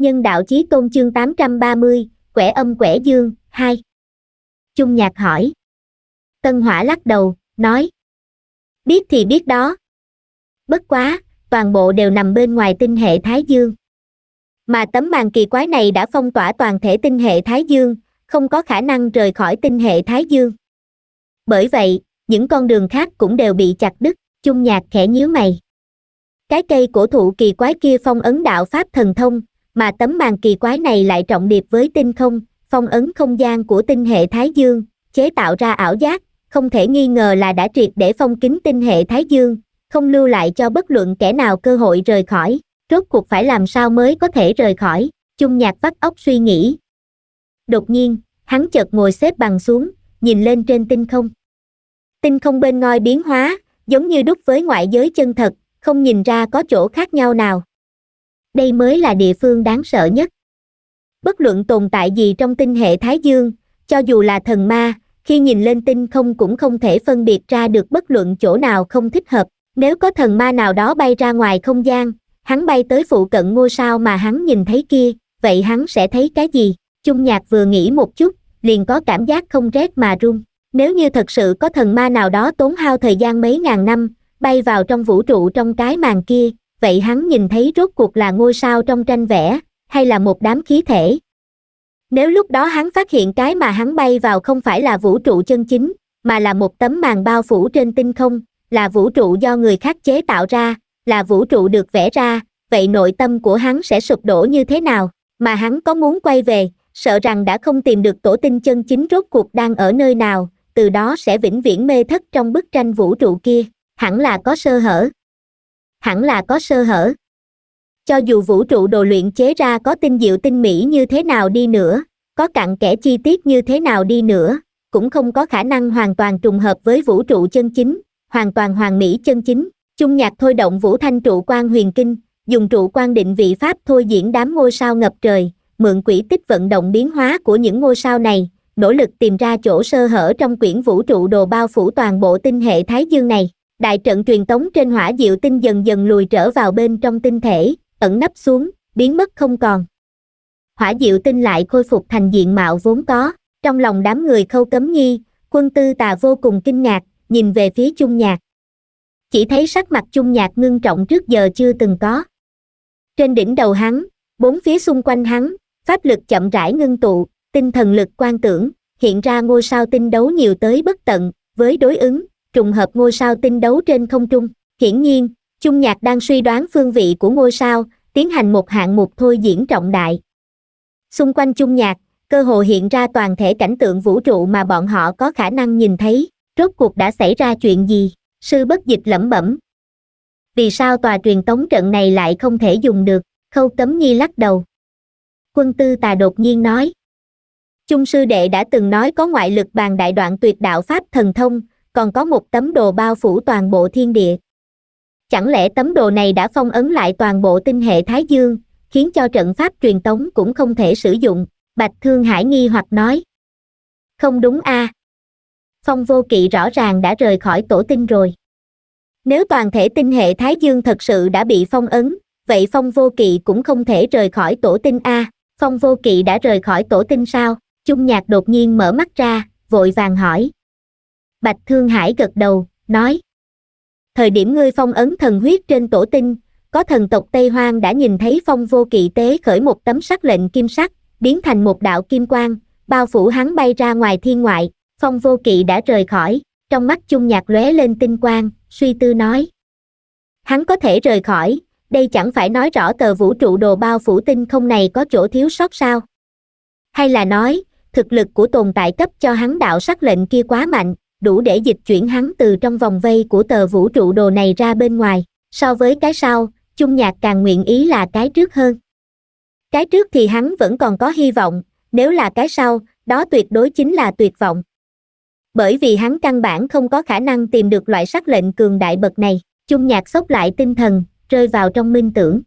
Nhân đạo chí tôn chương 830, quẻ âm quẻ dương, 2. Trung nhạc hỏi. Tân hỏa lắc đầu, nói. Biết thì biết đó. Bất quá, toàn bộ đều nằm bên ngoài tinh hệ Thái Dương. Mà tấm màn kỳ quái này đã phong tỏa toàn thể tinh hệ Thái Dương, không có khả năng rời khỏi tinh hệ Thái Dương. Bởi vậy, những con đường khác cũng đều bị chặt đứt, chung nhạc khẽ nhíu mày. Cái cây cổ thụ kỳ quái kia phong ấn đạo Pháp thần thông, mà tấm màn kỳ quái này lại trọng điệp với tinh không phong ấn không gian của tinh hệ thái dương chế tạo ra ảo giác không thể nghi ngờ là đã triệt để phong kính tinh hệ thái dương không lưu lại cho bất luận kẻ nào cơ hội rời khỏi rốt cuộc phải làm sao mới có thể rời khỏi chung nhạc vắt óc suy nghĩ đột nhiên hắn chợt ngồi xếp bằng xuống nhìn lên trên tinh không tinh không bên ngoài biến hóa giống như đúc với ngoại giới chân thật không nhìn ra có chỗ khác nhau nào đây mới là địa phương đáng sợ nhất bất luận tồn tại gì trong tinh hệ thái dương cho dù là thần ma khi nhìn lên tinh không cũng không thể phân biệt ra được bất luận chỗ nào không thích hợp nếu có thần ma nào đó bay ra ngoài không gian hắn bay tới phụ cận ngôi sao mà hắn nhìn thấy kia vậy hắn sẽ thấy cái gì chung nhạc vừa nghĩ một chút liền có cảm giác không rét mà run nếu như thật sự có thần ma nào đó tốn hao thời gian mấy ngàn năm bay vào trong vũ trụ trong cái màn kia vậy hắn nhìn thấy rốt cuộc là ngôi sao trong tranh vẽ, hay là một đám khí thể. Nếu lúc đó hắn phát hiện cái mà hắn bay vào không phải là vũ trụ chân chính, mà là một tấm màn bao phủ trên tinh không, là vũ trụ do người khác chế tạo ra, là vũ trụ được vẽ ra, vậy nội tâm của hắn sẽ sụp đổ như thế nào, mà hắn có muốn quay về, sợ rằng đã không tìm được tổ tinh chân chính rốt cuộc đang ở nơi nào, từ đó sẽ vĩnh viễn mê thất trong bức tranh vũ trụ kia, hẳn là có sơ hở hẳn là có sơ hở cho dù vũ trụ đồ luyện chế ra có tinh diệu tinh mỹ như thế nào đi nữa có cặn kẽ chi tiết như thế nào đi nữa cũng không có khả năng hoàn toàn trùng hợp với vũ trụ chân chính hoàn toàn hoàn mỹ chân chính chung nhạc thôi động vũ thanh trụ quan huyền kinh dùng trụ quan định vị pháp thôi diễn đám ngôi sao ngập trời mượn quỹ tích vận động biến hóa của những ngôi sao này nỗ lực tìm ra chỗ sơ hở trong quyển vũ trụ đồ bao phủ toàn bộ tinh hệ thái dương này đại trận truyền tống trên hỏa diệu tinh dần dần lùi trở vào bên trong tinh thể, ẩn nấp xuống, biến mất không còn. Hỏa diệu tinh lại khôi phục thành diện mạo vốn có, trong lòng đám người khâu cấm nhi, quân tư tà vô cùng kinh ngạc, nhìn về phía chung nhạc. Chỉ thấy sắc mặt chung nhạc ngưng trọng trước giờ chưa từng có. Trên đỉnh đầu hắn, bốn phía xung quanh hắn, pháp lực chậm rãi ngưng tụ, tinh thần lực quan tưởng, hiện ra ngôi sao tinh đấu nhiều tới bất tận, với đối ứng, trùng hợp ngôi sao tinh đấu trên không trung hiển nhiên chung nhạc đang suy đoán phương vị của ngôi sao tiến hành một hạng mục thôi diễn trọng đại xung quanh chung nhạc cơ hồ hiện ra toàn thể cảnh tượng vũ trụ mà bọn họ có khả năng nhìn thấy rốt cuộc đã xảy ra chuyện gì sư bất dịch lẩm bẩm vì sao tòa truyền tống trận này lại không thể dùng được khâu Tấm nhi lắc đầu quân tư tà đột nhiên nói chung sư đệ đã từng nói có ngoại lực bàn đại đoạn tuyệt đạo pháp thần thông còn có một tấm đồ bao phủ toàn bộ thiên địa chẳng lẽ tấm đồ này đã phong ấn lại toàn bộ tinh hệ thái dương khiến cho trận pháp truyền tống cũng không thể sử dụng bạch thương hải nghi hoặc nói không đúng a à. phong vô kỵ rõ ràng đã rời khỏi tổ tinh rồi nếu toàn thể tinh hệ thái dương thật sự đã bị phong ấn vậy phong vô kỵ cũng không thể rời khỏi tổ tinh a phong vô kỵ đã rời khỏi tổ tinh sao chung nhạc đột nhiên mở mắt ra vội vàng hỏi bạch thương hải gật đầu nói thời điểm ngươi phong ấn thần huyết trên tổ tinh có thần tộc tây hoang đã nhìn thấy phong vô kỵ tế khởi một tấm sắc lệnh kim sắc biến thành một đạo kim quang bao phủ hắn bay ra ngoài thiên ngoại phong vô kỵ đã rời khỏi trong mắt chung nhạc lóe lên tinh quang suy tư nói hắn có thể rời khỏi đây chẳng phải nói rõ tờ vũ trụ đồ bao phủ tinh không này có chỗ thiếu sót sao hay là nói thực lực của tồn tại cấp cho hắn đạo sắc lệnh kia quá mạnh đủ để dịch chuyển hắn từ trong vòng vây của tờ vũ trụ đồ này ra bên ngoài so với cái sau chung nhạc càng nguyện ý là cái trước hơn cái trước thì hắn vẫn còn có hy vọng nếu là cái sau đó tuyệt đối chính là tuyệt vọng bởi vì hắn căn bản không có khả năng tìm được loại sắc lệnh cường đại bậc này chung nhạc xốc lại tinh thần rơi vào trong minh tưởng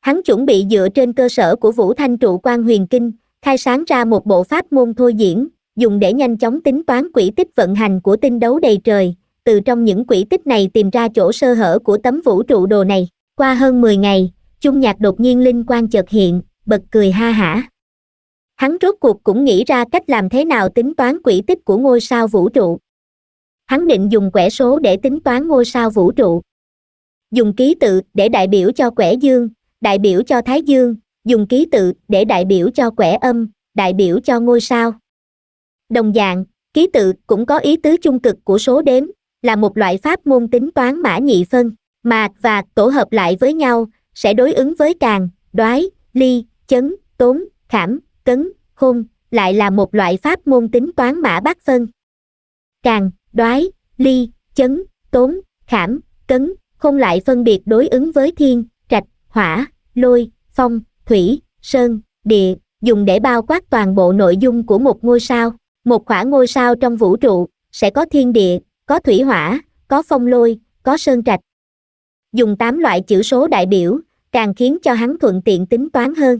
hắn chuẩn bị dựa trên cơ sở của vũ thanh trụ quan huyền kinh khai sáng ra một bộ pháp môn thôi diễn dùng để nhanh chóng tính toán quỹ tích vận hành của tinh đấu đầy trời từ trong những quỹ tích này tìm ra chỗ sơ hở của tấm vũ trụ đồ này qua hơn 10 ngày chung nhạc đột nhiên linh quan chợt hiện bật cười ha hả hắn rốt cuộc cũng nghĩ ra cách làm thế nào tính toán quỹ tích của ngôi sao vũ trụ hắn định dùng quẻ số để tính toán ngôi sao vũ trụ dùng ký tự để đại biểu cho quẻ dương đại biểu cho thái dương dùng ký tự để đại biểu cho quẻ âm đại biểu cho ngôi sao Đồng dạng, ký tự cũng có ý tứ chung cực của số đếm, là một loại pháp môn tính toán mã nhị phân, mà và tổ hợp lại với nhau, sẽ đối ứng với càng, đoái, ly, chấn, tốn, khảm, cấn, khôn, lại là một loại pháp môn tính toán mã bát phân. Càng, đoái, ly, chấn, tốn, khảm, cấn, khôn lại phân biệt đối ứng với thiên, trạch, hỏa, lôi, phong, thủy, sơn, địa, dùng để bao quát toàn bộ nội dung của một ngôi sao một quả ngôi sao trong vũ trụ sẽ có thiên địa có thủy hỏa có phong lôi có sơn trạch dùng tám loại chữ số đại biểu càng khiến cho hắn thuận tiện tính toán hơn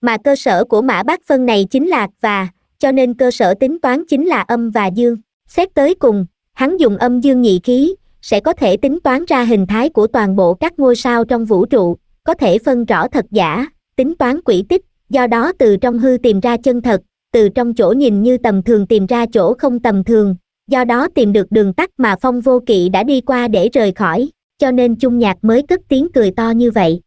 mà cơ sở của mã bát phân này chính là và cho nên cơ sở tính toán chính là âm và dương xét tới cùng hắn dùng âm dương nhị khí sẽ có thể tính toán ra hình thái của toàn bộ các ngôi sao trong vũ trụ có thể phân rõ thật giả tính toán quỷ tích do đó từ trong hư tìm ra chân thật từ trong chỗ nhìn như tầm thường tìm ra chỗ không tầm thường do đó tìm được đường tắt mà phong vô kỵ đã đi qua để rời khỏi cho nên chung nhạc mới cất tiếng cười to như vậy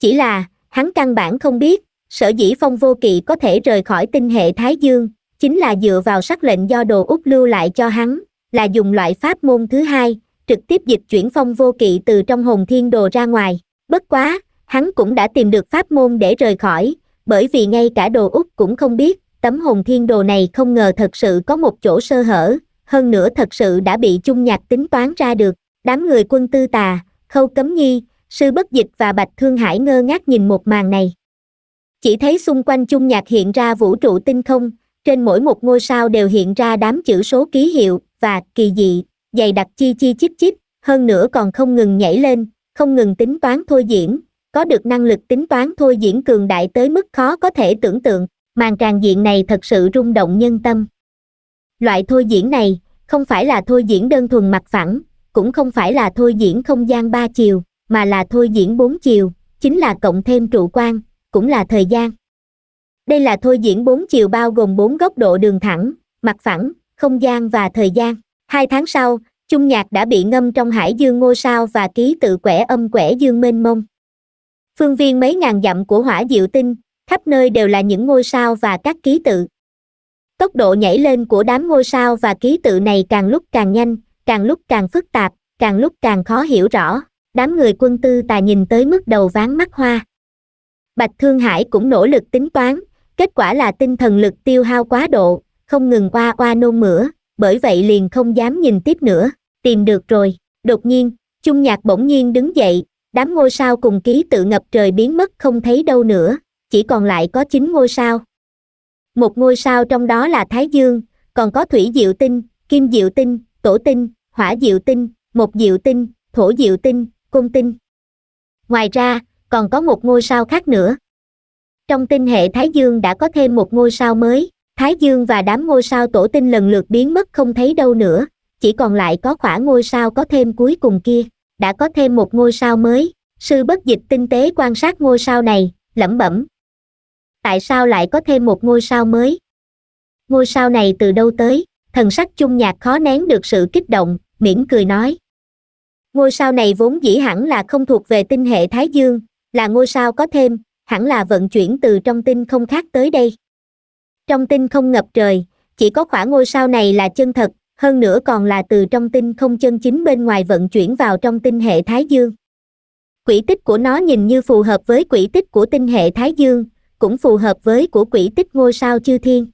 chỉ là hắn căn bản không biết sở dĩ phong vô kỵ có thể rời khỏi tinh hệ thái dương chính là dựa vào sắc lệnh do đồ úc lưu lại cho hắn là dùng loại pháp môn thứ hai trực tiếp dịch chuyển phong vô kỵ từ trong hồn thiên đồ ra ngoài bất quá hắn cũng đã tìm được pháp môn để rời khỏi bởi vì ngay cả đồ úc cũng không biết tấm hồn thiên đồ này không ngờ thật sự có một chỗ sơ hở, hơn nữa thật sự đã bị chung nhạc tính toán ra được. Đám người quân tư tà, khâu cấm nhi, sư bất dịch và bạch thương hải ngơ ngác nhìn một màn này. Chỉ thấy xung quanh chung nhạc hiện ra vũ trụ tinh không, trên mỗi một ngôi sao đều hiện ra đám chữ số ký hiệu, và kỳ dị, dày đặc chi chi chip chip, hơn nữa còn không ngừng nhảy lên, không ngừng tính toán thôi diễn, có được năng lực tính toán thôi diễn cường đại tới mức khó có thể tưởng tượng màn tràn diện này thật sự rung động nhân tâm. Loại thôi diễn này, không phải là thôi diễn đơn thuần mặt phẳng, cũng không phải là thôi diễn không gian ba chiều, mà là thôi diễn bốn chiều, chính là cộng thêm trụ quan, cũng là thời gian. Đây là thôi diễn bốn chiều bao gồm bốn góc độ đường thẳng, mặt phẳng, không gian và thời gian. Hai tháng sau, chung nhạc đã bị ngâm trong hải dương ngôi sao và ký tự quẻ âm quẻ dương mênh mông. Phương viên mấy ngàn dặm của hỏa diệu tinh, khắp nơi đều là những ngôi sao và các ký tự tốc độ nhảy lên của đám ngôi sao và ký tự này càng lúc càng nhanh càng lúc càng phức tạp càng lúc càng khó hiểu rõ đám người quân tư tà nhìn tới mức đầu ván mắt hoa bạch thương hải cũng nỗ lực tính toán kết quả là tinh thần lực tiêu hao quá độ không ngừng qua qua nôn mửa bởi vậy liền không dám nhìn tiếp nữa tìm được rồi đột nhiên trung nhạc bỗng nhiên đứng dậy đám ngôi sao cùng ký tự ngập trời biến mất không thấy đâu nữa chỉ còn lại có chín ngôi sao một ngôi sao trong đó là thái dương còn có thủy diệu tinh kim diệu tinh tổ tinh hỏa diệu tinh một diệu tinh thổ diệu tinh cung tinh ngoài ra còn có một ngôi sao khác nữa trong tinh hệ thái dương đã có thêm một ngôi sao mới thái dương và đám ngôi sao tổ tinh lần lượt biến mất không thấy đâu nữa chỉ còn lại có khoảng ngôi sao có thêm cuối cùng kia đã có thêm một ngôi sao mới sư bất dịch tinh tế quan sát ngôi sao này lẩm bẩm tại sao lại có thêm một ngôi sao mới ngôi sao này từ đâu tới thần sắc chung nhạc khó nén được sự kích động mỉm cười nói ngôi sao này vốn dĩ hẳn là không thuộc về tinh hệ thái dương là ngôi sao có thêm hẳn là vận chuyển từ trong tinh không khác tới đây trong tinh không ngập trời chỉ có khoảng ngôi sao này là chân thật hơn nữa còn là từ trong tinh không chân chính bên ngoài vận chuyển vào trong tinh hệ thái dương quỹ tích của nó nhìn như phù hợp với quỹ tích của tinh hệ thái dương cũng phù hợp với của quỷ tích ngôi sao chư thiên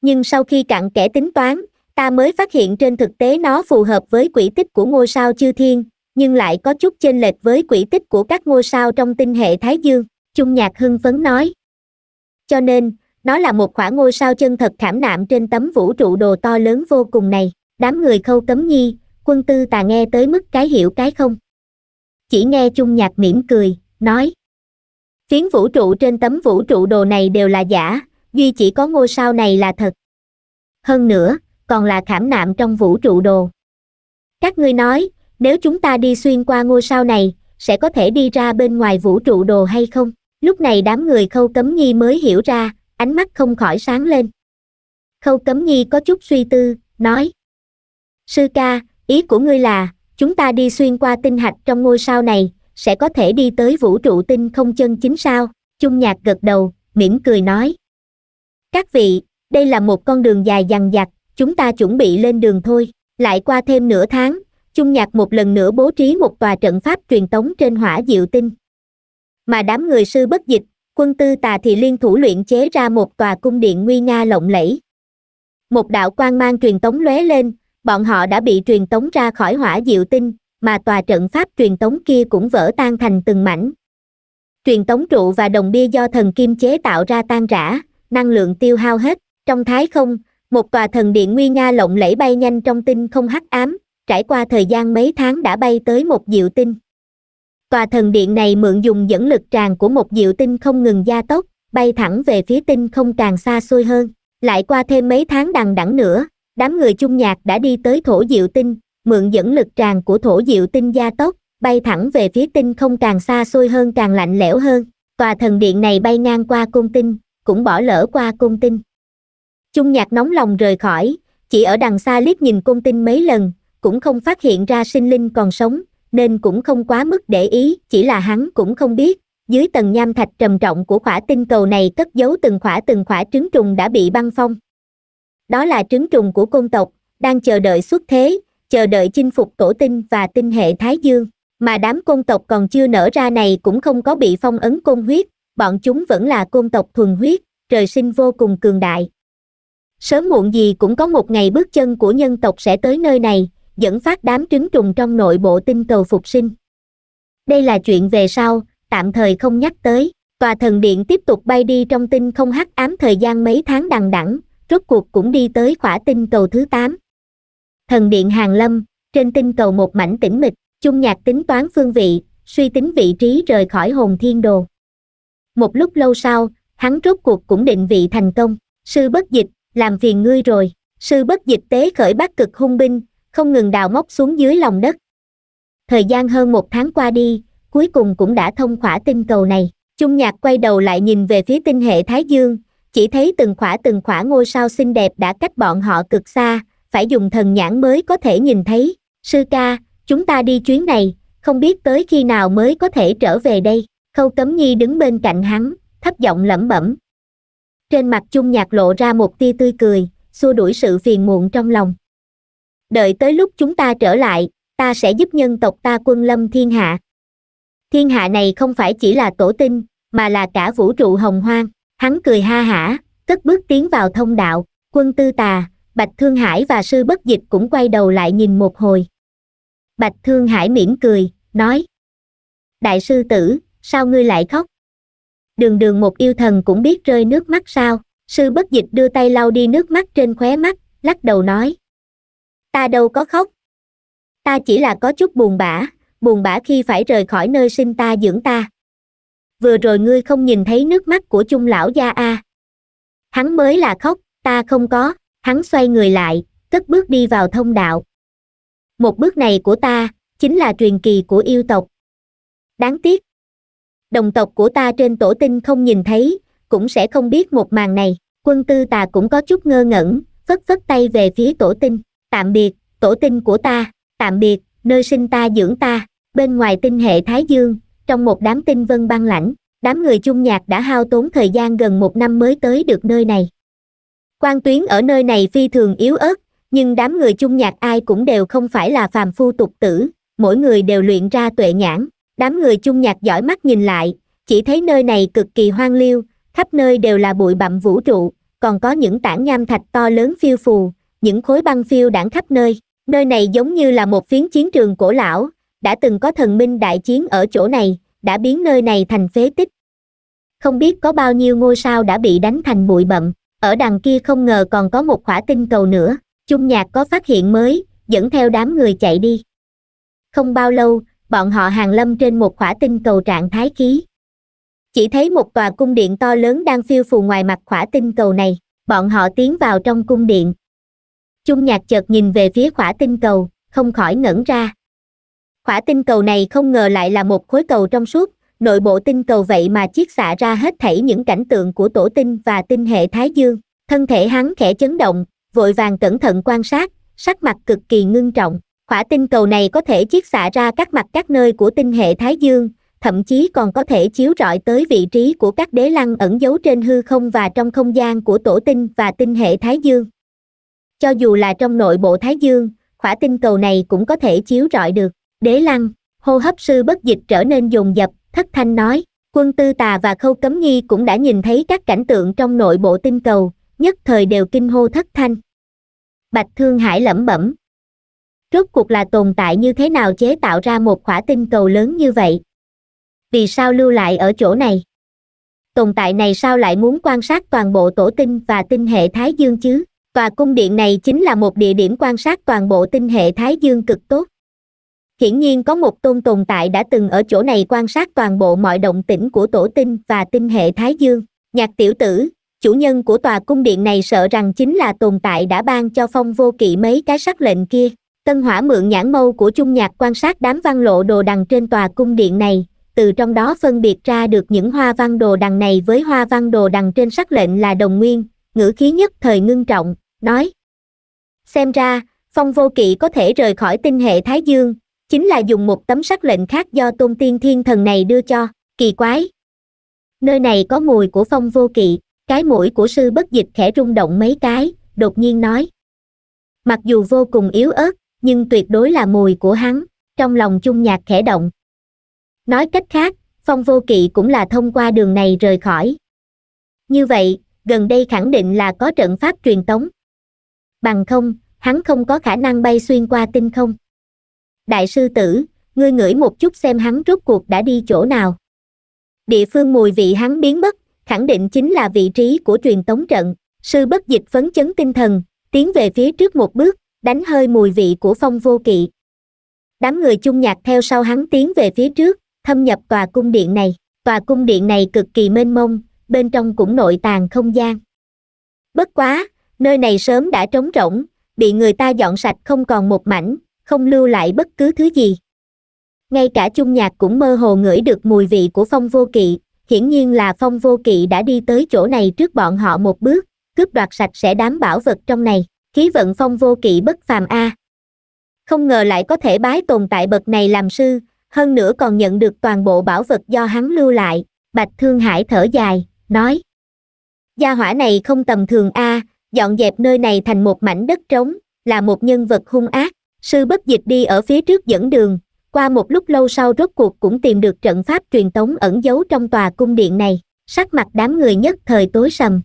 nhưng sau khi cặn kẽ tính toán ta mới phát hiện trên thực tế nó phù hợp với quỷ tích của ngôi sao chư thiên nhưng lại có chút chênh lệch với quỷ tích của các ngôi sao trong tinh hệ thái dương chung nhạc hưng phấn nói cho nên nó là một khoảng ngôi sao chân thật khảm nạm trên tấm vũ trụ đồ to lớn vô cùng này đám người khâu cấm nhi quân tư tà nghe tới mức cái hiểu cái không chỉ nghe chung nhạc mỉm cười nói phiến vũ trụ trên tấm vũ trụ đồ này đều là giả duy chỉ có ngôi sao này là thật hơn nữa còn là khảm nạm trong vũ trụ đồ các ngươi nói nếu chúng ta đi xuyên qua ngôi sao này sẽ có thể đi ra bên ngoài vũ trụ đồ hay không lúc này đám người khâu cấm nhi mới hiểu ra ánh mắt không khỏi sáng lên khâu cấm nhi có chút suy tư nói sư ca ý của ngươi là chúng ta đi xuyên qua tinh hạch trong ngôi sao này sẽ có thể đi tới vũ trụ tinh không chân chính sao chung nhạc gật đầu mỉm cười nói các vị đây là một con đường dài dằng dặc chúng ta chuẩn bị lên đường thôi lại qua thêm nửa tháng chung nhạc một lần nữa bố trí một tòa trận pháp truyền tống trên hỏa diệu tinh mà đám người sư bất dịch quân tư tà thì liên thủ luyện chế ra một tòa cung điện nguy nga lộng lẫy một đạo quan mang truyền tống lóe lên bọn họ đã bị truyền tống ra khỏi hỏa diệu tinh mà tòa trận pháp truyền tống kia cũng vỡ tan thành từng mảnh truyền tống trụ và đồng bia do thần kim chế tạo ra tan rã năng lượng tiêu hao hết trong thái không một tòa thần điện nguy nga lộng lẫy bay nhanh trong tinh không hắc ám trải qua thời gian mấy tháng đã bay tới một diệu tinh tòa thần điện này mượn dùng dẫn lực tràn của một diệu tinh không ngừng gia tốc bay thẳng về phía tinh không càng xa xôi hơn lại qua thêm mấy tháng đằng đẵng nữa đám người chung nhạc đã đi tới thổ diệu tinh mượn dẫn lực tràn của thổ diệu tinh gia tốc bay thẳng về phía tinh không càng xa xôi hơn càng lạnh lẽo hơn tòa thần điện này bay ngang qua cung tinh cũng bỏ lỡ qua cung tinh chung nhạc nóng lòng rời khỏi chỉ ở đằng xa liếc nhìn cung tinh mấy lần cũng không phát hiện ra sinh linh còn sống nên cũng không quá mức để ý chỉ là hắn cũng không biết dưới tầng nham thạch trầm trọng của khỏa tinh cầu này cất giấu từng khỏa từng khỏa trứng trùng đã bị băng phong đó là trứng trùng của côn tộc đang chờ đợi xuất thế chờ đợi chinh phục cổ tinh và tinh hệ Thái Dương, mà đám côn tộc còn chưa nở ra này cũng không có bị phong ấn côn huyết, bọn chúng vẫn là côn tộc thuần huyết, trời sinh vô cùng cường đại. Sớm muộn gì cũng có một ngày bước chân của nhân tộc sẽ tới nơi này, dẫn phát đám trứng trùng trong nội bộ tinh cầu phục sinh. Đây là chuyện về sau, tạm thời không nhắc tới. Tòa thần điện tiếp tục bay đi trong tinh không hắc ám thời gian mấy tháng đằng đẵng, rốt cuộc cũng đi tới khỏa tinh cầu thứ 8 thần điện hàng lâm trên tinh cầu một mảnh tĩnh mịch chung nhạc tính toán phương vị suy tính vị trí rời khỏi hồn thiên đồ một lúc lâu sau hắn rốt cuộc cũng định vị thành công sư bất dịch làm phiền ngươi rồi sư bất dịch tế khởi bắc cực hung binh không ngừng đào móc xuống dưới lòng đất thời gian hơn một tháng qua đi cuối cùng cũng đã thông khỏa tinh cầu này chung nhạc quay đầu lại nhìn về phía tinh hệ thái dương chỉ thấy từng khỏa từng khỏa ngôi sao xinh đẹp đã cách bọn họ cực xa phải dùng thần nhãn mới có thể nhìn thấy. Sư ca, chúng ta đi chuyến này, không biết tới khi nào mới có thể trở về đây. Khâu Cấm Nhi đứng bên cạnh hắn, thấp giọng lẩm bẩm. Trên mặt chung nhạc lộ ra một tia tươi cười, xua đuổi sự phiền muộn trong lòng. Đợi tới lúc chúng ta trở lại, ta sẽ giúp nhân tộc ta quân lâm thiên hạ. Thiên hạ này không phải chỉ là tổ tinh, mà là cả vũ trụ hồng hoang. Hắn cười ha hả, cất bước tiến vào thông đạo, quân tư tà, Bạch Thương Hải và sư bất dịch cũng quay đầu lại nhìn một hồi. Bạch Thương Hải mỉm cười, nói. Đại sư tử, sao ngươi lại khóc? Đường đường một yêu thần cũng biết rơi nước mắt sao? Sư bất dịch đưa tay lau đi nước mắt trên khóe mắt, lắc đầu nói. Ta đâu có khóc. Ta chỉ là có chút buồn bã, buồn bã khi phải rời khỏi nơi sinh ta dưỡng ta. Vừa rồi ngươi không nhìn thấy nước mắt của chung lão gia a. À? Hắn mới là khóc, ta không có hắn xoay người lại cất bước đi vào thông đạo một bước này của ta chính là truyền kỳ của yêu tộc đáng tiếc đồng tộc của ta trên tổ tinh không nhìn thấy cũng sẽ không biết một màn này quân tư ta cũng có chút ngơ ngẩn phất phất tay về phía tổ tinh tạm biệt tổ tinh của ta tạm biệt nơi sinh ta dưỡng ta bên ngoài tinh hệ thái dương trong một đám tinh vân băng lãnh đám người chung nhạc đã hao tốn thời gian gần một năm mới tới được nơi này quan tuyến ở nơi này phi thường yếu ớt nhưng đám người chung nhạc ai cũng đều không phải là phàm phu tục tử mỗi người đều luyện ra tuệ nhãn đám người chung nhạc giỏi mắt nhìn lại chỉ thấy nơi này cực kỳ hoang liêu khắp nơi đều là bụi bặm vũ trụ còn có những tảng nham thạch to lớn phiêu phù những khối băng phiêu đảng khắp nơi nơi này giống như là một phiến chiến trường cổ lão đã từng có thần minh đại chiến ở chỗ này đã biến nơi này thành phế tích không biết có bao nhiêu ngôi sao đã bị đánh thành bụi bậm ở đằng kia không ngờ còn có một khỏa tinh cầu nữa chung nhạc có phát hiện mới dẫn theo đám người chạy đi không bao lâu bọn họ hàng lâm trên một khỏa tinh cầu trạng thái khí chỉ thấy một tòa cung điện to lớn đang phiêu phù ngoài mặt khỏa tinh cầu này bọn họ tiến vào trong cung điện chung nhạc chợt nhìn về phía khỏa tinh cầu không khỏi ngẩn ra khỏa tinh cầu này không ngờ lại là một khối cầu trong suốt nội bộ tinh cầu vậy mà chiết xạ ra hết thảy những cảnh tượng của tổ tinh và tinh hệ Thái Dương. Thân thể hắn khẽ chấn động, vội vàng cẩn thận quan sát, sắc mặt cực kỳ ngưng trọng. Khỏa tinh cầu này có thể chiết xạ ra các mặt các nơi của tinh hệ Thái Dương, thậm chí còn có thể chiếu rọi tới vị trí của các đế lăng ẩn giấu trên hư không và trong không gian của tổ tinh và tinh hệ Thái Dương. Cho dù là trong nội bộ Thái Dương, khỏa tinh cầu này cũng có thể chiếu rọi được. Đế lăng, hô hấp sư bất dịch trở nên dồn dập, thất thanh nói quân tư tà và khâu cấm Nhi cũng đã nhìn thấy các cảnh tượng trong nội bộ tinh cầu nhất thời đều kinh hô thất thanh bạch thương hải lẩm bẩm rốt cuộc là tồn tại như thế nào chế tạo ra một khỏa tinh cầu lớn như vậy vì sao lưu lại ở chỗ này tồn tại này sao lại muốn quan sát toàn bộ tổ tinh và tinh hệ thái dương chứ tòa cung điện này chính là một địa điểm quan sát toàn bộ tinh hệ thái dương cực tốt hiển nhiên có một tôn tồn tại đã từng ở chỗ này quan sát toàn bộ mọi động tĩnh của tổ tinh và tinh hệ thái dương nhạc tiểu tử chủ nhân của tòa cung điện này sợ rằng chính là tồn tại đã ban cho phong vô kỵ mấy cái sắc lệnh kia tân hỏa mượn nhãn mâu của trung nhạc quan sát đám văn lộ đồ đằng trên tòa cung điện này từ trong đó phân biệt ra được những hoa văn đồ đằng này với hoa văn đồ đằng trên sắc lệnh là đồng nguyên ngữ khí nhất thời ngưng trọng nói xem ra phong vô kỵ có thể rời khỏi tinh hệ thái dương chính là dùng một tấm sắc lệnh khác do tôn tiên thiên thần này đưa cho kỳ quái nơi này có mùi của phong vô kỵ cái mũi của sư bất dịch khẽ rung động mấy cái đột nhiên nói mặc dù vô cùng yếu ớt nhưng tuyệt đối là mùi của hắn trong lòng chung nhạc khẽ động nói cách khác phong vô kỵ cũng là thông qua đường này rời khỏi như vậy gần đây khẳng định là có trận pháp truyền tống bằng không hắn không có khả năng bay xuyên qua tinh không đại sư tử, ngươi ngửi một chút xem hắn rốt cuộc đã đi chỗ nào. Địa phương mùi vị hắn biến mất, khẳng định chính là vị trí của truyền tống trận, sư bất dịch phấn chấn tinh thần, tiến về phía trước một bước, đánh hơi mùi vị của phong vô kỵ. Đám người chung nhạc theo sau hắn tiến về phía trước, thâm nhập tòa cung điện này. Tòa cung điện này cực kỳ mênh mông, bên trong cũng nội tàng không gian. Bất quá, nơi này sớm đã trống rỗng, bị người ta dọn sạch không còn một mảnh, không lưu lại bất cứ thứ gì ngay cả chung nhạc cũng mơ hồ ngửi được mùi vị của phong vô kỵ hiển nhiên là phong vô kỵ đã đi tới chỗ này trước bọn họ một bước cướp đoạt sạch sẽ đám bảo vật trong này khí vận phong vô kỵ bất phàm a không ngờ lại có thể bái tồn tại bậc này làm sư hơn nữa còn nhận được toàn bộ bảo vật do hắn lưu lại bạch thương hải thở dài nói gia hỏa này không tầm thường a dọn dẹp nơi này thành một mảnh đất trống là một nhân vật hung ác Sư bất dịch đi ở phía trước dẫn đường, qua một lúc lâu sau rốt cuộc cũng tìm được trận pháp truyền tống ẩn giấu trong tòa cung điện này, sắc mặt đám người nhất thời tối sầm.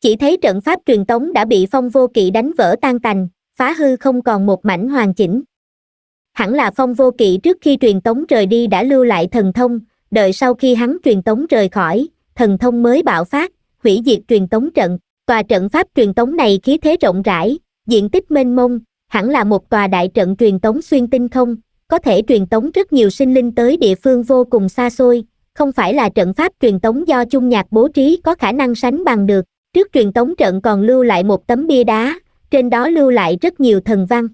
Chỉ thấy trận pháp truyền tống đã bị phong vô kỵ đánh vỡ tan tành, phá hư không còn một mảnh hoàn chỉnh. Hẳn là phong vô kỵ trước khi truyền tống rời đi đã lưu lại thần thông, đợi sau khi hắn truyền tống rời khỏi, thần thông mới bạo phát, hủy diệt truyền tống trận. Tòa trận pháp truyền tống này khí thế rộng rãi, diện tích mênh mông, hẳn là một tòa đại trận truyền tống xuyên tinh không, có thể truyền tống rất nhiều sinh linh tới địa phương vô cùng xa xôi, không phải là trận pháp truyền tống do chung nhạc bố trí có khả năng sánh bằng được. Trước truyền tống trận còn lưu lại một tấm bia đá, trên đó lưu lại rất nhiều thần văn.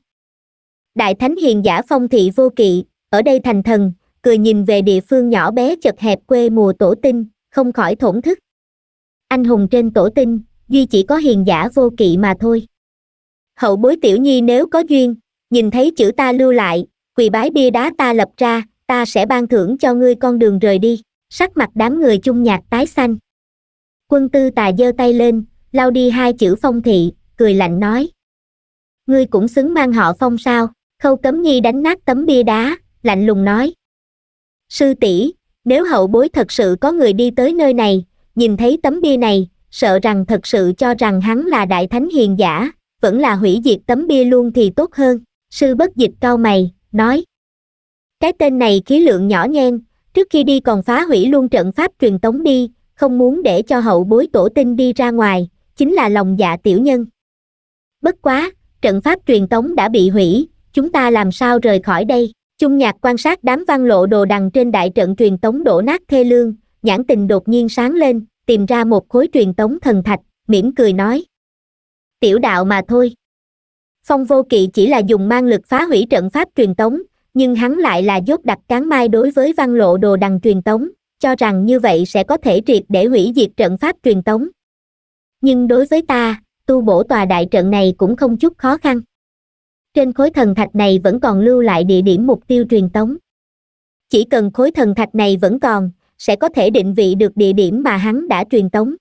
Đại Thánh Hiền giả phong thị vô kỵ, ở đây thành thần, cười nhìn về địa phương nhỏ bé chật hẹp quê mùa tổ tinh, không khỏi thổn thức. Anh hùng trên tổ tinh, duy chỉ có hiền giả vô kỵ mà thôi hậu bối tiểu nhi nếu có duyên nhìn thấy chữ ta lưu lại quỳ bái bia đá ta lập ra ta sẽ ban thưởng cho ngươi con đường rời đi sắc mặt đám người chung nhạc tái xanh quân tư tà giơ tay lên lau đi hai chữ phong thị cười lạnh nói ngươi cũng xứng mang họ phong sao khâu cấm nhi đánh nát tấm bia đá lạnh lùng nói sư tỷ nếu hậu bối thật sự có người đi tới nơi này nhìn thấy tấm bia này sợ rằng thật sự cho rằng hắn là đại thánh hiền giả vẫn là hủy diệt tấm bia luôn thì tốt hơn sư bất dịch cao mày nói cái tên này khí lượng nhỏ nhen trước khi đi còn phá hủy luôn trận pháp truyền tống đi không muốn để cho hậu bối tổ tinh đi ra ngoài chính là lòng dạ tiểu nhân bất quá trận pháp truyền tống đã bị hủy chúng ta làm sao rời khỏi đây trung nhạc quan sát đám văn lộ đồ đằng trên đại trận truyền tống đổ nát thê lương nhãn tình đột nhiên sáng lên tìm ra một khối truyền tống thần thạch mỉm cười nói tiểu đạo mà thôi phong vô kỵ chỉ là dùng mang lực phá hủy trận pháp truyền tống nhưng hắn lại là dốt đặt cán mai đối với văn lộ đồ đằng truyền tống cho rằng như vậy sẽ có thể triệt để hủy diệt trận pháp truyền tống nhưng đối với ta tu bổ tòa đại trận này cũng không chút khó khăn trên khối thần thạch này vẫn còn lưu lại địa điểm mục tiêu truyền tống chỉ cần khối thần thạch này vẫn còn sẽ có thể định vị được địa điểm mà hắn đã truyền tống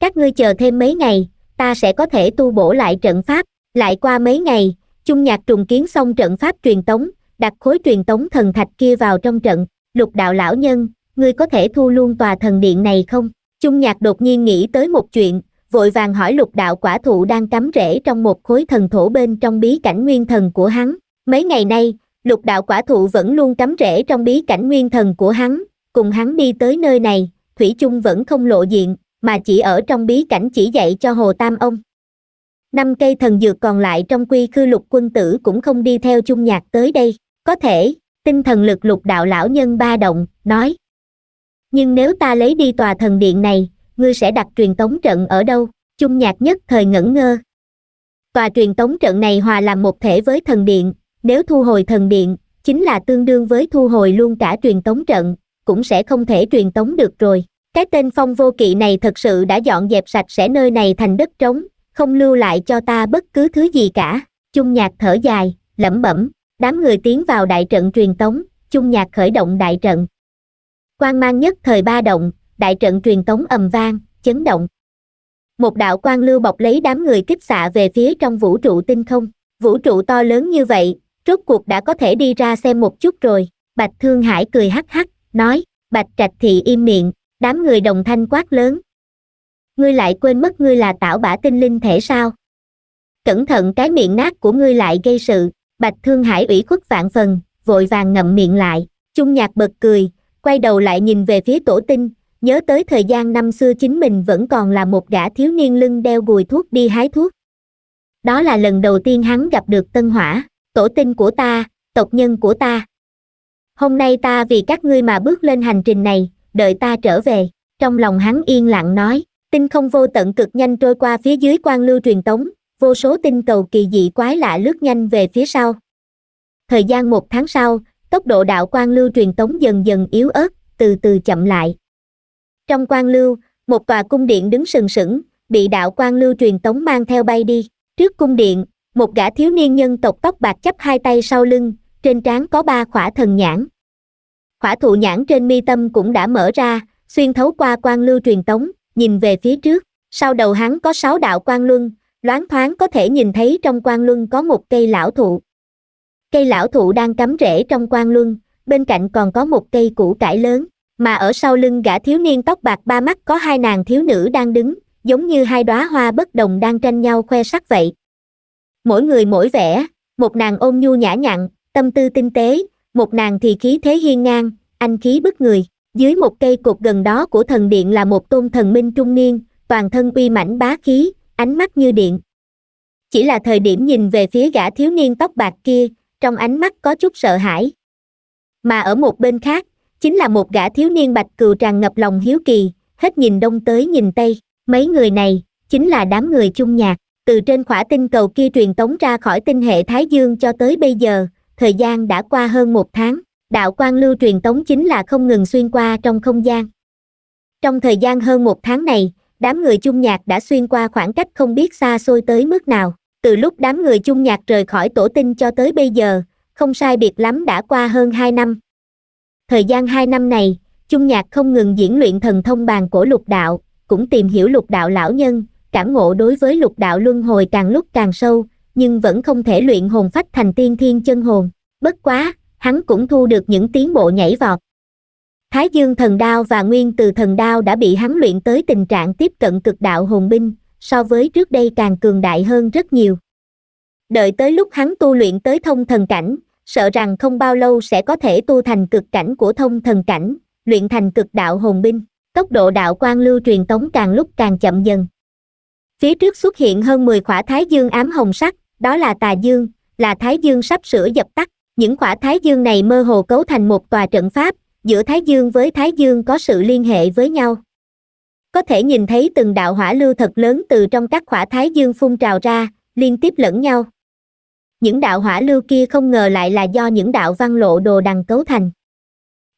các ngươi chờ thêm mấy ngày ta sẽ có thể tu bổ lại trận pháp lại qua mấy ngày chung nhạc trùng kiến xong trận pháp truyền tống đặt khối truyền tống thần thạch kia vào trong trận lục đạo lão nhân ngươi có thể thu luôn tòa thần điện này không chung nhạc đột nhiên nghĩ tới một chuyện vội vàng hỏi lục đạo quả thụ đang cắm rễ trong một khối thần thổ bên trong bí cảnh nguyên thần của hắn mấy ngày nay lục đạo quả thụ vẫn luôn cắm rễ trong bí cảnh nguyên thần của hắn cùng hắn đi tới nơi này thủy chung vẫn không lộ diện mà chỉ ở trong bí cảnh chỉ dạy cho hồ tam ông năm cây thần dược còn lại trong quy khư lục quân tử cũng không đi theo chung nhạc tới đây có thể tinh thần lực lục đạo lão nhân ba động nói nhưng nếu ta lấy đi tòa thần điện này ngươi sẽ đặt truyền tống trận ở đâu chung nhạc nhất thời ngẩn ngơ tòa truyền tống trận này hòa làm một thể với thần điện nếu thu hồi thần điện chính là tương đương với thu hồi luôn cả truyền tống trận cũng sẽ không thể truyền tống được rồi cái tên phong vô kỵ này thật sự đã dọn dẹp sạch sẽ nơi này thành đất trống không lưu lại cho ta bất cứ thứ gì cả chung nhạc thở dài lẩm bẩm đám người tiến vào đại trận truyền tống chung nhạc khởi động đại trận quan mang nhất thời ba động đại trận truyền tống ầm vang chấn động một đạo quan lưu bọc lấy đám người kích xạ về phía trong vũ trụ tinh không vũ trụ to lớn như vậy rốt cuộc đã có thể đi ra xem một chút rồi bạch thương hải cười hắc hắc nói bạch trạch thị im miệng đám người đồng thanh quát lớn ngươi lại quên mất ngươi là tảo bả tinh linh thể sao cẩn thận cái miệng nát của ngươi lại gây sự bạch thương hải ủy khuất vạn phần vội vàng ngậm miệng lại chung nhạc bật cười quay đầu lại nhìn về phía tổ tinh nhớ tới thời gian năm xưa chính mình vẫn còn là một gã thiếu niên lưng đeo gùi thuốc đi hái thuốc đó là lần đầu tiên hắn gặp được tân hỏa tổ tinh của ta tộc nhân của ta hôm nay ta vì các ngươi mà bước lên hành trình này đợi ta trở về trong lòng hắn yên lặng nói tinh không vô tận cực nhanh trôi qua phía dưới quan lưu truyền tống vô số tinh cầu kỳ dị quái lạ lướt nhanh về phía sau thời gian một tháng sau tốc độ đạo quan lưu truyền tống dần dần yếu ớt từ từ chậm lại trong quan lưu một tòa cung điện đứng sừng sững bị đạo quan lưu truyền tống mang theo bay đi trước cung điện một gã thiếu niên nhân tộc tóc bạc chấp hai tay sau lưng trên trán có ba khỏa thần nhãn khỏa thụ nhãn trên mi tâm cũng đã mở ra, xuyên thấu qua quan lưu truyền tống, nhìn về phía trước, sau đầu hắn có sáu đạo quan luân, loáng thoáng có thể nhìn thấy trong quan luân có một cây lão thụ. Cây lão thụ đang cắm rễ trong quan luân, bên cạnh còn có một cây củ cải lớn, mà ở sau lưng gã thiếu niên tóc bạc ba mắt có hai nàng thiếu nữ đang đứng, giống như hai đóa hoa bất đồng đang tranh nhau khoe sắc vậy. Mỗi người mỗi vẻ, một nàng ôn nhu nhã nhặn, tâm tư tinh tế, một nàng thì khí thế hiên ngang anh khí bức người dưới một cây cột gần đó của thần điện là một tôn thần minh trung niên toàn thân uy mãnh bá khí ánh mắt như điện chỉ là thời điểm nhìn về phía gã thiếu niên tóc bạc kia trong ánh mắt có chút sợ hãi mà ở một bên khác chính là một gã thiếu niên bạch cừu tràn ngập lòng hiếu kỳ hết nhìn đông tới nhìn tây mấy người này chính là đám người chung nhạc từ trên khỏa tinh cầu kia truyền tống ra khỏi tinh hệ thái dương cho tới bây giờ thời gian đã qua hơn một tháng đạo quan lưu truyền tống chính là không ngừng xuyên qua trong không gian trong thời gian hơn một tháng này đám người chung nhạc đã xuyên qua khoảng cách không biết xa xôi tới mức nào từ lúc đám người chung nhạc rời khỏi tổ tinh cho tới bây giờ không sai biệt lắm đã qua hơn hai năm thời gian hai năm này chung nhạc không ngừng diễn luyện thần thông bàn của lục đạo cũng tìm hiểu lục đạo lão nhân cảm ngộ đối với lục đạo luân hồi càng lúc càng sâu nhưng vẫn không thể luyện hồn phách thành tiên thiên chân hồn bất quá hắn cũng thu được những tiến bộ nhảy vọt thái dương thần đao và nguyên từ thần đao đã bị hắn luyện tới tình trạng tiếp cận cực đạo hồn binh so với trước đây càng cường đại hơn rất nhiều đợi tới lúc hắn tu luyện tới thông thần cảnh sợ rằng không bao lâu sẽ có thể tu thành cực cảnh của thông thần cảnh luyện thành cực đạo hồn binh tốc độ đạo quan lưu truyền tống càng lúc càng chậm dần phía trước xuất hiện hơn 10 khỏa thái dương ám hồng sắc đó là tà dương là thái dương sắp sửa dập tắt những quả thái dương này mơ hồ cấu thành một tòa trận pháp giữa thái dương với thái dương có sự liên hệ với nhau có thể nhìn thấy từng đạo hỏa lưu thật lớn từ trong các quả thái dương phun trào ra liên tiếp lẫn nhau những đạo hỏa lưu kia không ngờ lại là do những đạo văn lộ đồ đằng cấu thành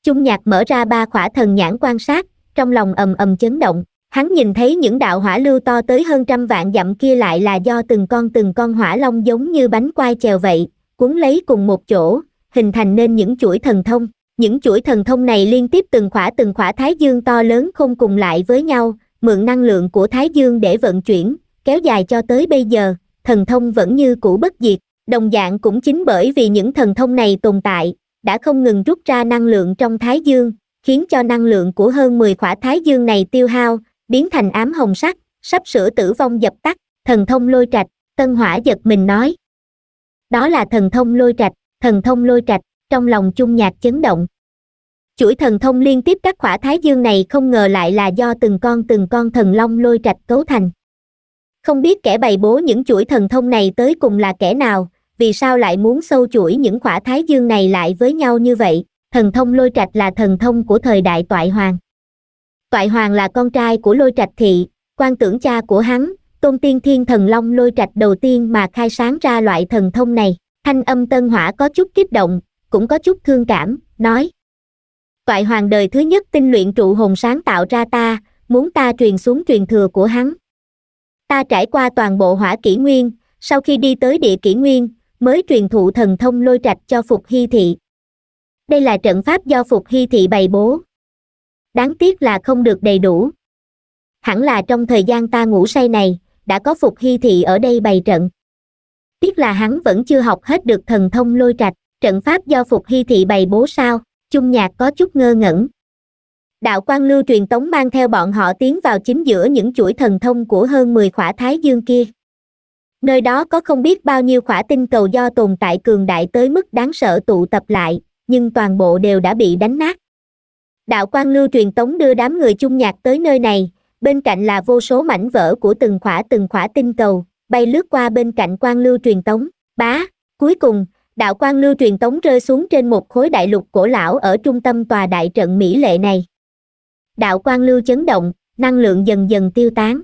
chung nhạc mở ra ba khỏa thần nhãn quan sát trong lòng ầm ầm chấn động hắn nhìn thấy những đạo hỏa lưu to tới hơn trăm vạn dặm kia lại là do từng con từng con hỏa long giống như bánh quai chèo vậy cuốn lấy cùng một chỗ hình thành nên những chuỗi thần thông những chuỗi thần thông này liên tiếp từng khỏa từng khỏa thái dương to lớn không cùng lại với nhau mượn năng lượng của thái dương để vận chuyển kéo dài cho tới bây giờ thần thông vẫn như cũ bất diệt đồng dạng cũng chính bởi vì những thần thông này tồn tại đã không ngừng rút ra năng lượng trong thái dương khiến cho năng lượng của hơn 10 khỏa thái dương này tiêu hao biến thành ám hồng sắc sắp sửa tử vong dập tắt thần thông lôi trạch tân hỏa giật mình nói đó là thần thông lôi trạch thần thông lôi trạch trong lòng chung nhạc chấn động chuỗi thần thông liên tiếp các khỏa thái dương này không ngờ lại là do từng con từng con thần long lôi trạch cấu thành không biết kẻ bày bố những chuỗi thần thông này tới cùng là kẻ nào vì sao lại muốn sâu chuỗi những khỏa thái dương này lại với nhau như vậy thần thông lôi trạch là thần thông của thời đại toại hoàng Toại Hoàng là con trai của Lôi Trạch Thị, quan tưởng cha của hắn, Tôn Tiên Thiên Thần Long Lôi Trạch đầu tiên mà khai sáng ra loại thần thông này. Thanh âm Tân Hỏa có chút kích động, cũng có chút thương cảm, nói. Toại Hoàng đời thứ nhất tinh luyện trụ hồn sáng tạo ra ta, muốn ta truyền xuống truyền thừa của hắn. Ta trải qua toàn bộ hỏa kỷ nguyên, sau khi đi tới địa kỷ nguyên, mới truyền thụ thần thông lôi trạch cho Phục Hy Thị. Đây là trận pháp do Phục Hy Thị bày bố, đáng tiếc là không được đầy đủ hẳn là trong thời gian ta ngủ say này đã có phục hy thị ở đây bày trận tiếc là hắn vẫn chưa học hết được thần thông lôi trạch trận pháp do phục hy thị bày bố sao chung nhạc có chút ngơ ngẩn đạo quan lưu truyền tống mang theo bọn họ tiến vào chính giữa những chuỗi thần thông của hơn mười khỏa thái dương kia nơi đó có không biết bao nhiêu khỏa tinh cầu do tồn tại cường đại tới mức đáng sợ tụ tập lại nhưng toàn bộ đều đã bị đánh nát đạo quan lưu truyền tống đưa đám người chung nhạc tới nơi này bên cạnh là vô số mảnh vỡ của từng khỏa từng khỏa tinh cầu bay lướt qua bên cạnh quan lưu truyền tống bá cuối cùng đạo quan lưu truyền tống rơi xuống trên một khối đại lục cổ lão ở trung tâm tòa đại trận mỹ lệ này đạo quan lưu chấn động năng lượng dần dần tiêu tán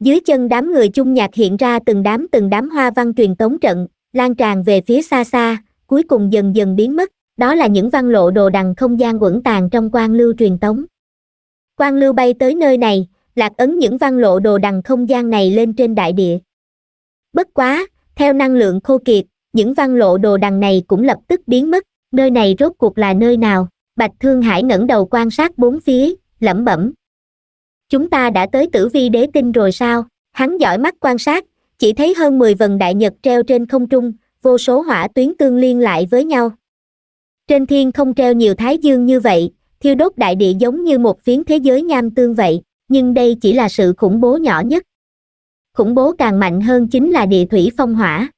dưới chân đám người chung nhạc hiện ra từng đám từng đám hoa văn truyền tống trận lan tràn về phía xa xa cuối cùng dần dần biến mất đó là những văn lộ đồ đằng không gian quẩn tàn trong quan lưu truyền tống quan lưu bay tới nơi này lạc ấn những văn lộ đồ đằng không gian này lên trên đại địa bất quá theo năng lượng khô kiệt những văn lộ đồ đằng này cũng lập tức biến mất nơi này rốt cuộc là nơi nào bạch thương hải ngẩng đầu quan sát bốn phía lẩm bẩm chúng ta đã tới tử vi đế tinh rồi sao hắn giỏi mắt quan sát chỉ thấy hơn mười vần đại nhật treo trên không trung vô số hỏa tuyến tương liên lại với nhau trên thiên không treo nhiều thái dương như vậy thiêu đốt đại địa giống như một phiến thế giới nham tương vậy nhưng đây chỉ là sự khủng bố nhỏ nhất khủng bố càng mạnh hơn chính là địa thủy phong hỏa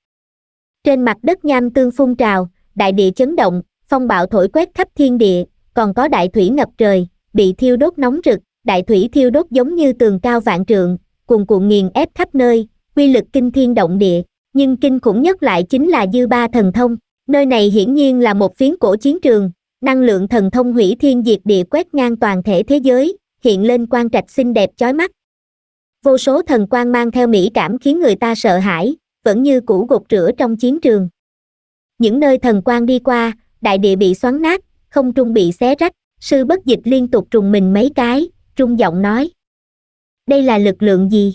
trên mặt đất nham tương phun trào đại địa chấn động phong bạo thổi quét khắp thiên địa còn có đại thủy ngập trời bị thiêu đốt nóng rực đại thủy thiêu đốt giống như tường cao vạn trượng cuồn cuộn nghiền ép khắp nơi quy lực kinh thiên động địa nhưng kinh khủng nhất lại chính là dư ba thần thông Nơi này hiển nhiên là một phiến cổ chiến trường, năng lượng thần thông hủy thiên diệt địa quét ngang toàn thể thế giới, hiện lên quan trạch xinh đẹp chói mắt. Vô số thần quang mang theo mỹ cảm khiến người ta sợ hãi, vẫn như cũ gột rửa trong chiến trường. Những nơi thần quang đi qua, đại địa bị xoắn nát, không trung bị xé rách, sư bất dịch liên tục trùng mình mấy cái, trung giọng nói. Đây là lực lượng gì?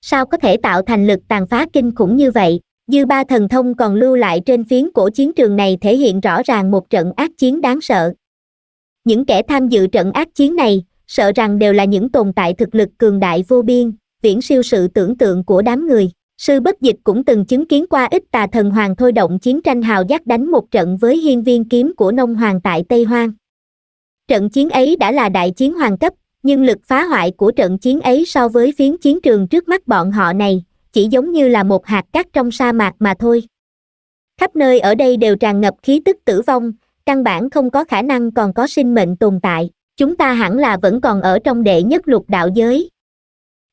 Sao có thể tạo thành lực tàn phá kinh khủng như vậy? dư ba thần thông còn lưu lại trên phiến cổ chiến trường này thể hiện rõ ràng một trận ác chiến đáng sợ những kẻ tham dự trận ác chiến này sợ rằng đều là những tồn tại thực lực cường đại vô biên viễn siêu sự tưởng tượng của đám người sư bất dịch cũng từng chứng kiến qua ít tà thần hoàng thôi động chiến tranh hào giác đánh một trận với hiên viên kiếm của nông hoàng tại tây hoang trận chiến ấy đã là đại chiến hoàng cấp nhưng lực phá hoại của trận chiến ấy so với phiến chiến trường trước mắt bọn họ này chỉ giống như là một hạt cát trong sa mạc mà thôi khắp nơi ở đây đều tràn ngập khí tức tử vong căn bản không có khả năng còn có sinh mệnh tồn tại chúng ta hẳn là vẫn còn ở trong đệ nhất lục đạo giới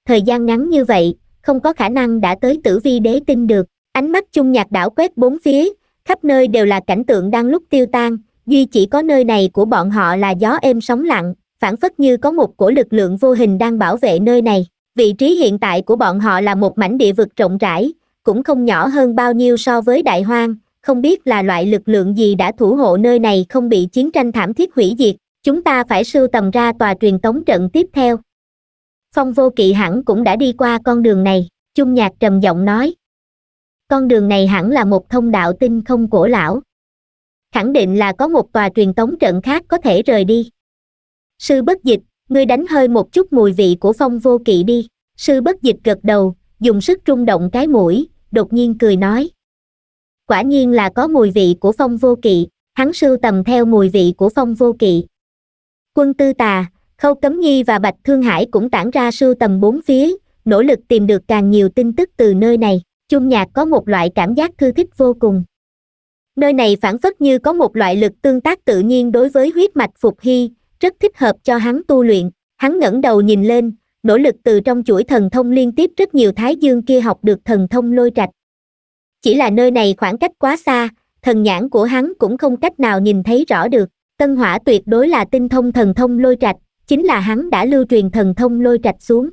thời gian ngắn như vậy không có khả năng đã tới tử vi đế tin được ánh mắt chung nhạc đảo quét bốn phía khắp nơi đều là cảnh tượng đang lúc tiêu tan duy chỉ có nơi này của bọn họ là gió êm sóng lặng phản phất như có một cổ lực lượng vô hình đang bảo vệ nơi này vị trí hiện tại của bọn họ là một mảnh địa vực rộng rãi cũng không nhỏ hơn bao nhiêu so với đại hoang không biết là loại lực lượng gì đã thủ hộ nơi này không bị chiến tranh thảm thiết hủy diệt chúng ta phải sưu tầm ra tòa truyền tống trận tiếp theo phong vô kỵ hẳn cũng đã đi qua con đường này chung nhạc trầm giọng nói con đường này hẳn là một thông đạo tinh không cổ lão khẳng định là có một tòa truyền tống trận khác có thể rời đi sư bất dịch ngươi đánh hơi một chút mùi vị của phong vô kỵ đi sư bất dịch gật đầu dùng sức rung động cái mũi đột nhiên cười nói quả nhiên là có mùi vị của phong vô kỵ hắn sưu tầm theo mùi vị của phong vô kỵ quân tư tà khâu cấm nhi và bạch thương hải cũng tản ra sưu tầm bốn phía nỗ lực tìm được càng nhiều tin tức từ nơi này chung nhạc có một loại cảm giác thư thích vô cùng nơi này phản phất như có một loại lực tương tác tự nhiên đối với huyết mạch phục hy rất thích hợp cho hắn tu luyện hắn ngẩng đầu nhìn lên nỗ lực từ trong chuỗi thần thông liên tiếp rất nhiều thái dương kia học được thần thông lôi trạch chỉ là nơi này khoảng cách quá xa thần nhãn của hắn cũng không cách nào nhìn thấy rõ được tân hỏa tuyệt đối là tinh thông thần thông lôi trạch chính là hắn đã lưu truyền thần thông lôi trạch xuống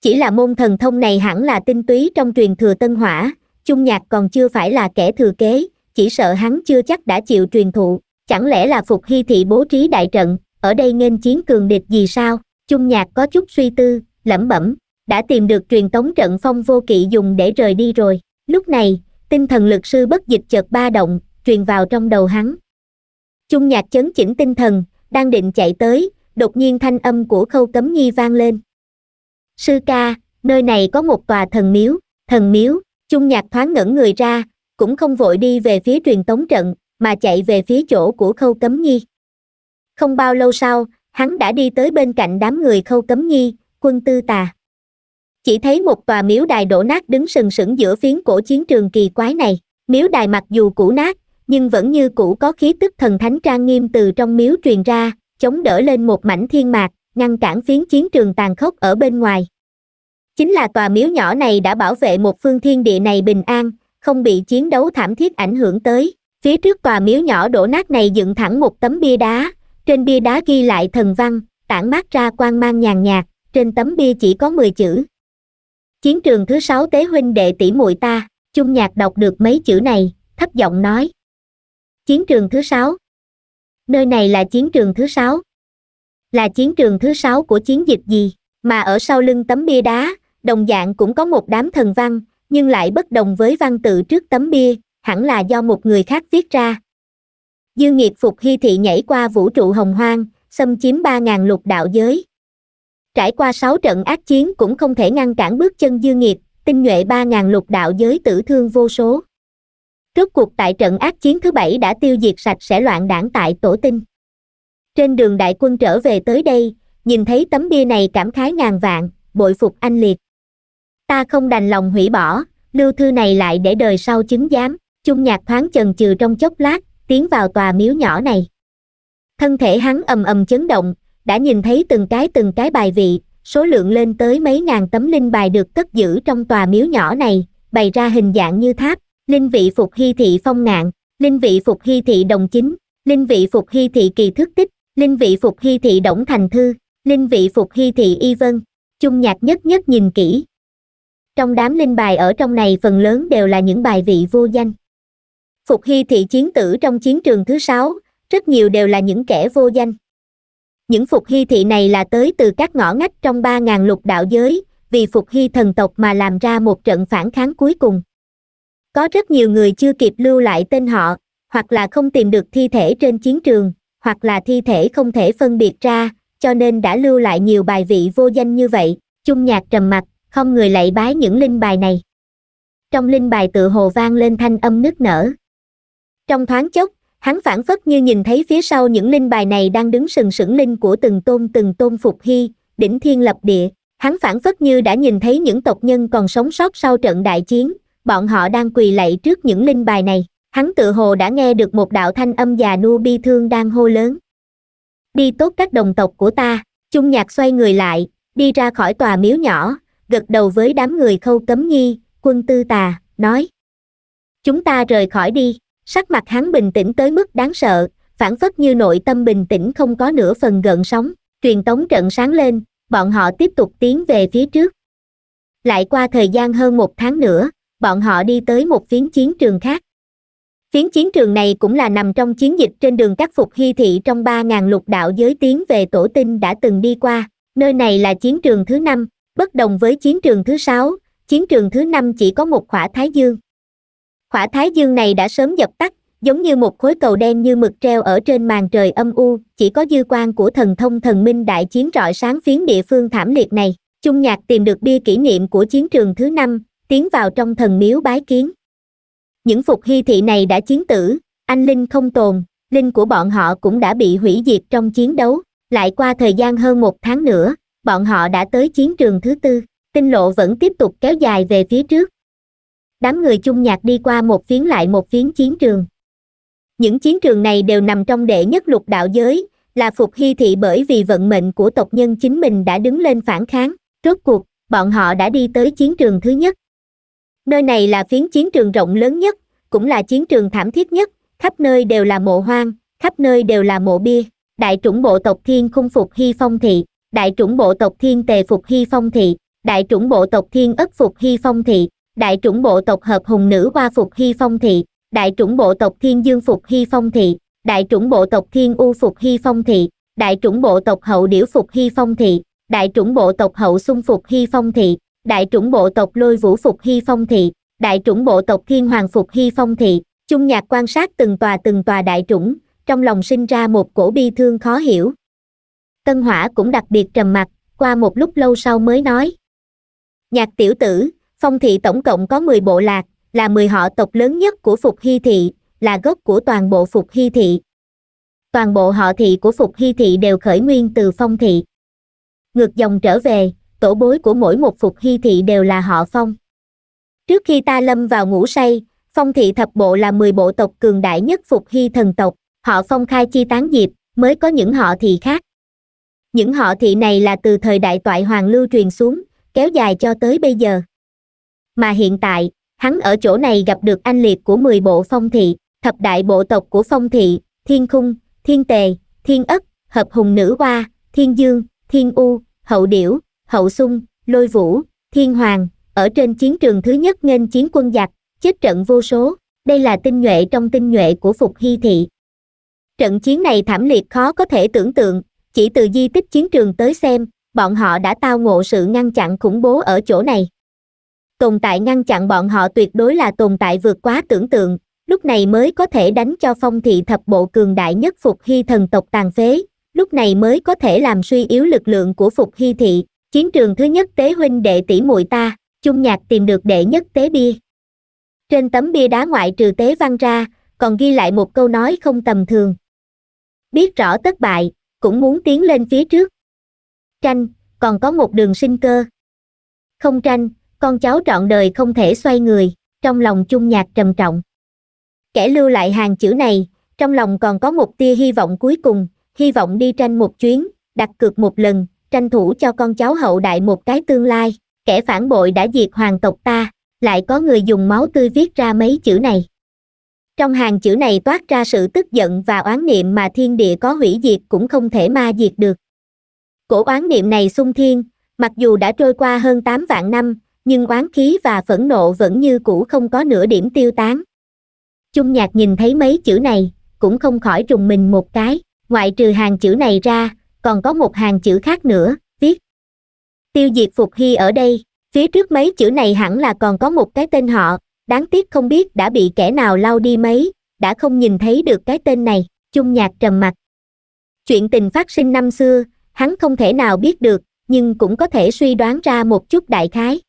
chỉ là môn thần thông này hẳn là tinh túy trong truyền thừa tân hỏa chung nhạc còn chưa phải là kẻ thừa kế chỉ sợ hắn chưa chắc đã chịu truyền thụ chẳng lẽ là phục hy thị bố trí đại trận ở đây nghênh chiến cường địch gì sao trung nhạc có chút suy tư lẩm bẩm đã tìm được truyền tống trận phong vô kỵ dùng để rời đi rồi lúc này tinh thần lực sư bất dịch chợt ba động truyền vào trong đầu hắn trung nhạc chấn chỉnh tinh thần đang định chạy tới đột nhiên thanh âm của khâu cấm nhi vang lên sư ca nơi này có một tòa thần miếu thần miếu trung nhạc thoáng ngẩn người ra cũng không vội đi về phía truyền tống trận mà chạy về phía chỗ của khâu cấm nhi không bao lâu sau hắn đã đi tới bên cạnh đám người khâu cấm nhi quân tư tà chỉ thấy một tòa miếu đài đổ nát đứng sừng sững giữa phiến cổ chiến trường kỳ quái này miếu đài mặc dù cũ nát nhưng vẫn như cũ có khí tức thần thánh trang nghiêm từ trong miếu truyền ra chống đỡ lên một mảnh thiên mạc ngăn cản phiến chiến trường tàn khốc ở bên ngoài chính là tòa miếu nhỏ này đã bảo vệ một phương thiên địa này bình an không bị chiến đấu thảm thiết ảnh hưởng tới phía trước tòa miếu nhỏ đổ nát này dựng thẳng một tấm bia đá trên bia đá ghi lại thần văn tản mát ra quang mang nhàn nhạt trên tấm bia chỉ có mười chữ chiến trường thứ sáu tế huynh đệ tỷ muội ta chung nhạc đọc được mấy chữ này thấp giọng nói chiến trường thứ sáu nơi này là chiến trường thứ sáu là chiến trường thứ sáu của chiến dịch gì mà ở sau lưng tấm bia đá đồng dạng cũng có một đám thần văn nhưng lại bất đồng với văn tự trước tấm bia hẳn là do một người khác viết ra. Dư nghiệp phục hy thị nhảy qua vũ trụ hồng hoang, xâm chiếm 3.000 lục đạo giới. Trải qua 6 trận ác chiến cũng không thể ngăn cản bước chân dư nghiệp, tinh nhuệ 3.000 lục đạo giới tử thương vô số. Rốt cuộc tại trận ác chiến thứ bảy đã tiêu diệt sạch sẽ loạn đảng tại tổ tinh. Trên đường đại quân trở về tới đây, nhìn thấy tấm bia này cảm khái ngàn vạn, bội phục anh liệt. Ta không đành lòng hủy bỏ, lưu thư này lại để đời sau chứng giám chung nhạc thoáng chần chừ trong chốc lát tiến vào tòa miếu nhỏ này thân thể hắn ầm ầm chấn động đã nhìn thấy từng cái từng cái bài vị số lượng lên tới mấy ngàn tấm linh bài được cất giữ trong tòa miếu nhỏ này bày ra hình dạng như tháp linh vị phục hy thị phong nạn linh vị phục hy thị đồng chính linh vị phục hy thị kỳ thức tích linh vị phục hy thị đổng thành thư linh vị phục hy thị y vân chung nhạc nhất nhất nhìn kỹ trong đám linh bài ở trong này phần lớn đều là những bài vị vô danh phục hy thị chiến tử trong chiến trường thứ sáu rất nhiều đều là những kẻ vô danh những phục hy thị này là tới từ các ngõ ngách trong ba ngàn lục đạo giới vì phục hy thần tộc mà làm ra một trận phản kháng cuối cùng có rất nhiều người chưa kịp lưu lại tên họ hoặc là không tìm được thi thể trên chiến trường hoặc là thi thể không thể phân biệt ra cho nên đã lưu lại nhiều bài vị vô danh như vậy chung nhạc trầm mặc không người lạy bái những linh bài này trong linh bài tự hồ vang lên thanh âm nức nở trong thoáng chốc hắn phản phất như nhìn thấy phía sau những linh bài này đang đứng sừng sững linh của từng tôn từng tôn phục hy đỉnh thiên lập địa hắn phản phất như đã nhìn thấy những tộc nhân còn sống sót sau trận đại chiến bọn họ đang quỳ lạy trước những linh bài này hắn tự hồ đã nghe được một đạo thanh âm già nua bi thương đang hô lớn đi tốt các đồng tộc của ta chung nhạc xoay người lại đi ra khỏi tòa miếu nhỏ gật đầu với đám người khâu cấm nhi quân tư tà nói chúng ta rời khỏi đi Sắc mặt hắn bình tĩnh tới mức đáng sợ, phản phất như nội tâm bình tĩnh không có nửa phần gợn sóng, truyền tống trận sáng lên, bọn họ tiếp tục tiến về phía trước. Lại qua thời gian hơn một tháng nữa, bọn họ đi tới một phiến chiến trường khác. Phiến chiến trường này cũng là nằm trong chiến dịch trên đường các phục hy thị trong 3.000 lục đạo giới tiến về tổ tinh đã từng đi qua, nơi này là chiến trường thứ năm, bất đồng với chiến trường thứ sáu, chiến trường thứ năm chỉ có một khỏa thái dương khỏa thái dương này đã sớm dập tắt giống như một khối cầu đen như mực treo ở trên màn trời âm u chỉ có dư quan của thần thông thần minh đại chiến rọi sáng phiến địa phương thảm liệt này Trung nhạc tìm được bia kỷ niệm của chiến trường thứ năm tiến vào trong thần miếu bái kiến những phục hy thị này đã chiến tử anh linh không tồn linh của bọn họ cũng đã bị hủy diệt trong chiến đấu lại qua thời gian hơn một tháng nữa bọn họ đã tới chiến trường thứ tư tinh lộ vẫn tiếp tục kéo dài về phía trước đám người chung nhạc đi qua một phiến lại một phiến chiến trường những chiến trường này đều nằm trong đệ nhất lục đạo giới là phục hy thị bởi vì vận mệnh của tộc nhân chính mình đã đứng lên phản kháng rốt cuộc bọn họ đã đi tới chiến trường thứ nhất nơi này là phiến chiến trường rộng lớn nhất cũng là chiến trường thảm thiết nhất khắp nơi đều là mộ hoang khắp nơi đều là mộ bia đại chủng bộ tộc thiên khung phục hy phong thị đại chủng bộ tộc thiên tề phục hy phong thị đại chủng bộ tộc thiên ất phục hy phong thị đại chủng bộ tộc hợp hùng nữ hoa phục hy phong thị đại chủng bộ tộc thiên dương phục hy phong thị đại chủng bộ tộc thiên u phục hy phong thị đại chủng bộ tộc hậu điểu phục hy phong thị đại chủng bộ tộc hậu xung phục hy phong thị đại chủng bộ tộc lôi vũ phục hy phong thị đại chủng bộ tộc thiên hoàng phục hy phong thị chung nhạc quan sát từng tòa từng tòa đại chủng trong lòng sinh ra một cổ bi thương khó hiểu tân hỏa cũng đặc biệt trầm mặc qua một lúc lâu sau mới nói nhạc tiểu tử phong thị tổng cộng có 10 bộ lạc là 10 họ tộc lớn nhất của phục hy thị là gốc của toàn bộ phục hy thị toàn bộ họ thị của phục hy thị đều khởi nguyên từ phong thị ngược dòng trở về tổ bối của mỗi một phục hy thị đều là họ phong trước khi ta lâm vào ngủ say phong thị thập bộ là 10 bộ tộc cường đại nhất phục hy thần tộc họ phong khai chi tán diệt mới có những họ thị khác những họ thị này là từ thời đại toại hoàng lưu truyền xuống kéo dài cho tới bây giờ mà hiện tại hắn ở chỗ này gặp được anh liệt của 10 bộ phong thị thập đại bộ tộc của phong thị thiên khung thiên tề thiên ất hợp hùng nữ hoa thiên dương thiên u hậu điểu hậu sung lôi vũ thiên hoàng ở trên chiến trường thứ nhất nghênh chiến quân giặc chết trận vô số đây là tinh nhuệ trong tinh nhuệ của phục hy thị trận chiến này thảm liệt khó có thể tưởng tượng chỉ từ di tích chiến trường tới xem bọn họ đã tao ngộ sự ngăn chặn khủng bố ở chỗ này tồn tại ngăn chặn bọn họ tuyệt đối là tồn tại vượt quá tưởng tượng lúc này mới có thể đánh cho phong thị thập bộ cường đại nhất phục hy thần tộc tàn phế lúc này mới có thể làm suy yếu lực lượng của phục hy thị chiến trường thứ nhất tế huynh đệ tỷ muội ta chung nhạc tìm được đệ nhất tế bia trên tấm bia đá ngoại trừ tế văn ra còn ghi lại một câu nói không tầm thường biết rõ tất bại cũng muốn tiến lên phía trước tranh còn có một đường sinh cơ không tranh con cháu trọn đời không thể xoay người trong lòng chung nhạc trầm trọng kẻ lưu lại hàng chữ này trong lòng còn có một tia hy vọng cuối cùng hy vọng đi tranh một chuyến đặt cược một lần tranh thủ cho con cháu hậu đại một cái tương lai kẻ phản bội đã diệt hoàng tộc ta lại có người dùng máu tươi viết ra mấy chữ này trong hàng chữ này toát ra sự tức giận và oán niệm mà thiên địa có hủy diệt cũng không thể ma diệt được cổ oán niệm này xung thiên mặc dù đã trôi qua hơn 8 vạn năm nhưng oán khí và phẫn nộ vẫn như cũ không có nửa điểm tiêu tán chung nhạc nhìn thấy mấy chữ này cũng không khỏi trùng mình một cái ngoại trừ hàng chữ này ra còn có một hàng chữ khác nữa viết tiêu diệt phục hy ở đây phía trước mấy chữ này hẳn là còn có một cái tên họ đáng tiếc không biết đã bị kẻ nào lau đi mấy đã không nhìn thấy được cái tên này chung nhạc trầm mặc chuyện tình phát sinh năm xưa hắn không thể nào biết được nhưng cũng có thể suy đoán ra một chút đại khái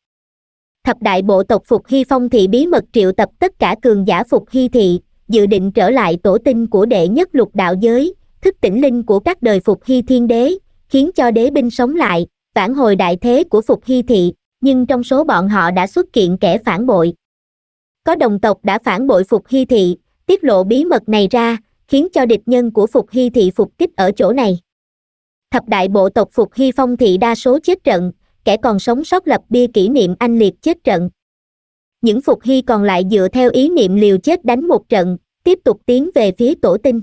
thập đại bộ tộc phục hy phong thị bí mật triệu tập tất cả cường giả phục hy thị dự định trở lại tổ tinh của đệ nhất lục đạo giới thức tỉnh linh của các đời phục hy thiên đế khiến cho đế binh sống lại phản hồi đại thế của phục hy thị nhưng trong số bọn họ đã xuất hiện kẻ phản bội có đồng tộc đã phản bội phục hy thị tiết lộ bí mật này ra khiến cho địch nhân của phục hy thị phục kích ở chỗ này thập đại bộ tộc phục hy phong thị đa số chết trận kẻ còn sống sót lập bia kỷ niệm anh liệt chết trận những phục hy còn lại dựa theo ý niệm liều chết đánh một trận tiếp tục tiến về phía tổ tinh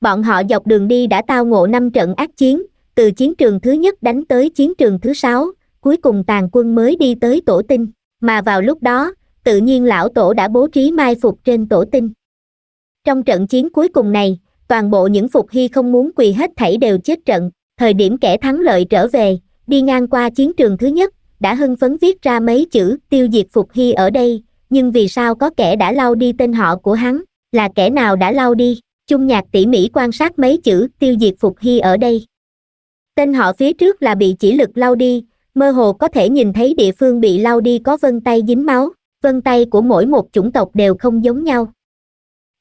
bọn họ dọc đường đi đã tao ngộ năm trận ác chiến từ chiến trường thứ nhất đánh tới chiến trường thứ sáu cuối cùng tàn quân mới đi tới tổ tinh mà vào lúc đó tự nhiên lão tổ đã bố trí mai phục trên tổ tinh trong trận chiến cuối cùng này toàn bộ những phục hy không muốn quỳ hết thảy đều chết trận thời điểm kẻ thắng lợi trở về đi ngang qua chiến trường thứ nhất đã hưng phấn viết ra mấy chữ tiêu diệt phục hy ở đây nhưng vì sao có kẻ đã lau đi tên họ của hắn là kẻ nào đã lau đi chung nhạc tỉ mỉ quan sát mấy chữ tiêu diệt phục hy ở đây tên họ phía trước là bị chỉ lực lau đi mơ hồ có thể nhìn thấy địa phương bị lau đi có vân tay dính máu vân tay của mỗi một chủng tộc đều không giống nhau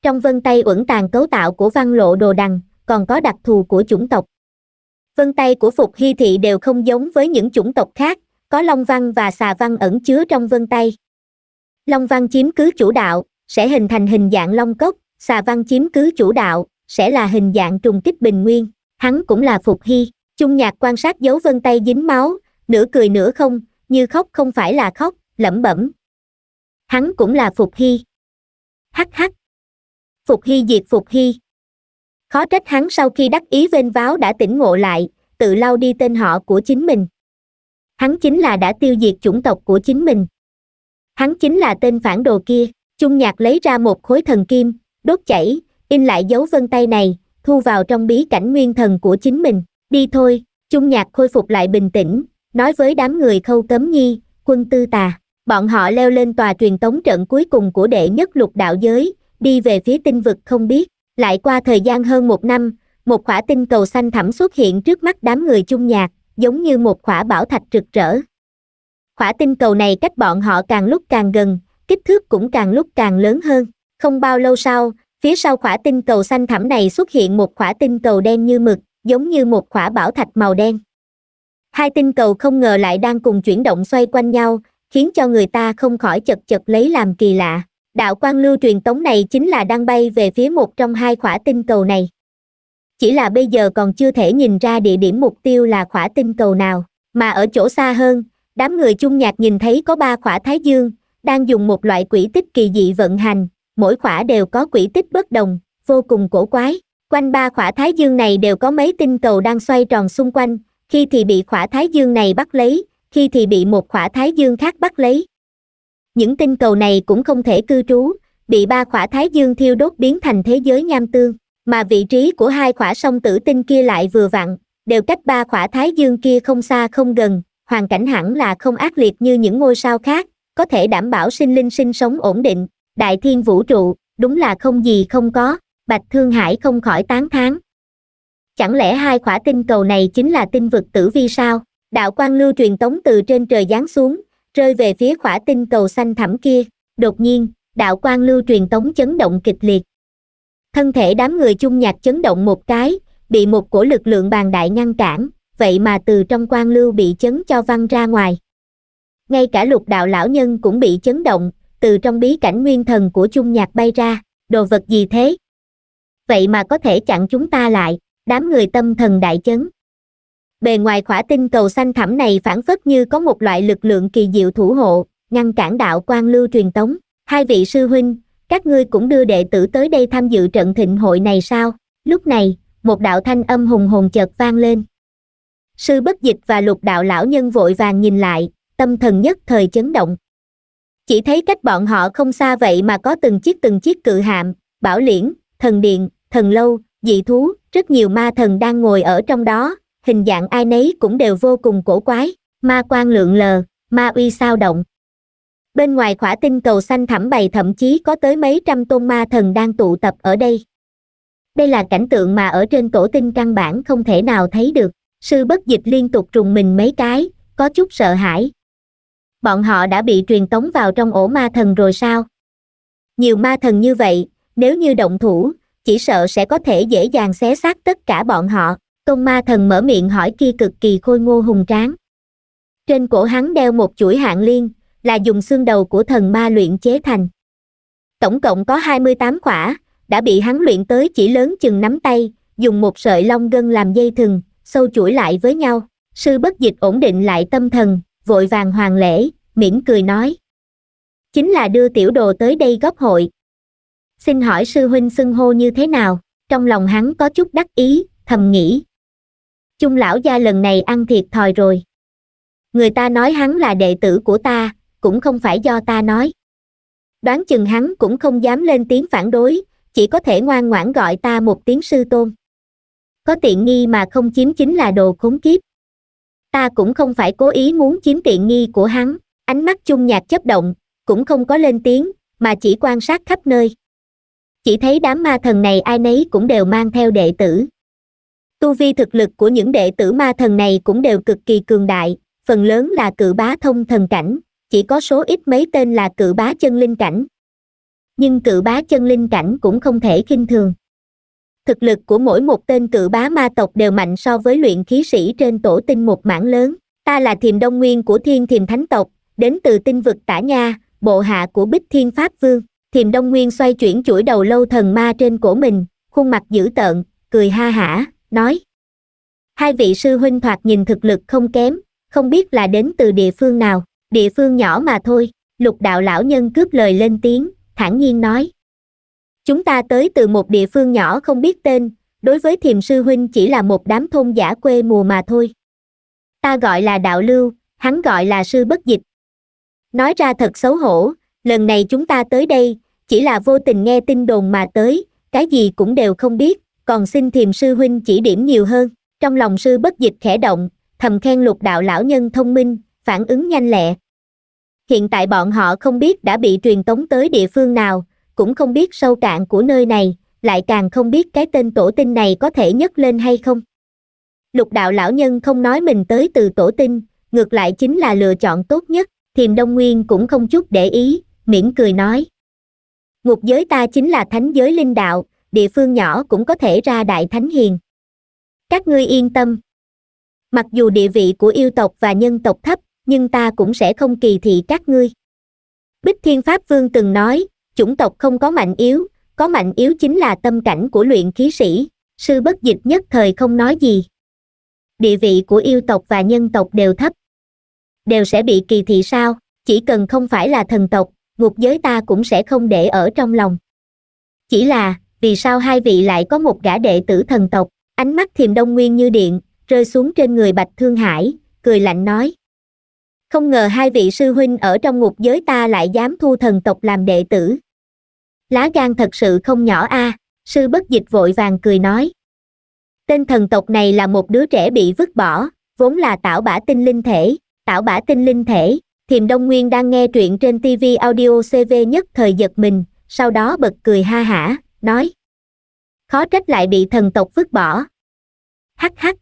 trong vân tay uẩn tàn cấu tạo của văn lộ đồ đằng còn có đặc thù của chủng tộc vân tay của phục hy thị đều không giống với những chủng tộc khác có long văn và xà văn ẩn chứa trong vân tay long văn chiếm cứ chủ đạo sẽ hình thành hình dạng long cốc xà văn chiếm cứ chủ đạo sẽ là hình dạng trùng kích bình nguyên hắn cũng là phục hy chung nhạc quan sát dấu vân tay dính máu nửa cười nửa không như khóc không phải là khóc lẩm bẩm hắn cũng là phục hy hắc hắc phục hy diệt phục hy khó trách hắn sau khi đắc ý vênh váo đã tỉnh ngộ lại tự lau đi tên họ của chính mình hắn chính là đã tiêu diệt chủng tộc của chính mình hắn chính là tên phản đồ kia chung nhạc lấy ra một khối thần kim đốt chảy in lại dấu vân tay này thu vào trong bí cảnh nguyên thần của chính mình đi thôi chung nhạc khôi phục lại bình tĩnh nói với đám người khâu cấm nhi quân tư tà bọn họ leo lên tòa truyền tống trận cuối cùng của đệ nhất lục đạo giới đi về phía tinh vực không biết lại qua thời gian hơn một năm, một khỏa tinh cầu xanh thẳm xuất hiện trước mắt đám người chung nhạc, giống như một khỏa bảo thạch rực rỡ. Khỏa tinh cầu này cách bọn họ càng lúc càng gần, kích thước cũng càng lúc càng lớn hơn. Không bao lâu sau, phía sau khỏa tinh cầu xanh thẳm này xuất hiện một khỏa tinh cầu đen như mực, giống như một khỏa bảo thạch màu đen. Hai tinh cầu không ngờ lại đang cùng chuyển động xoay quanh nhau, khiến cho người ta không khỏi chật chật lấy làm kỳ lạ đạo quan lưu truyền tống này chính là đang bay về phía một trong hai khỏa tinh cầu này chỉ là bây giờ còn chưa thể nhìn ra địa điểm mục tiêu là khỏa tinh cầu nào mà ở chỗ xa hơn đám người chung nhạc nhìn thấy có ba khỏa thái dương đang dùng một loại quỷ tích kỳ dị vận hành mỗi khỏa đều có quỷ tích bất đồng vô cùng cổ quái quanh ba khỏa thái dương này đều có mấy tinh cầu đang xoay tròn xung quanh khi thì bị khỏa thái dương này bắt lấy khi thì bị một khỏa thái dương khác bắt lấy những tinh cầu này cũng không thể cư trú bị ba khỏa thái dương thiêu đốt biến thành thế giới nham tương mà vị trí của hai khỏa sông tử tinh kia lại vừa vặn đều cách ba khỏa thái dương kia không xa không gần hoàn cảnh hẳn là không ác liệt như những ngôi sao khác có thể đảm bảo sinh linh sinh sống ổn định đại thiên vũ trụ đúng là không gì không có bạch thương hải không khỏi tán thán chẳng lẽ hai khỏa tinh cầu này chính là tinh vực tử vi sao đạo quan lưu truyền tống từ trên trời giáng xuống rơi về phía khỏa tinh cầu xanh thẳm kia đột nhiên đạo quang lưu truyền tống chấn động kịch liệt thân thể đám người chung nhạc chấn động một cái bị một cổ lực lượng bàn đại ngăn cản vậy mà từ trong quang lưu bị chấn cho văng ra ngoài ngay cả lục đạo lão nhân cũng bị chấn động từ trong bí cảnh nguyên thần của chung nhạc bay ra đồ vật gì thế vậy mà có thể chặn chúng ta lại đám người tâm thần đại chấn bề ngoài khỏa tinh cầu xanh thẳm này phản phất như có một loại lực lượng kỳ diệu thủ hộ ngăn cản đạo quan lưu truyền tống hai vị sư huynh các ngươi cũng đưa đệ tử tới đây tham dự trận thịnh hội này sao lúc này một đạo thanh âm hùng hồn chợt vang lên sư bất dịch và lục đạo lão nhân vội vàng nhìn lại tâm thần nhất thời chấn động chỉ thấy cách bọn họ không xa vậy mà có từng chiếc từng chiếc cự hạm bảo liễn thần điện thần lâu dị thú rất nhiều ma thần đang ngồi ở trong đó hình dạng ai nấy cũng đều vô cùng cổ quái ma quan lượng lờ ma uy sao động bên ngoài khỏa tinh cầu xanh thẳm bày thậm chí có tới mấy trăm tôn ma thần đang tụ tập ở đây đây là cảnh tượng mà ở trên tổ tinh căn bản không thể nào thấy được sư bất dịch liên tục trùng mình mấy cái có chút sợ hãi bọn họ đã bị truyền tống vào trong ổ ma thần rồi sao nhiều ma thần như vậy nếu như động thủ chỉ sợ sẽ có thể dễ dàng xé xác tất cả bọn họ Tôn ma thần mở miệng hỏi kia cực kỳ khôi ngô hùng tráng. Trên cổ hắn đeo một chuỗi hạng liên, là dùng xương đầu của thần ma luyện chế thành. Tổng cộng có 28 quả, đã bị hắn luyện tới chỉ lớn chừng nắm tay, dùng một sợi lông gân làm dây thừng, sâu chuỗi lại với nhau. Sư bất dịch ổn định lại tâm thần, vội vàng hoàng lễ, mỉm cười nói. Chính là đưa tiểu đồ tới đây góp hội. Xin hỏi sư huynh xưng hô như thế nào? Trong lòng hắn có chút đắc ý, thầm nghĩ, chung lão gia lần này ăn thiệt thòi rồi người ta nói hắn là đệ tử của ta cũng không phải do ta nói đoán chừng hắn cũng không dám lên tiếng phản đối chỉ có thể ngoan ngoãn gọi ta một tiếng sư tôn có tiện nghi mà không chiếm chính là đồ khốn kiếp ta cũng không phải cố ý muốn chiếm tiện nghi của hắn ánh mắt chung nhạc chấp động cũng không có lên tiếng mà chỉ quan sát khắp nơi chỉ thấy đám ma thần này ai nấy cũng đều mang theo đệ tử tu vi thực lực của những đệ tử ma thần này cũng đều cực kỳ cường đại phần lớn là cự bá thông thần cảnh chỉ có số ít mấy tên là cự bá chân linh cảnh nhưng cự bá chân linh cảnh cũng không thể khinh thường thực lực của mỗi một tên cự bá ma tộc đều mạnh so với luyện khí sĩ trên tổ tinh một mảng lớn ta là thiềm đông nguyên của thiên thiềm thánh tộc đến từ tinh vực tả nha bộ hạ của bích thiên pháp vương thiềm đông nguyên xoay chuyển chuỗi đầu lâu thần ma trên cổ mình khuôn mặt dữ tợn cười ha hả nói hai vị sư huynh thoạt nhìn thực lực không kém không biết là đến từ địa phương nào địa phương nhỏ mà thôi lục đạo lão nhân cướp lời lên tiếng thản nhiên nói chúng ta tới từ một địa phương nhỏ không biết tên đối với thiềm sư huynh chỉ là một đám thôn giả quê mùa mà thôi ta gọi là đạo lưu hắn gọi là sư bất dịch nói ra thật xấu hổ lần này chúng ta tới đây chỉ là vô tình nghe tin đồn mà tới cái gì cũng đều không biết còn xin thiềm sư huynh chỉ điểm nhiều hơn trong lòng sư bất dịch khẽ động thầm khen lục đạo lão nhân thông minh phản ứng nhanh lẹ hiện tại bọn họ không biết đã bị truyền tống tới địa phương nào cũng không biết sâu cạn của nơi này lại càng không biết cái tên tổ tinh này có thể nhấc lên hay không lục đạo lão nhân không nói mình tới từ tổ tinh ngược lại chính là lựa chọn tốt nhất thiềm đông nguyên cũng không chút để ý miễn cười nói ngục giới ta chính là thánh giới linh đạo địa phương nhỏ cũng có thể ra đại thánh hiền các ngươi yên tâm mặc dù địa vị của yêu tộc và nhân tộc thấp nhưng ta cũng sẽ không kỳ thị các ngươi bích thiên pháp vương từng nói chủng tộc không có mạnh yếu có mạnh yếu chính là tâm cảnh của luyện khí sĩ sư bất dịch nhất thời không nói gì địa vị của yêu tộc và nhân tộc đều thấp đều sẽ bị kỳ thị sao chỉ cần không phải là thần tộc ngục giới ta cũng sẽ không để ở trong lòng chỉ là vì sao hai vị lại có một gã đệ tử thần tộc ánh mắt thiềm đông nguyên như điện rơi xuống trên người bạch thương hải cười lạnh nói không ngờ hai vị sư huynh ở trong ngục giới ta lại dám thu thần tộc làm đệ tử lá gan thật sự không nhỏ a à, sư bất dịch vội vàng cười nói tên thần tộc này là một đứa trẻ bị vứt bỏ vốn là tạo bả tinh linh thể tạo bả tinh linh thể thiềm đông nguyên đang nghe truyện trên tv audio cv nhất thời giật mình sau đó bật cười ha hả nói khó trách lại bị thần tộc vứt bỏ hắc hắc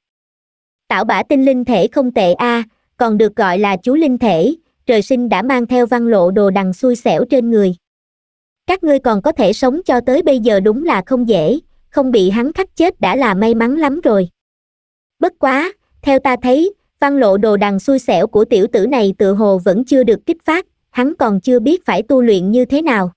tạo bả tinh linh thể không tệ a à, còn được gọi là chú linh thể trời sinh đã mang theo văn lộ đồ đằng xui xẻo trên người các ngươi còn có thể sống cho tới bây giờ đúng là không dễ không bị hắn khắc chết đã là may mắn lắm rồi bất quá theo ta thấy văn lộ đồ đằng xui xẻo của tiểu tử này tự hồ vẫn chưa được kích phát hắn còn chưa biết phải tu luyện như thế nào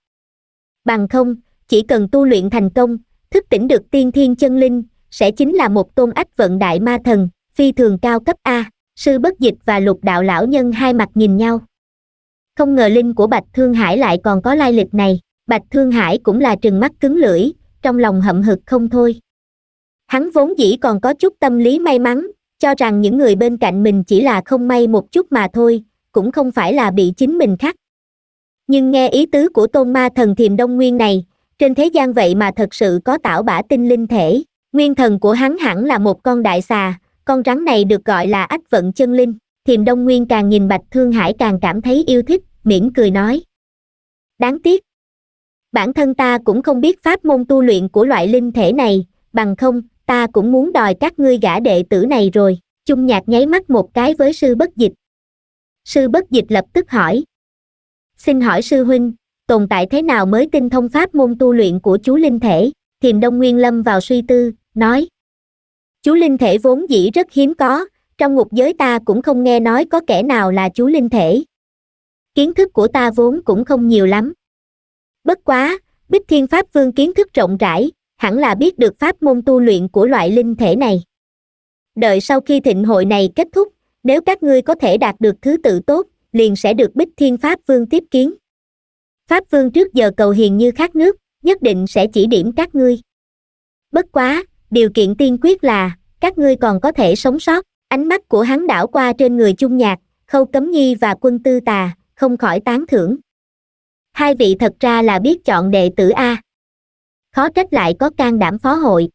bằng không chỉ cần tu luyện thành công thức tỉnh được tiên thiên chân linh sẽ chính là một tôn ách vận đại ma thần phi thường cao cấp a sư bất dịch và lục đạo lão nhân hai mặt nhìn nhau không ngờ linh của bạch thương hải lại còn có lai lịch này bạch thương hải cũng là trừng mắt cứng lưỡi trong lòng hậm hực không thôi hắn vốn dĩ còn có chút tâm lý may mắn cho rằng những người bên cạnh mình chỉ là không may một chút mà thôi cũng không phải là bị chính mình khắc nhưng nghe ý tứ của tôn ma thần thiềm đông nguyên này trên thế gian vậy mà thật sự có tảo bả tinh linh thể nguyên thần của hắn hẳn là một con đại xà con rắn này được gọi là ách vận chân linh thiềm đông nguyên càng nhìn bạch thương hải càng cảm thấy yêu thích mỉm cười nói đáng tiếc bản thân ta cũng không biết pháp môn tu luyện của loại linh thể này bằng không ta cũng muốn đòi các ngươi gã đệ tử này rồi chung nhạc nháy mắt một cái với sư bất dịch sư bất dịch lập tức hỏi xin hỏi sư huynh tồn tại thế nào mới tinh thông pháp môn tu luyện của chú linh thể thiền đông nguyên lâm vào suy tư nói chú linh thể vốn dĩ rất hiếm có trong ngục giới ta cũng không nghe nói có kẻ nào là chú linh thể kiến thức của ta vốn cũng không nhiều lắm bất quá bích thiên pháp vương kiến thức rộng rãi hẳn là biết được pháp môn tu luyện của loại linh thể này đợi sau khi thịnh hội này kết thúc nếu các ngươi có thể đạt được thứ tự tốt liền sẽ được bích thiên pháp vương tiếp kiến pháp vương trước giờ cầu hiền như khát nước nhất định sẽ chỉ điểm các ngươi bất quá điều kiện tiên quyết là các ngươi còn có thể sống sót ánh mắt của hắn đảo qua trên người chung nhạc khâu cấm nhi và quân tư tà không khỏi tán thưởng hai vị thật ra là biết chọn đệ tử a khó trách lại có can đảm phó hội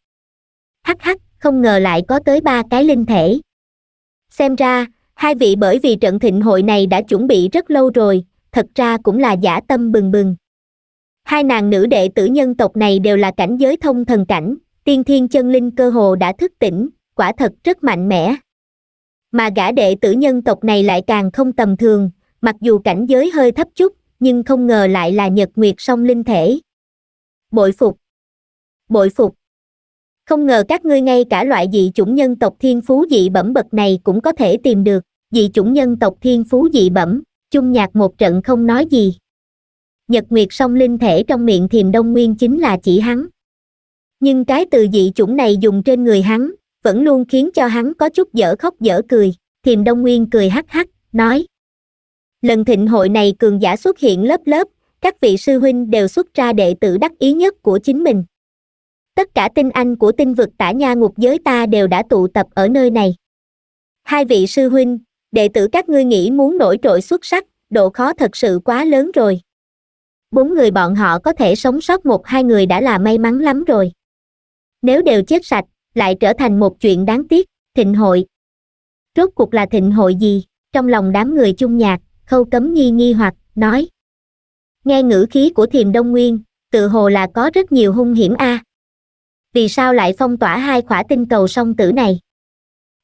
hắc hắc không ngờ lại có tới ba cái linh thể xem ra hai vị bởi vì trận thịnh hội này đã chuẩn bị rất lâu rồi thật ra cũng là giả tâm bừng bừng hai nàng nữ đệ tử nhân tộc này đều là cảnh giới thông thần cảnh tiên thiên chân linh cơ hồ đã thức tỉnh quả thật rất mạnh mẽ mà gã đệ tử nhân tộc này lại càng không tầm thường mặc dù cảnh giới hơi thấp chút nhưng không ngờ lại là nhật nguyệt song linh thể bội phục bội phục không ngờ các ngươi ngay cả loại dị chủng nhân tộc thiên phú dị bẩm bậc này cũng có thể tìm được dị chủng nhân tộc thiên phú dị bẩm chung nhạc một trận không nói gì nhật nguyệt song linh thể trong miệng thiềm đông nguyên chính là chỉ hắn nhưng cái từ dị chủng này dùng trên người hắn vẫn luôn khiến cho hắn có chút dở khóc dở cười thiềm đông nguyên cười hắc hắc nói lần thịnh hội này cường giả xuất hiện lớp lớp các vị sư huynh đều xuất ra đệ tử đắc ý nhất của chính mình tất cả tinh anh của tinh vực tả nha ngục giới ta đều đã tụ tập ở nơi này hai vị sư huynh đệ tử các ngươi nghĩ muốn nổi trội xuất sắc, độ khó thật sự quá lớn rồi. Bốn người bọn họ có thể sống sót một hai người đã là may mắn lắm rồi. Nếu đều chết sạch, lại trở thành một chuyện đáng tiếc, thịnh hội. Rốt cuộc là thịnh hội gì? Trong lòng đám người chung nhạc, khâu cấm nhi nghi hoặc, nói. Nghe ngữ khí của thiềm Đông Nguyên, tự hồ là có rất nhiều hung hiểm a. À. Vì sao lại phong tỏa hai khỏa tinh cầu song tử này?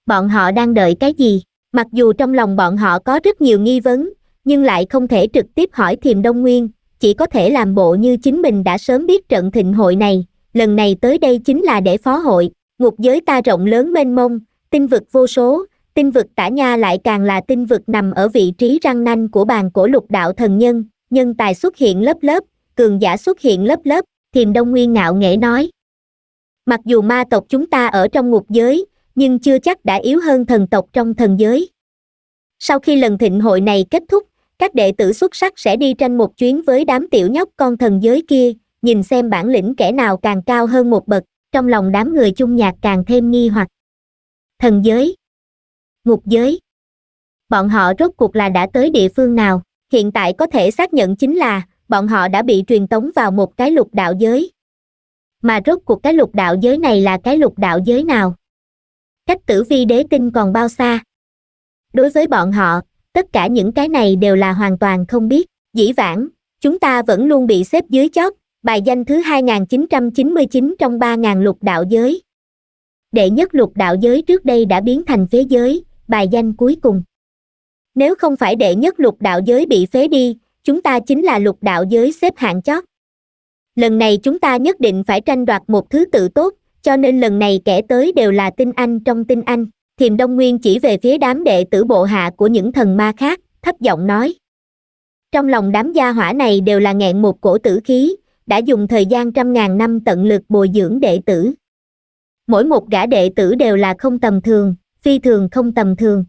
Bọn họ đang đợi cái gì? mặc dù trong lòng bọn họ có rất nhiều nghi vấn nhưng lại không thể trực tiếp hỏi thiềm đông nguyên chỉ có thể làm bộ như chính mình đã sớm biết trận thịnh hội này lần này tới đây chính là để phó hội ngục giới ta rộng lớn mênh mông tinh vực vô số tinh vực tả nha lại càng là tinh vực nằm ở vị trí răng nanh của bàn cổ lục đạo thần nhân nhân tài xuất hiện lớp lớp cường giả xuất hiện lớp lớp thiềm đông nguyên ngạo nghễ nói mặc dù ma tộc chúng ta ở trong ngục giới nhưng chưa chắc đã yếu hơn thần tộc trong thần giới sau khi lần thịnh hội này kết thúc các đệ tử xuất sắc sẽ đi tranh một chuyến với đám tiểu nhóc con thần giới kia nhìn xem bản lĩnh kẻ nào càng cao hơn một bậc trong lòng đám người chung nhạc càng thêm nghi hoặc thần giới ngục giới bọn họ rốt cuộc là đã tới địa phương nào hiện tại có thể xác nhận chính là bọn họ đã bị truyền tống vào một cái lục đạo giới mà rốt cuộc cái lục đạo giới này là cái lục đạo giới nào cách tử vi đế tinh còn bao xa đối với bọn họ tất cả những cái này đều là hoàn toàn không biết dĩ vãng chúng ta vẫn luôn bị xếp dưới chót bài danh thứ 2999 trong 3.000 lục đạo giới đệ nhất lục đạo giới trước đây đã biến thành phế giới bài danh cuối cùng nếu không phải đệ nhất lục đạo giới bị phế đi chúng ta chính là lục đạo giới xếp hạng chót lần này chúng ta nhất định phải tranh đoạt một thứ tự tốt cho nên lần này kẻ tới đều là tinh anh trong tinh anh thiềm đông nguyên chỉ về phía đám đệ tử bộ hạ của những thần ma khác thấp giọng nói trong lòng đám gia hỏa này đều là nghẹn một cổ tử khí đã dùng thời gian trăm ngàn năm tận lực bồi dưỡng đệ tử mỗi một gã đệ tử đều là không tầm thường phi thường không tầm thường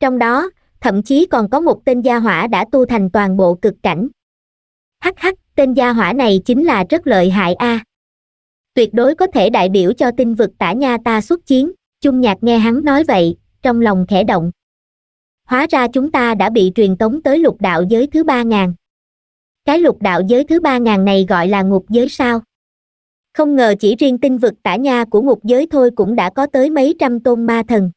trong đó thậm chí còn có một tên gia hỏa đã tu thành toàn bộ cực cảnh hắc hắc tên gia hỏa này chính là rất lợi hại a à tuyệt đối có thể đại biểu cho tinh vực tả nha ta xuất chiến chung nhạc nghe hắn nói vậy trong lòng khẽ động hóa ra chúng ta đã bị truyền tống tới lục đạo giới thứ ba ngàn cái lục đạo giới thứ ba ngàn này gọi là ngục giới sao không ngờ chỉ riêng tinh vực tả nha của ngục giới thôi cũng đã có tới mấy trăm tôn ma thần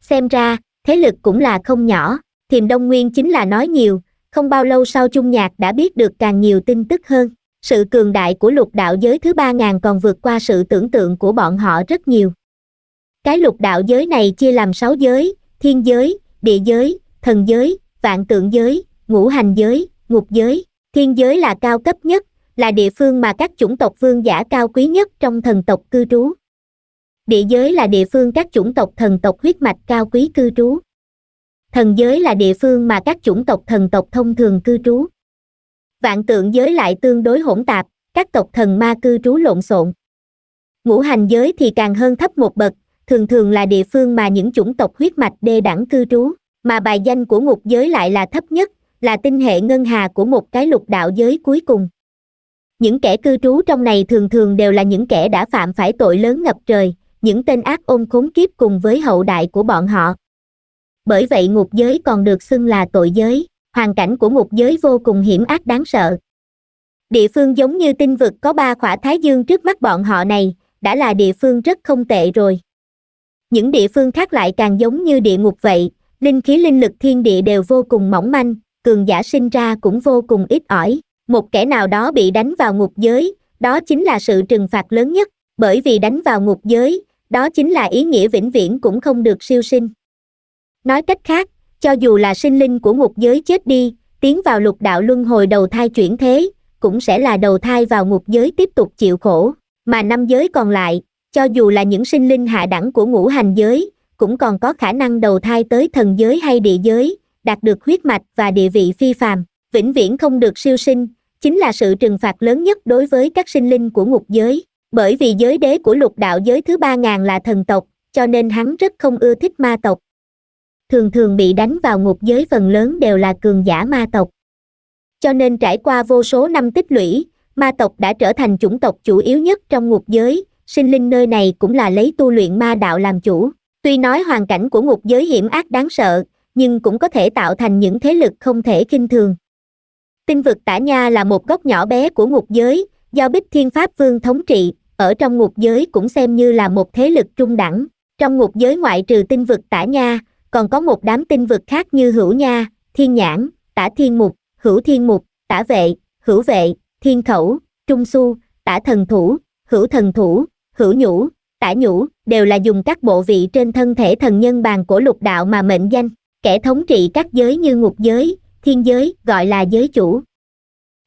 xem ra thế lực cũng là không nhỏ thiềm đông nguyên chính là nói nhiều không bao lâu sau chung nhạc đã biết được càng nhiều tin tức hơn sự cường đại của lục đạo giới thứ ba ngàn còn vượt qua sự tưởng tượng của bọn họ rất nhiều cái lục đạo giới này chia làm sáu giới thiên giới địa giới thần giới vạn tượng giới ngũ hành giới ngục giới thiên giới là cao cấp nhất là địa phương mà các chủng tộc vương giả cao quý nhất trong thần tộc cư trú địa giới là địa phương các chủng tộc thần tộc huyết mạch cao quý cư trú thần giới là địa phương mà các chủng tộc thần tộc thông thường cư trú vạn tượng giới lại tương đối hỗn tạp, các tộc thần ma cư trú lộn xộn. Ngũ hành giới thì càng hơn thấp một bậc, thường thường là địa phương mà những chủng tộc huyết mạch đê đẳng cư trú, mà bài danh của ngục giới lại là thấp nhất, là tinh hệ ngân hà của một cái lục đạo giới cuối cùng. Những kẻ cư trú trong này thường thường đều là những kẻ đã phạm phải tội lớn ngập trời, những tên ác ôn khốn kiếp cùng với hậu đại của bọn họ. Bởi vậy ngục giới còn được xưng là tội giới hoàn cảnh của ngục giới vô cùng hiểm ác đáng sợ địa phương giống như tinh vực có ba khỏa thái dương trước mắt bọn họ này đã là địa phương rất không tệ rồi những địa phương khác lại càng giống như địa ngục vậy linh khí linh lực thiên địa đều vô cùng mỏng manh cường giả sinh ra cũng vô cùng ít ỏi một kẻ nào đó bị đánh vào ngục giới đó chính là sự trừng phạt lớn nhất bởi vì đánh vào ngục giới đó chính là ý nghĩa vĩnh viễn cũng không được siêu sinh nói cách khác cho dù là sinh linh của ngục giới chết đi tiến vào lục đạo luân hồi đầu thai chuyển thế cũng sẽ là đầu thai vào ngục giới tiếp tục chịu khổ mà năm giới còn lại cho dù là những sinh linh hạ đẳng của ngũ hành giới cũng còn có khả năng đầu thai tới thần giới hay địa giới đạt được huyết mạch và địa vị phi phàm vĩnh viễn không được siêu sinh chính là sự trừng phạt lớn nhất đối với các sinh linh của ngục giới bởi vì giới đế của lục đạo giới thứ ba ngàn là thần tộc cho nên hắn rất không ưa thích ma tộc thường thường bị đánh vào ngục giới phần lớn đều là cường giả ma tộc cho nên trải qua vô số năm tích lũy ma tộc đã trở thành chủng tộc chủ yếu nhất trong ngục giới sinh linh nơi này cũng là lấy tu luyện ma đạo làm chủ tuy nói hoàn cảnh của ngục giới hiểm ác đáng sợ nhưng cũng có thể tạo thành những thế lực không thể kinh thường tinh vực tả nha là một góc nhỏ bé của ngục giới do bích thiên pháp vương thống trị ở trong ngục giới cũng xem như là một thế lực trung đẳng trong ngục giới ngoại trừ tinh vực tả nha còn có một đám tinh vực khác như hữu nha thiên nhãn tả thiên mục hữu thiên mục tả vệ hữu vệ thiên khẩu trung su tả thần thủ hữu thần thủ hữu nhũ tả nhũ đều là dùng các bộ vị trên thân thể thần nhân bàn của lục đạo mà mệnh danh kẻ thống trị các giới như ngục giới thiên giới gọi là giới chủ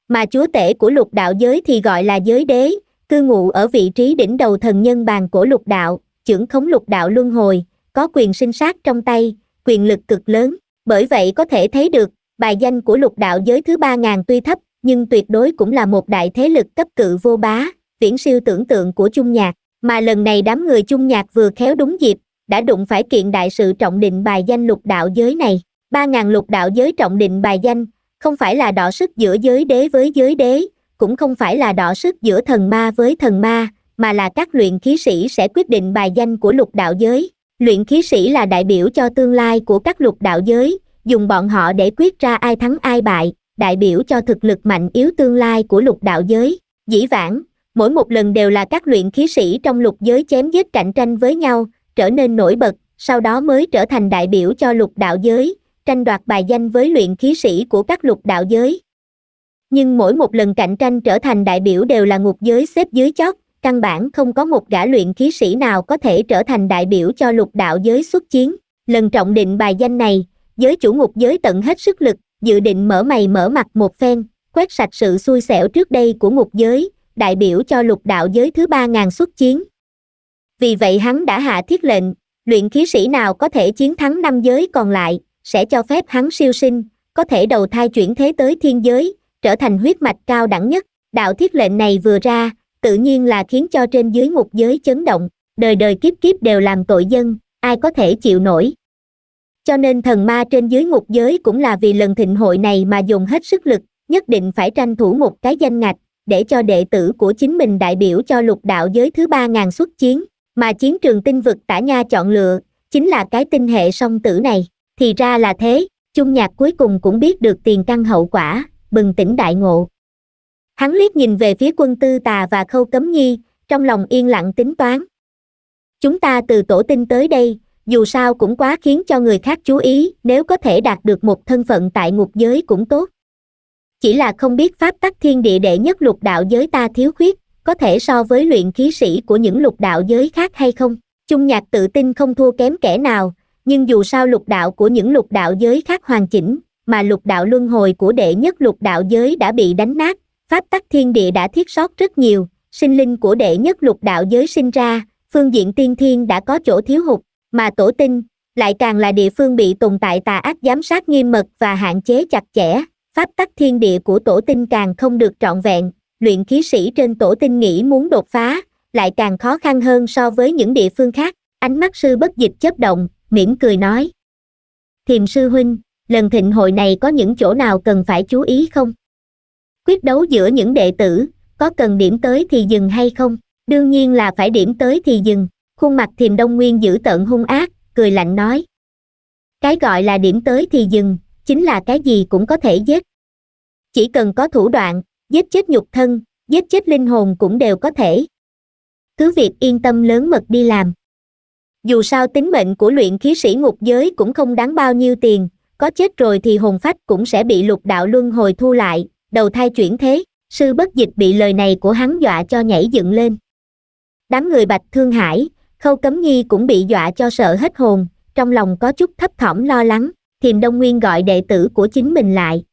mà chúa tể của lục đạo giới thì gọi là giới đế cư ngụ ở vị trí đỉnh đầu thần nhân bàn của lục đạo trưởng khống lục đạo luân hồi có quyền sinh sát trong tay, quyền lực cực lớn, bởi vậy có thể thấy được, bài danh của lục đạo giới thứ ba ngàn tuy thấp, nhưng tuyệt đối cũng là một đại thế lực cấp cự vô bá, viễn siêu tưởng tượng của chung nhạc, mà lần này đám người chung nhạc vừa khéo đúng dịp, đã đụng phải kiện đại sự trọng định bài danh lục đạo giới này. ba ngàn lục đạo giới trọng định bài danh, không phải là đọ sức giữa giới đế với giới đế, cũng không phải là đọ sức giữa thần ma với thần ma, mà là các luyện khí sĩ sẽ quyết định bài danh của lục đạo giới luyện khí sĩ là đại biểu cho tương lai của các lục đạo giới dùng bọn họ để quyết ra ai thắng ai bại đại biểu cho thực lực mạnh yếu tương lai của lục đạo giới dĩ vãng mỗi một lần đều là các luyện khí sĩ trong lục giới chém giết cạnh tranh với nhau trở nên nổi bật sau đó mới trở thành đại biểu cho lục đạo giới tranh đoạt bài danh với luyện khí sĩ của các lục đạo giới nhưng mỗi một lần cạnh tranh trở thành đại biểu đều là ngục giới xếp dưới chót căn bản không có một gã luyện khí sĩ nào có thể trở thành đại biểu cho lục đạo giới xuất chiến. Lần trọng định bài danh này, giới chủ ngục giới tận hết sức lực, dự định mở mày mở mặt một phen, quét sạch sự xui xẻo trước đây của ngục giới, đại biểu cho lục đạo giới thứ ba ngàn xuất chiến. Vì vậy hắn đã hạ thiết lệnh, luyện khí sĩ nào có thể chiến thắng năm giới còn lại, sẽ cho phép hắn siêu sinh, có thể đầu thai chuyển thế tới thiên giới, trở thành huyết mạch cao đẳng nhất. Đạo thiết lệnh này vừa ra, tự nhiên là khiến cho trên dưới ngục giới chấn động đời đời kiếp kiếp đều làm tội dân ai có thể chịu nổi cho nên thần ma trên dưới ngục giới cũng là vì lần thịnh hội này mà dùng hết sức lực nhất định phải tranh thủ một cái danh ngạch để cho đệ tử của chính mình đại biểu cho lục đạo giới thứ ba ngàn xuất chiến mà chiến trường tinh vực tả nha chọn lựa chính là cái tinh hệ song tử này thì ra là thế chung nhạc cuối cùng cũng biết được tiền căn hậu quả bừng tỉnh đại ngộ hắn liếc nhìn về phía quân tư tà và khâu cấm nhi trong lòng yên lặng tính toán chúng ta từ tổ tinh tới đây dù sao cũng quá khiến cho người khác chú ý nếu có thể đạt được một thân phận tại ngục giới cũng tốt chỉ là không biết pháp tắc thiên địa đệ nhất lục đạo giới ta thiếu khuyết có thể so với luyện khí sĩ của những lục đạo giới khác hay không chung nhạc tự tin không thua kém kẻ nào nhưng dù sao lục đạo của những lục đạo giới khác hoàn chỉnh mà lục đạo luân hồi của đệ nhất lục đạo giới đã bị đánh nát pháp tắc thiên địa đã thiết sót rất nhiều, sinh linh của đệ nhất lục đạo giới sinh ra, phương diện tiên thiên đã có chỗ thiếu hụt, mà tổ tinh, lại càng là địa phương bị tồn tại tà ác giám sát nghiêm mật và hạn chế chặt chẽ, pháp tắc thiên địa của tổ tinh càng không được trọn vẹn, luyện khí sĩ trên tổ tinh nghĩ muốn đột phá, lại càng khó khăn hơn so với những địa phương khác, ánh mắt sư bất dịch chớp động, mỉm cười nói. Thiềm sư huynh, lần thịnh hội này có những chỗ nào cần phải chú ý không? quyết đấu giữa những đệ tử có cần điểm tới thì dừng hay không đương nhiên là phải điểm tới thì dừng khuôn mặt thiềm đông nguyên giữ tận hung ác cười lạnh nói cái gọi là điểm tới thì dừng chính là cái gì cũng có thể giết chỉ cần có thủ đoạn giết chết nhục thân giết chết linh hồn cũng đều có thể cứ việc yên tâm lớn mật đi làm dù sao tính mệnh của luyện khí sĩ ngục giới cũng không đáng bao nhiêu tiền có chết rồi thì hồn phách cũng sẽ bị lục đạo luân hồi thu lại đầu thai chuyển thế sư bất dịch bị lời này của hắn dọa cho nhảy dựng lên đám người bạch thương hải khâu cấm nhi cũng bị dọa cho sợ hết hồn trong lòng có chút thấp thỏm lo lắng thiềm đông nguyên gọi đệ tử của chính mình lại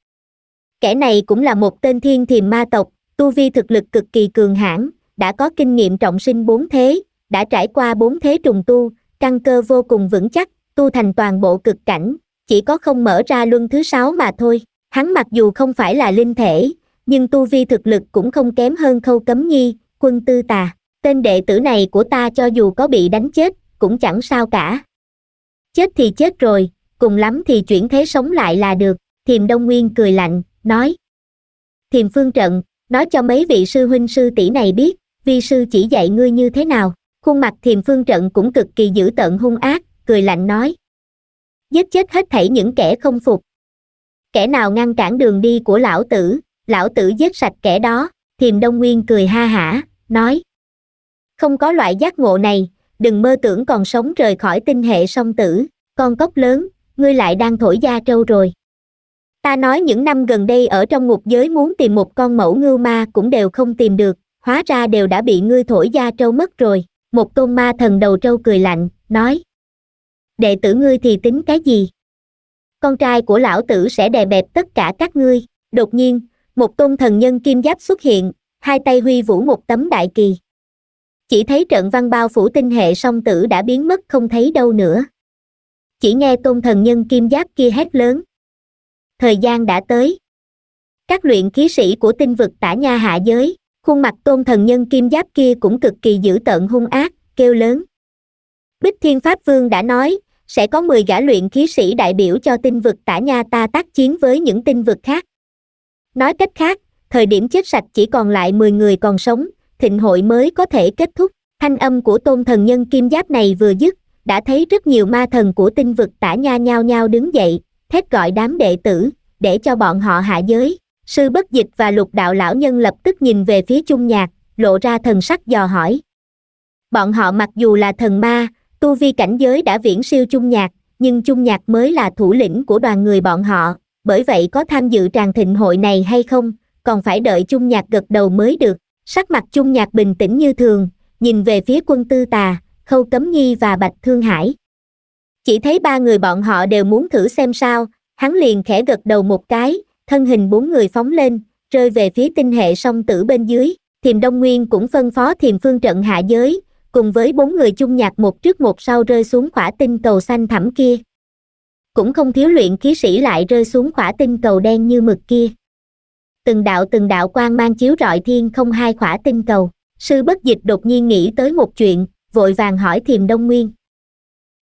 kẻ này cũng là một tên thiên thiềm ma tộc tu vi thực lực cực kỳ cường hãn đã có kinh nghiệm trọng sinh bốn thế đã trải qua bốn thế trùng tu căn cơ vô cùng vững chắc tu thành toàn bộ cực cảnh chỉ có không mở ra luân thứ sáu mà thôi hắn mặc dù không phải là linh thể nhưng tu vi thực lực cũng không kém hơn khâu cấm nhi quân tư tà tên đệ tử này của ta cho dù có bị đánh chết cũng chẳng sao cả chết thì chết rồi cùng lắm thì chuyển thế sống lại là được thiềm đông nguyên cười lạnh nói thiềm phương trận nói cho mấy vị sư huynh sư tỷ này biết vi sư chỉ dạy ngươi như thế nào khuôn mặt thiềm phương trận cũng cực kỳ dữ tợn hung ác cười lạnh nói giết chết hết thảy những kẻ không phục kẻ nào ngăn cản đường đi của lão tử lão tử giết sạch kẻ đó thiềm đông nguyên cười ha hả nói không có loại giác ngộ này đừng mơ tưởng còn sống rời khỏi tinh hệ song tử con cốc lớn ngươi lại đang thổi da trâu rồi ta nói những năm gần đây ở trong ngục giới muốn tìm một con mẫu ngưu ma cũng đều không tìm được hóa ra đều đã bị ngươi thổi da trâu mất rồi một tôn ma thần đầu trâu cười lạnh nói đệ tử ngươi thì tính cái gì con trai của lão tử sẽ đè bẹp tất cả các ngươi đột nhiên một tôn thần nhân kim giáp xuất hiện hai tay huy vũ một tấm đại kỳ chỉ thấy trận văn bao phủ tinh hệ song tử đã biến mất không thấy đâu nữa chỉ nghe tôn thần nhân kim giáp kia hét lớn thời gian đã tới các luyện khí sĩ của tinh vực tả nha hạ giới khuôn mặt tôn thần nhân kim giáp kia cũng cực kỳ dữ tợn hung ác kêu lớn bích thiên pháp vương đã nói sẽ có 10 gã luyện khí sĩ đại biểu cho tinh vực tả nha ta tác chiến với những tinh vực khác. Nói cách khác, thời điểm chết sạch chỉ còn lại 10 người còn sống, thịnh hội mới có thể kết thúc. Thanh âm của tôn thần nhân kim giáp này vừa dứt, đã thấy rất nhiều ma thần của tinh vực tả nha nhao nhao đứng dậy, thét gọi đám đệ tử, để cho bọn họ hạ giới. Sư bất dịch và lục đạo lão nhân lập tức nhìn về phía chung nhạc, lộ ra thần sắc dò hỏi. Bọn họ mặc dù là thần ma, tu vi cảnh giới đã viễn siêu chung nhạc nhưng chung nhạc mới là thủ lĩnh của đoàn người bọn họ bởi vậy có tham dự tràng thịnh hội này hay không còn phải đợi chung nhạc gật đầu mới được sắc mặt chung nhạc bình tĩnh như thường nhìn về phía quân tư tà khâu cấm nhi và bạch thương hải chỉ thấy ba người bọn họ đều muốn thử xem sao hắn liền khẽ gật đầu một cái thân hình bốn người phóng lên rơi về phía tinh hệ song tử bên dưới thiềm đông nguyên cũng phân phó thiềm phương trận hạ giới cùng với bốn người chung nhạc một trước một sau rơi xuống khỏa tinh cầu xanh thẳm kia cũng không thiếu luyện khí sĩ lại rơi xuống khỏa tinh cầu đen như mực kia từng đạo từng đạo quang mang chiếu rọi thiên không hai khỏa tinh cầu sư bất dịch đột nhiên nghĩ tới một chuyện vội vàng hỏi thiềm đông nguyên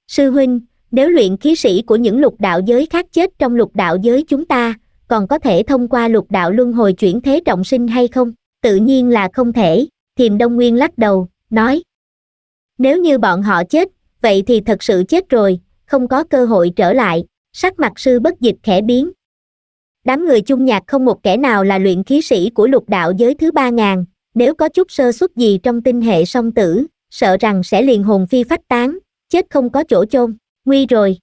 sư huynh nếu luyện khí sĩ của những lục đạo giới khác chết trong lục đạo giới chúng ta còn có thể thông qua lục đạo luân hồi chuyển thế trọng sinh hay không tự nhiên là không thể thiềm đông nguyên lắc đầu nói nếu như bọn họ chết vậy thì thật sự chết rồi không có cơ hội trở lại sắc mặt sư bất dịch khẽ biến đám người chung nhạc không một kẻ nào là luyện khí sĩ của lục đạo giới thứ ba ngàn nếu có chút sơ suất gì trong tinh hệ song tử sợ rằng sẽ liền hồn phi phách tán chết không có chỗ chôn nguy rồi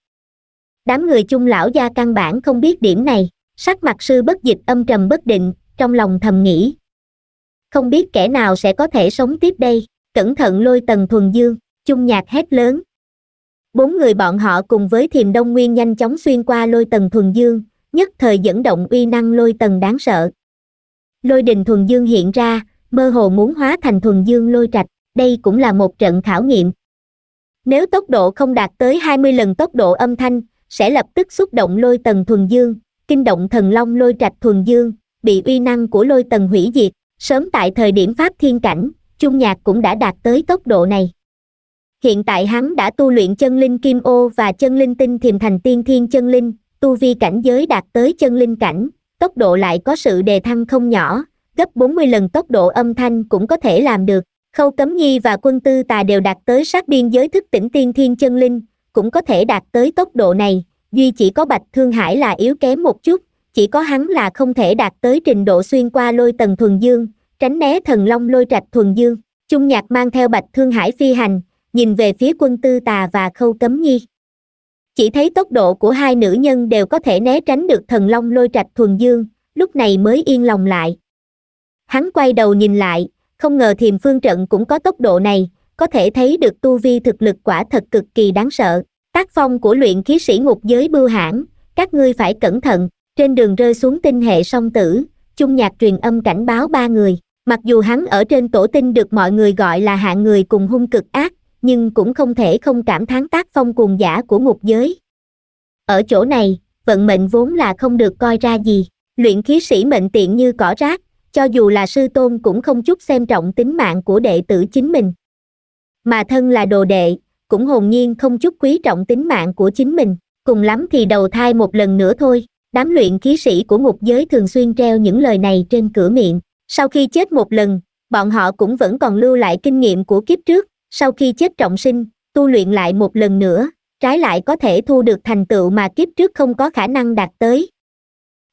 đám người chung lão gia căn bản không biết điểm này sắc mặt sư bất dịch âm trầm bất định trong lòng thầm nghĩ không biết kẻ nào sẽ có thể sống tiếp đây cẩn thận lôi tần thuần dương chung nhạc hét lớn bốn người bọn họ cùng với thiềm đông nguyên nhanh chóng xuyên qua lôi tần thuần dương nhất thời dẫn động uy năng lôi tần đáng sợ lôi đình thuần dương hiện ra mơ hồ muốn hóa thành thuần dương lôi trạch đây cũng là một trận khảo nghiệm nếu tốc độ không đạt tới 20 lần tốc độ âm thanh sẽ lập tức xúc động lôi tần thuần dương kinh động thần long lôi trạch thuần dương bị uy năng của lôi tần hủy diệt sớm tại thời điểm pháp thiên cảnh chung nhạc cũng đã đạt tới tốc độ này hiện tại hắn đã tu luyện chân linh kim ô và chân linh tinh thiềm thành tiên thiên chân linh tu vi cảnh giới đạt tới chân linh cảnh tốc độ lại có sự đề thăng không nhỏ gấp 40 lần tốc độ âm thanh cũng có thể làm được khâu cấm nhi và quân tư tà đều đạt tới sát biên giới thức tỉnh tiên thiên chân linh cũng có thể đạt tới tốc độ này duy chỉ có bạch thương hải là yếu kém một chút chỉ có hắn là không thể đạt tới trình độ xuyên qua lôi tầng thuần dương tránh né thần long lôi trạch thuần dương chung nhạc mang theo bạch thương hải phi hành nhìn về phía quân tư tà và khâu cấm nhi chỉ thấy tốc độ của hai nữ nhân đều có thể né tránh được thần long lôi trạch thuần dương lúc này mới yên lòng lại hắn quay đầu nhìn lại không ngờ thiềm phương trận cũng có tốc độ này có thể thấy được tu vi thực lực quả thật cực kỳ đáng sợ tác phong của luyện khí sĩ ngục giới bưu hãn các ngươi phải cẩn thận trên đường rơi xuống tinh hệ song tử chung nhạc truyền âm cảnh báo ba người mặc dù hắn ở trên tổ tinh được mọi người gọi là hạng người cùng hung cực ác nhưng cũng không thể không cảm thán tác phong cuồng giả của ngục giới ở chỗ này vận mệnh vốn là không được coi ra gì luyện khí sĩ mệnh tiện như cỏ rác cho dù là sư tôn cũng không chút xem trọng tính mạng của đệ tử chính mình mà thân là đồ đệ cũng hồn nhiên không chút quý trọng tính mạng của chính mình cùng lắm thì đầu thai một lần nữa thôi đám luyện khí sĩ của ngục giới thường xuyên treo những lời này trên cửa miệng sau khi chết một lần bọn họ cũng vẫn còn lưu lại kinh nghiệm của kiếp trước sau khi chết trọng sinh tu luyện lại một lần nữa trái lại có thể thu được thành tựu mà kiếp trước không có khả năng đạt tới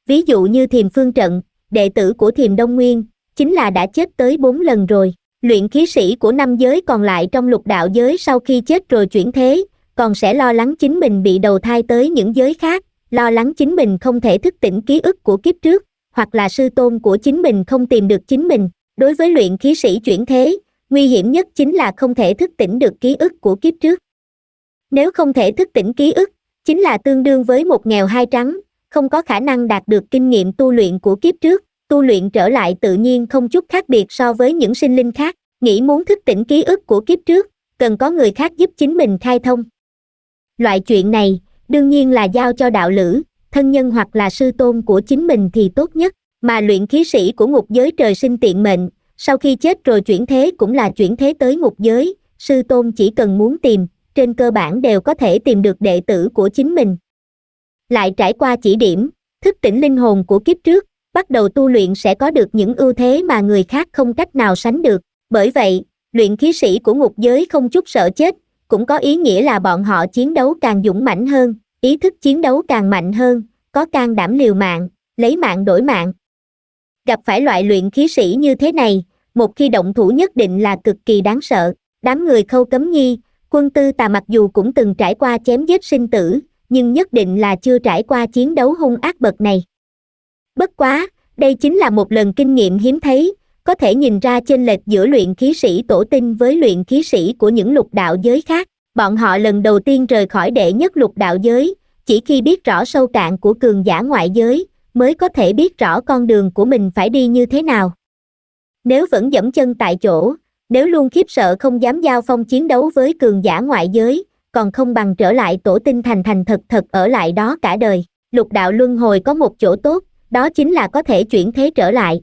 ví dụ như thiềm phương trận đệ tử của thiềm đông nguyên chính là đã chết tới bốn lần rồi luyện khí sĩ của năm giới còn lại trong lục đạo giới sau khi chết rồi chuyển thế còn sẽ lo lắng chính mình bị đầu thai tới những giới khác lo lắng chính mình không thể thức tỉnh ký ức của kiếp trước hoặc là sư tôn của chính mình không tìm được chính mình đối với luyện khí sĩ chuyển thế nguy hiểm nhất chính là không thể thức tỉnh được ký ức của kiếp trước nếu không thể thức tỉnh ký ức chính là tương đương với một nghèo hai trắng không có khả năng đạt được kinh nghiệm tu luyện của kiếp trước tu luyện trở lại tự nhiên không chút khác biệt so với những sinh linh khác nghĩ muốn thức tỉnh ký ức của kiếp trước cần có người khác giúp chính mình khai thông loại chuyện này đương nhiên là giao cho đạo lửa thân nhân hoặc là sư tôn của chính mình thì tốt nhất, mà luyện khí sĩ của ngục giới trời sinh tiện mệnh, sau khi chết rồi chuyển thế cũng là chuyển thế tới ngục giới, sư tôn chỉ cần muốn tìm, trên cơ bản đều có thể tìm được đệ tử của chính mình. Lại trải qua chỉ điểm, thức tỉnh linh hồn của kiếp trước, bắt đầu tu luyện sẽ có được những ưu thế mà người khác không cách nào sánh được, bởi vậy, luyện khí sĩ của ngục giới không chút sợ chết, cũng có ý nghĩa là bọn họ chiến đấu càng dũng mãnh hơn ý thức chiến đấu càng mạnh hơn có can đảm liều mạng lấy mạng đổi mạng gặp phải loại luyện khí sĩ như thế này một khi động thủ nhất định là cực kỳ đáng sợ đám người khâu cấm nhi quân tư tà mặc dù cũng từng trải qua chém giết sinh tử nhưng nhất định là chưa trải qua chiến đấu hung ác bậc này bất quá đây chính là một lần kinh nghiệm hiếm thấy có thể nhìn ra chênh lệch giữa luyện khí sĩ tổ tinh với luyện khí sĩ của những lục đạo giới khác bọn họ lần đầu tiên rời khỏi đệ nhất lục đạo giới chỉ khi biết rõ sâu cạn của cường giả ngoại giới mới có thể biết rõ con đường của mình phải đi như thế nào nếu vẫn dẫm chân tại chỗ nếu luôn khiếp sợ không dám giao phong chiến đấu với cường giả ngoại giới còn không bằng trở lại tổ tinh thành thành thật thật ở lại đó cả đời lục đạo luân hồi có một chỗ tốt đó chính là có thể chuyển thế trở lại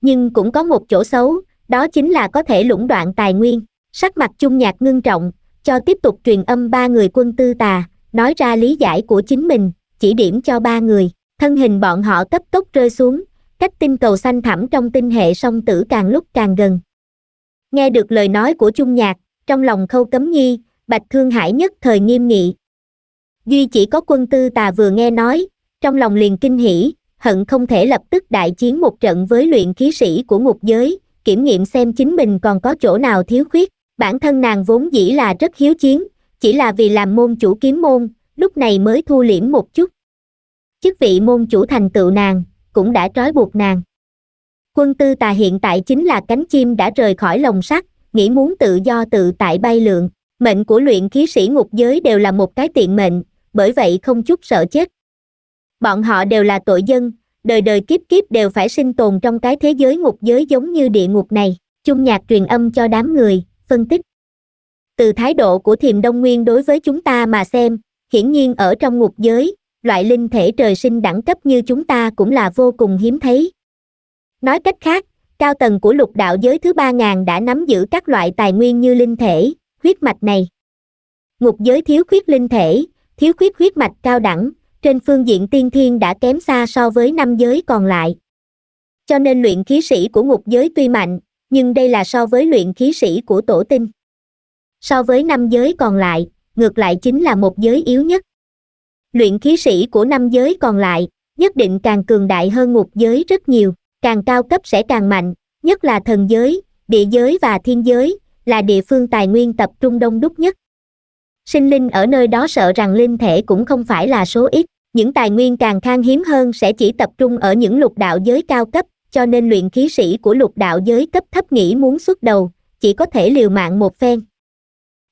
nhưng cũng có một chỗ xấu đó chính là có thể lũng đoạn tài nguyên sắc mặt chung nhạc ngưng trọng cho tiếp tục truyền âm ba người quân tư tà nói ra lý giải của chính mình chỉ điểm cho ba người thân hình bọn họ cấp tốc rơi xuống cách tinh cầu xanh thẳm trong tinh hệ song tử càng lúc càng gần nghe được lời nói của trung nhạc trong lòng khâu cấm nhi bạch thương hải nhất thời nghiêm nghị duy chỉ có quân tư tà vừa nghe nói trong lòng liền kinh hỉ hận không thể lập tức đại chiến một trận với luyện khí sĩ của ngục giới kiểm nghiệm xem chính mình còn có chỗ nào thiếu khuyết bản thân nàng vốn dĩ là rất hiếu chiến chỉ là vì làm môn chủ kiếm môn lúc này mới thu liễm một chút chức vị môn chủ thành tựu nàng cũng đã trói buộc nàng quân tư tà hiện tại chính là cánh chim đã rời khỏi lồng sắt nghĩ muốn tự do tự tại bay lượn mệnh của luyện khí sĩ ngục giới đều là một cái tiện mệnh bởi vậy không chút sợ chết bọn họ đều là tội dân đời đời kiếp kiếp đều phải sinh tồn trong cái thế giới ngục giới giống như địa ngục này chung nhạc truyền âm cho đám người phân tích từ thái độ của thiềm đông nguyên đối với chúng ta mà xem hiển nhiên ở trong ngục giới loại linh thể trời sinh đẳng cấp như chúng ta cũng là vô cùng hiếm thấy nói cách khác cao tầng của lục đạo giới thứ ba ngàn đã nắm giữ các loại tài nguyên như linh thể huyết mạch này ngục giới thiếu khuyết linh thể thiếu khuyết huyết mạch cao đẳng trên phương diện tiên thiên đã kém xa so với năm giới còn lại cho nên luyện khí sĩ của ngục giới tuy mạnh nhưng đây là so với luyện khí sĩ của tổ tinh so với năm giới còn lại ngược lại chính là một giới yếu nhất luyện khí sĩ của năm giới còn lại nhất định càng cường đại hơn ngục giới rất nhiều càng cao cấp sẽ càng mạnh nhất là thần giới địa giới và thiên giới là địa phương tài nguyên tập trung đông đúc nhất sinh linh ở nơi đó sợ rằng linh thể cũng không phải là số ít những tài nguyên càng khan hiếm hơn sẽ chỉ tập trung ở những lục đạo giới cao cấp cho nên luyện khí sĩ của lục đạo giới cấp thấp nghĩ muốn xuất đầu, chỉ có thể liều mạng một phen.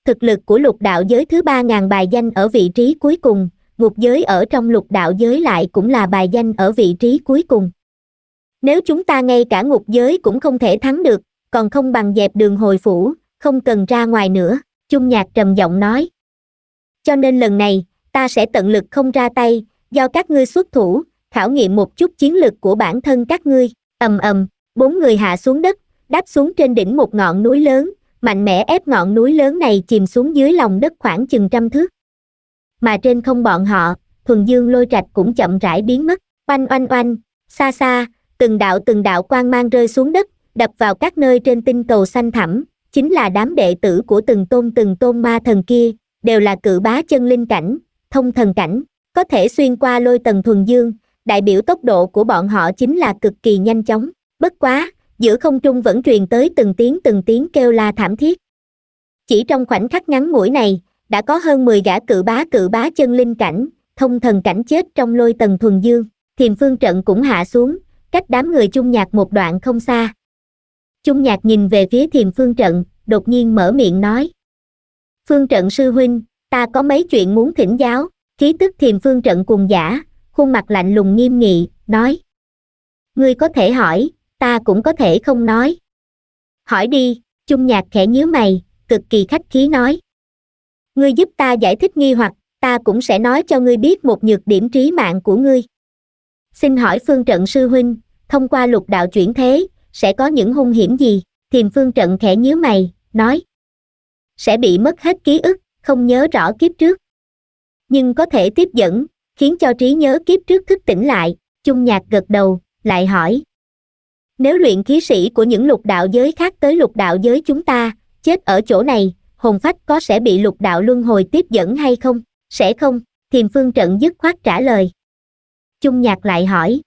Thực lực của lục đạo giới thứ 3.000 bài danh ở vị trí cuối cùng, ngục giới ở trong lục đạo giới lại cũng là bài danh ở vị trí cuối cùng. Nếu chúng ta ngay cả ngục giới cũng không thể thắng được, còn không bằng dẹp đường hồi phủ, không cần ra ngoài nữa, chung nhạc trầm giọng nói. Cho nên lần này, ta sẽ tận lực không ra tay, do các ngươi xuất thủ, khảo nghiệm một chút chiến lực của bản thân các ngươi ầm ầm bốn người hạ xuống đất đáp xuống trên đỉnh một ngọn núi lớn mạnh mẽ ép ngọn núi lớn này chìm xuống dưới lòng đất khoảng chừng trăm thước mà trên không bọn họ thuần dương lôi trạch cũng chậm rãi biến mất oanh oanh oanh xa xa từng đạo từng đạo quang mang rơi xuống đất đập vào các nơi trên tinh cầu xanh thẳm chính là đám đệ tử của từng tôn từng tôn ma thần kia đều là cự bá chân linh cảnh thông thần cảnh có thể xuyên qua lôi tầng thuần dương đại biểu tốc độ của bọn họ chính là cực kỳ nhanh chóng bất quá giữa không trung vẫn truyền tới từng tiếng từng tiếng kêu la thảm thiết chỉ trong khoảnh khắc ngắn ngủi này đã có hơn mười gã cự bá cự bá chân linh cảnh thông thần cảnh chết trong lôi tầng thuần dương thiềm phương trận cũng hạ xuống cách đám người chung nhạc một đoạn không xa chung nhạc nhìn về phía thiềm phương trận đột nhiên mở miệng nói phương trận sư huynh ta có mấy chuyện muốn thỉnh giáo khí tức thiềm phương trận cùng giả khuôn mặt lạnh lùng nghiêm nghị nói ngươi có thể hỏi ta cũng có thể không nói hỏi đi chung nhạc khẽ nhíu mày cực kỳ khách khí nói ngươi giúp ta giải thích nghi hoặc ta cũng sẽ nói cho ngươi biết một nhược điểm trí mạng của ngươi xin hỏi phương trận sư huynh thông qua lục đạo chuyển thế sẽ có những hung hiểm gì thiềm phương trận khẽ nhíu mày nói sẽ bị mất hết ký ức không nhớ rõ kiếp trước nhưng có thể tiếp dẫn khiến cho trí nhớ kiếp trước thức tỉnh lại chung nhạc gật đầu lại hỏi nếu luyện khí sĩ của những lục đạo giới khác tới lục đạo giới chúng ta chết ở chỗ này hồn phách có sẽ bị lục đạo luân hồi tiếp dẫn hay không sẽ không thiềm phương trận dứt khoát trả lời chung nhạc lại hỏi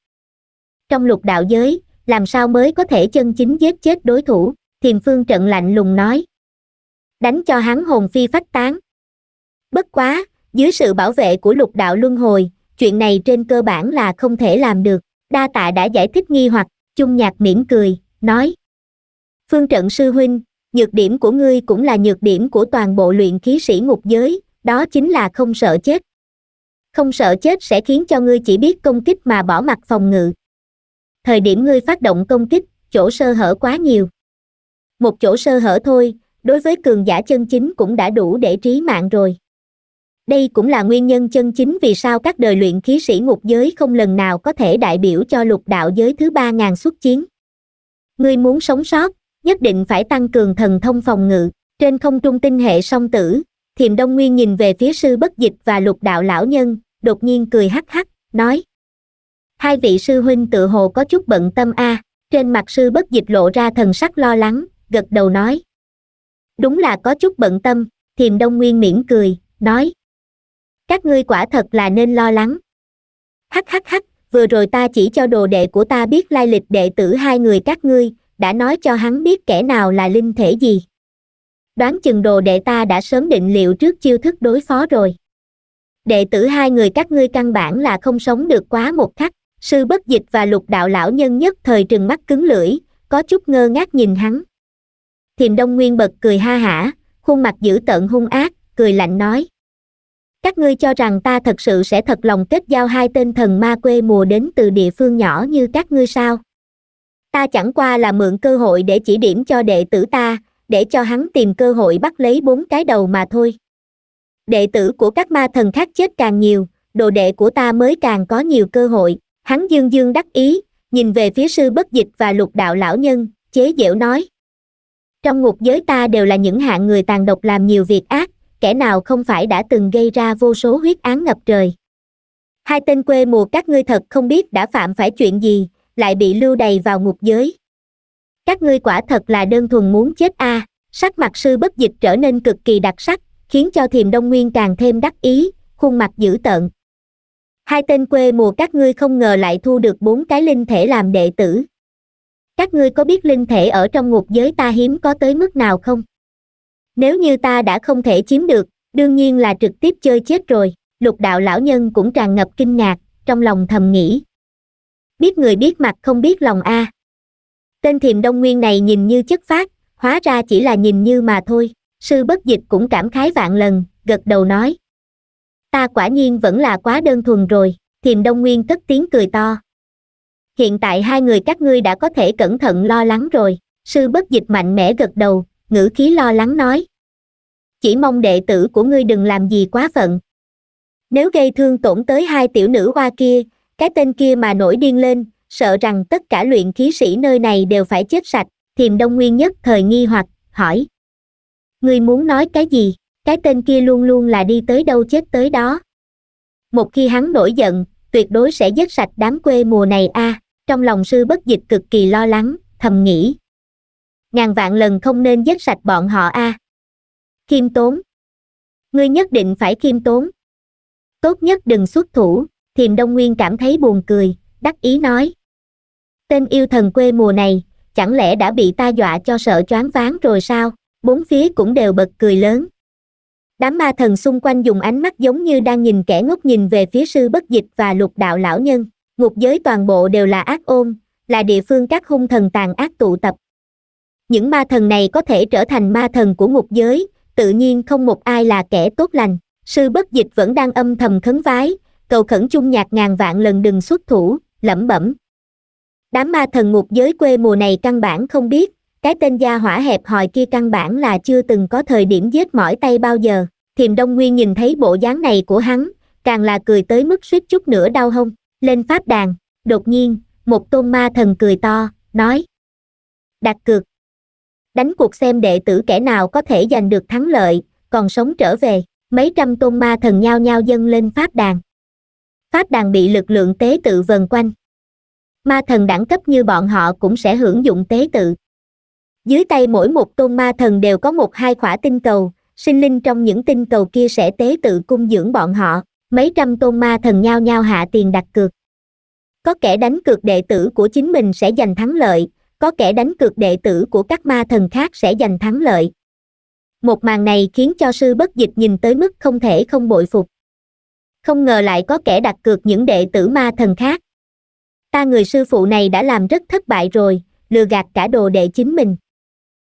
trong lục đạo giới làm sao mới có thể chân chính giết chết đối thủ thiềm phương trận lạnh lùng nói đánh cho hắn hồn phi phách tán bất quá dưới sự bảo vệ của lục đạo luân hồi chuyện này trên cơ bản là không thể làm được đa tạ đã giải thích nghi hoặc chung nhạc mỉm cười nói phương trận sư huynh nhược điểm của ngươi cũng là nhược điểm của toàn bộ luyện khí sĩ ngục giới đó chính là không sợ chết không sợ chết sẽ khiến cho ngươi chỉ biết công kích mà bỏ mặt phòng ngự thời điểm ngươi phát động công kích chỗ sơ hở quá nhiều một chỗ sơ hở thôi đối với cường giả chân chính cũng đã đủ để trí mạng rồi đây cũng là nguyên nhân chân chính vì sao các đời luyện khí sĩ ngục giới không lần nào có thể đại biểu cho lục đạo giới thứ ba ngàn xuất chiến ngươi muốn sống sót nhất định phải tăng cường thần thông phòng ngự trên không trung tinh hệ song tử thiềm đông nguyên nhìn về phía sư bất dịch và lục đạo lão nhân đột nhiên cười hắc hắc nói hai vị sư huynh tự hồ có chút bận tâm a à. trên mặt sư bất dịch lộ ra thần sắc lo lắng gật đầu nói đúng là có chút bận tâm thiềm đông nguyên mỉm cười nói các ngươi quả thật là nên lo lắng hắc hắc hắc vừa rồi ta chỉ cho đồ đệ của ta biết lai lịch đệ tử hai người các ngươi đã nói cho hắn biết kẻ nào là linh thể gì đoán chừng đồ đệ ta đã sớm định liệu trước chiêu thức đối phó rồi đệ tử hai người các ngươi căn bản là không sống được quá một khắc sư bất dịch và lục đạo lão nhân nhất thời trừng mắt cứng lưỡi có chút ngơ ngác nhìn hắn thiềm đông nguyên bật cười ha hả khuôn mặt dữ tợn hung ác cười lạnh nói các ngươi cho rằng ta thật sự sẽ thật lòng kết giao hai tên thần ma quê mùa đến từ địa phương nhỏ như các ngươi sao ta chẳng qua là mượn cơ hội để chỉ điểm cho đệ tử ta để cho hắn tìm cơ hội bắt lấy bốn cái đầu mà thôi đệ tử của các ma thần khác chết càng nhiều đồ đệ của ta mới càng có nhiều cơ hội hắn dương dương đắc ý nhìn về phía sư bất dịch và lục đạo lão nhân chế giễu nói trong ngục giới ta đều là những hạng người tàn độc làm nhiều việc ác kẻ nào không phải đã từng gây ra vô số huyết án ngập trời. Hai tên quê mùa các ngươi thật không biết đã phạm phải chuyện gì, lại bị lưu đầy vào ngục giới. Các ngươi quả thật là đơn thuần muốn chết a à, sắc mặt sư bất dịch trở nên cực kỳ đặc sắc, khiến cho thiềm đông nguyên càng thêm đắc ý, khuôn mặt dữ tợn. Hai tên quê mùa các ngươi không ngờ lại thu được bốn cái linh thể làm đệ tử. Các ngươi có biết linh thể ở trong ngục giới ta hiếm có tới mức nào không? nếu như ta đã không thể chiếm được đương nhiên là trực tiếp chơi chết rồi lục đạo lão nhân cũng tràn ngập kinh ngạc trong lòng thầm nghĩ biết người biết mặt không biết lòng a à. tên thiềm đông nguyên này nhìn như chất phát hóa ra chỉ là nhìn như mà thôi sư bất dịch cũng cảm khái vạn lần gật đầu nói ta quả nhiên vẫn là quá đơn thuần rồi thiềm đông nguyên cất tiếng cười to hiện tại hai người các ngươi đã có thể cẩn thận lo lắng rồi sư bất dịch mạnh mẽ gật đầu ngữ khí lo lắng nói chỉ mong đệ tử của ngươi đừng làm gì quá phận nếu gây thương tổn tới hai tiểu nữ hoa kia cái tên kia mà nổi điên lên sợ rằng tất cả luyện khí sĩ nơi này đều phải chết sạch thiềm đông nguyên nhất thời nghi hoặc hỏi ngươi muốn nói cái gì cái tên kia luôn luôn là đi tới đâu chết tới đó một khi hắn nổi giận tuyệt đối sẽ giết sạch đám quê mùa này a à. trong lòng sư bất dịch cực kỳ lo lắng thầm nghĩ ngàn vạn lần không nên giết sạch bọn họ a à. khiêm tốn ngươi nhất định phải Kim tốn tốt nhất đừng xuất thủ thiềm đông nguyên cảm thấy buồn cười đắc ý nói tên yêu thần quê mùa này chẳng lẽ đã bị ta dọa cho sợ choáng váng rồi sao bốn phía cũng đều bật cười lớn đám ma thần xung quanh dùng ánh mắt giống như đang nhìn kẻ ngốc nhìn về phía sư bất dịch và lục đạo lão nhân ngục giới toàn bộ đều là ác ôn là địa phương các hung thần tàn ác tụ tập những ma thần này có thể trở thành ma thần của ngục giới tự nhiên không một ai là kẻ tốt lành sư bất dịch vẫn đang âm thầm khấn vái cầu khẩn chung nhạc ngàn vạn lần đừng xuất thủ lẩm bẩm đám ma thần ngục giới quê mùa này căn bản không biết cái tên gia hỏa hẹp hòi kia căn bản là chưa từng có thời điểm giết mỏi tay bao giờ thiềm đông nguyên nhìn thấy bộ dáng này của hắn càng là cười tới mức suýt chút nữa đau hông lên pháp đàn đột nhiên một tôn ma thần cười to nói đặt cược đánh cuộc xem đệ tử kẻ nào có thể giành được thắng lợi, còn sống trở về. Mấy trăm tôn ma thần nhao nhao dâng lên pháp đàn. Pháp đàn bị lực lượng tế tự vần quanh. Ma thần đẳng cấp như bọn họ cũng sẽ hưởng dụng tế tự. Dưới tay mỗi một tôn ma thần đều có một hai khỏa tinh cầu, sinh linh trong những tinh cầu kia sẽ tế tự cung dưỡng bọn họ. Mấy trăm tôn ma thần nhao nhao hạ tiền đặt cược. Có kẻ đánh cược đệ tử của chính mình sẽ giành thắng lợi, có kẻ đánh cược đệ tử của các ma thần khác sẽ giành thắng lợi một màn này khiến cho sư bất dịch nhìn tới mức không thể không bội phục không ngờ lại có kẻ đặt cược những đệ tử ma thần khác ta người sư phụ này đã làm rất thất bại rồi lừa gạt cả đồ đệ chính mình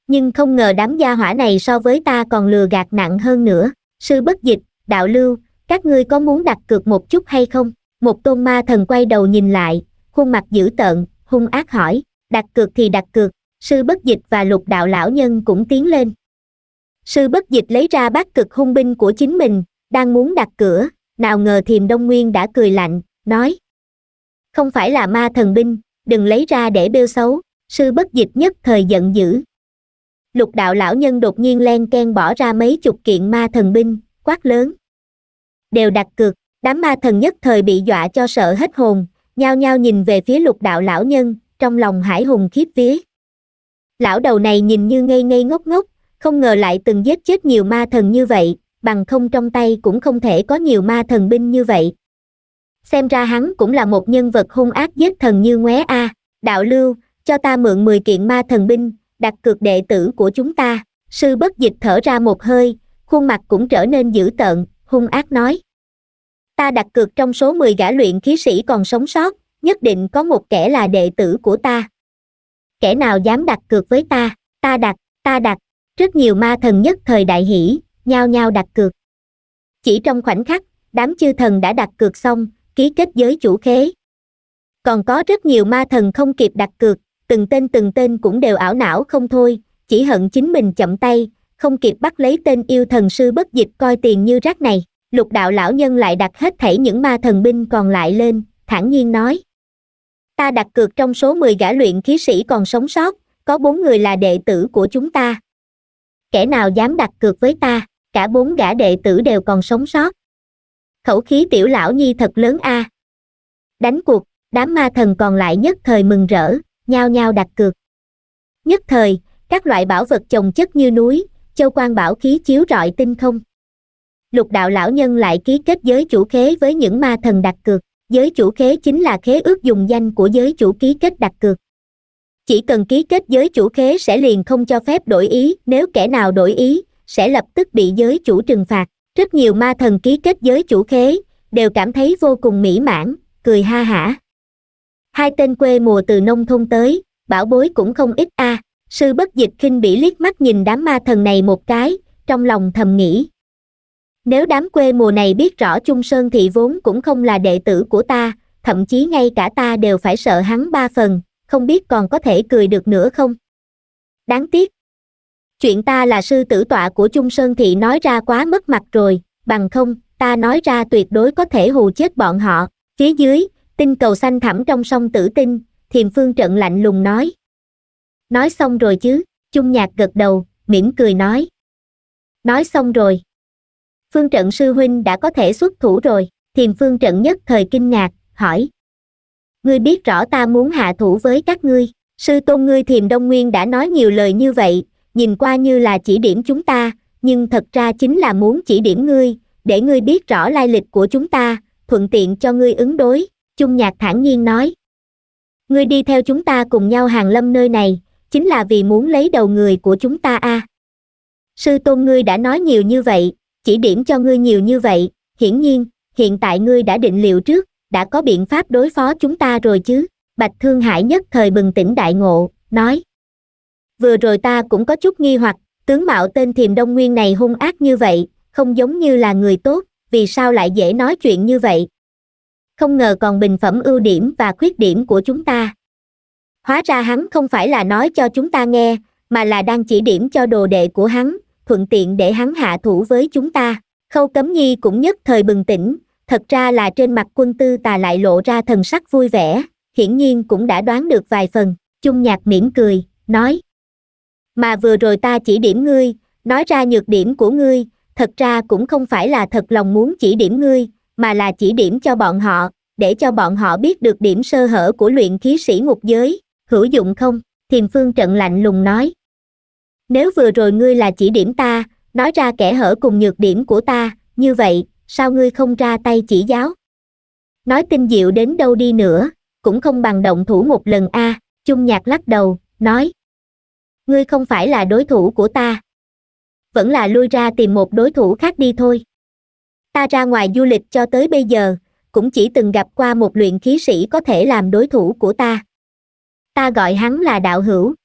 nhưng không ngờ đám gia hỏa này so với ta còn lừa gạt nặng hơn nữa sư bất dịch đạo lưu các ngươi có muốn đặt cược một chút hay không một tôn ma thần quay đầu nhìn lại khuôn mặt dữ tợn hung ác hỏi đặt cược thì đặt cược sư bất dịch và lục đạo lão nhân cũng tiến lên sư bất dịch lấy ra bát cực hung binh của chính mình đang muốn đặt cửa nào ngờ thiềm đông nguyên đã cười lạnh nói không phải là ma thần binh đừng lấy ra để bêu xấu sư bất dịch nhất thời giận dữ lục đạo lão nhân đột nhiên len ken bỏ ra mấy chục kiện ma thần binh quát lớn đều đặt cược đám ma thần nhất thời bị dọa cho sợ hết hồn nhao nhao nhìn về phía lục đạo lão nhân trong lòng hải hùng khiếp vía. Lão đầu này nhìn như ngây ngây ngốc ngốc, không ngờ lại từng giết chết nhiều ma thần như vậy, bằng không trong tay cũng không thể có nhiều ma thần binh như vậy. Xem ra hắn cũng là một nhân vật hung ác giết thần như ngoé a, đạo lưu, cho ta mượn 10 kiện ma thần binh, đặt cược đệ tử của chúng ta. Sư bất dịch thở ra một hơi, khuôn mặt cũng trở nên dữ tợn, hung ác nói. Ta đặt cược trong số 10 gã luyện khí sĩ còn sống sót, nhất định có một kẻ là đệ tử của ta kẻ nào dám đặt cược với ta ta đặt ta đặt rất nhiều ma thần nhất thời đại hỷ nhao nhao đặt cược chỉ trong khoảnh khắc đám chư thần đã đặt cược xong ký kết giới chủ khế còn có rất nhiều ma thần không kịp đặt cược từng tên từng tên cũng đều ảo não không thôi chỉ hận chính mình chậm tay không kịp bắt lấy tên yêu thần sư bất dịch coi tiền như rác này lục đạo lão nhân lại đặt hết thảy những ma thần binh còn lại lên thản nhiên nói ta đặt cược trong số mười gã luyện khí sĩ còn sống sót có bốn người là đệ tử của chúng ta kẻ nào dám đặt cược với ta cả bốn gã đệ tử đều còn sống sót khẩu khí tiểu lão nhi thật lớn a à. đánh cuộc đám ma thần còn lại nhất thời mừng rỡ nhao nhao đặt cược nhất thời các loại bảo vật chồng chất như núi châu quan bảo khí chiếu rọi tinh không lục đạo lão nhân lại ký kết giới chủ khế với những ma thần đặt cược giới chủ khế chính là khế ước dùng danh của giới chủ ký kết đặt cược chỉ cần ký kết giới chủ khế sẽ liền không cho phép đổi ý nếu kẻ nào đổi ý sẽ lập tức bị giới chủ trừng phạt rất nhiều ma thần ký kết giới chủ khế đều cảm thấy vô cùng mỹ mãn cười ha hả hai tên quê mùa từ nông thôn tới bảo bối cũng không ít a à. sư bất dịch khinh bỉ liếc mắt nhìn đám ma thần này một cái trong lòng thầm nghĩ nếu đám quê mùa này biết rõ trung Sơn thì vốn cũng không là đệ tử của ta, thậm chí ngay cả ta đều phải sợ hắn ba phần, không biết còn có thể cười được nữa không? Đáng tiếc. Chuyện ta là sư tử tọa của trung Sơn Thị nói ra quá mất mặt rồi, bằng không, ta nói ra tuyệt đối có thể hù chết bọn họ. Phía dưới, tinh cầu xanh thẳm trong sông tử tinh, thiềm phương trận lạnh lùng nói. Nói xong rồi chứ, trung Nhạc gật đầu, mỉm cười nói. Nói xong rồi phương trận sư huynh đã có thể xuất thủ rồi thiềm phương trận nhất thời kinh ngạc hỏi ngươi biết rõ ta muốn hạ thủ với các ngươi sư tôn ngươi thiềm đông nguyên đã nói nhiều lời như vậy nhìn qua như là chỉ điểm chúng ta nhưng thật ra chính là muốn chỉ điểm ngươi để ngươi biết rõ lai lịch của chúng ta thuận tiện cho ngươi ứng đối chung nhạc thản nhiên nói ngươi đi theo chúng ta cùng nhau hàng lâm nơi này chính là vì muốn lấy đầu người của chúng ta a à. sư tôn ngươi đã nói nhiều như vậy chỉ điểm cho ngươi nhiều như vậy hiển nhiên hiện tại ngươi đã định liệu trước đã có biện pháp đối phó chúng ta rồi chứ bạch thương hải nhất thời bừng tỉnh đại ngộ nói vừa rồi ta cũng có chút nghi hoặc tướng mạo tên thiềm đông nguyên này hung ác như vậy không giống như là người tốt vì sao lại dễ nói chuyện như vậy không ngờ còn bình phẩm ưu điểm và khuyết điểm của chúng ta hóa ra hắn không phải là nói cho chúng ta nghe mà là đang chỉ điểm cho đồ đệ của hắn thuận tiện để hắn hạ thủ với chúng ta khâu cấm nhi cũng nhất thời bừng tỉnh thật ra là trên mặt quân tư tà lại lộ ra thần sắc vui vẻ hiển nhiên cũng đã đoán được vài phần chung nhạc mỉm cười nói mà vừa rồi ta chỉ điểm ngươi nói ra nhược điểm của ngươi thật ra cũng không phải là thật lòng muốn chỉ điểm ngươi mà là chỉ điểm cho bọn họ để cho bọn họ biết được điểm sơ hở của luyện khí sĩ ngục giới hữu dụng không thiềm phương trận lạnh lùng nói nếu vừa rồi ngươi là chỉ điểm ta nói ra kẻ hở cùng nhược điểm của ta như vậy sao ngươi không ra tay chỉ giáo nói tinh diệu đến đâu đi nữa cũng không bằng động thủ một lần a à, chung nhạc lắc đầu nói ngươi không phải là đối thủ của ta vẫn là lui ra tìm một đối thủ khác đi thôi ta ra ngoài du lịch cho tới bây giờ cũng chỉ từng gặp qua một luyện khí sĩ có thể làm đối thủ của ta ta gọi hắn là đạo hữu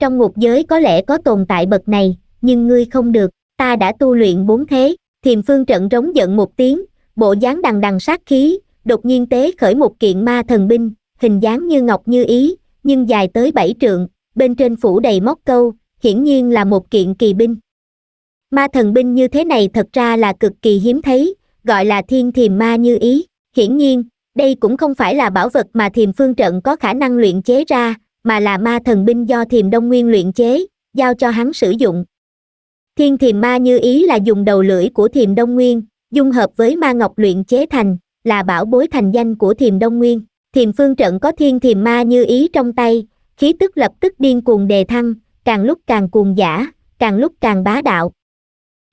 trong ngục giới có lẽ có tồn tại bậc này nhưng ngươi không được ta đã tu luyện bốn thế thiềm phương trận rống giận một tiếng bộ dáng đằng đằng sát khí đột nhiên tế khởi một kiện ma thần binh hình dáng như ngọc như ý nhưng dài tới bảy trượng bên trên phủ đầy móc câu hiển nhiên là một kiện kỳ binh ma thần binh như thế này thật ra là cực kỳ hiếm thấy gọi là thiên thiềm ma như ý hiển nhiên đây cũng không phải là bảo vật mà thiềm phương trận có khả năng luyện chế ra mà là ma thần binh do thiềm đông nguyên luyện chế giao cho hắn sử dụng thiên thiềm ma như ý là dùng đầu lưỡi của thiềm đông nguyên dung hợp với ma ngọc luyện chế thành là bảo bối thành danh của thiềm đông nguyên thiềm phương trận có thiên thiềm ma như ý trong tay khí tức lập tức điên cuồng đề thăng càng lúc càng cuồng giả càng lúc càng bá đạo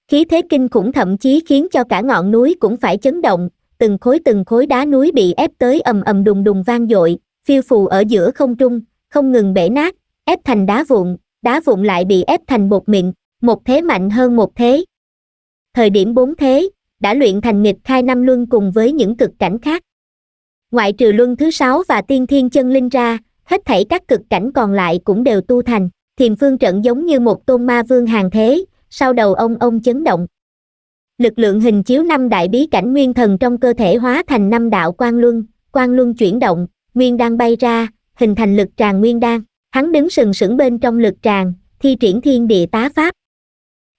khí thế kinh khủng thậm chí khiến cho cả ngọn núi cũng phải chấn động từng khối từng khối đá núi bị ép tới ầm ầm đùng đùng vang dội phiêu phù ở giữa không trung không ngừng bể nát ép thành đá vụn đá vụn lại bị ép thành bột mịn một thế mạnh hơn một thế thời điểm bốn thế đã luyện thành nghịch khai năm luân cùng với những cực cảnh khác ngoại trừ luân thứ sáu và tiên thiên chân linh ra hết thảy các cực cảnh còn lại cũng đều tu thành thiềm phương trận giống như một tôn ma vương hàng thế sau đầu ông ông chấn động lực lượng hình chiếu năm đại bí cảnh nguyên thần trong cơ thể hóa thành năm đạo quan luân quan luân chuyển động nguyên đang bay ra hình thành lực tràng nguyên đan hắn đứng sừng sững bên trong lực tràng thi triển thiên địa tá pháp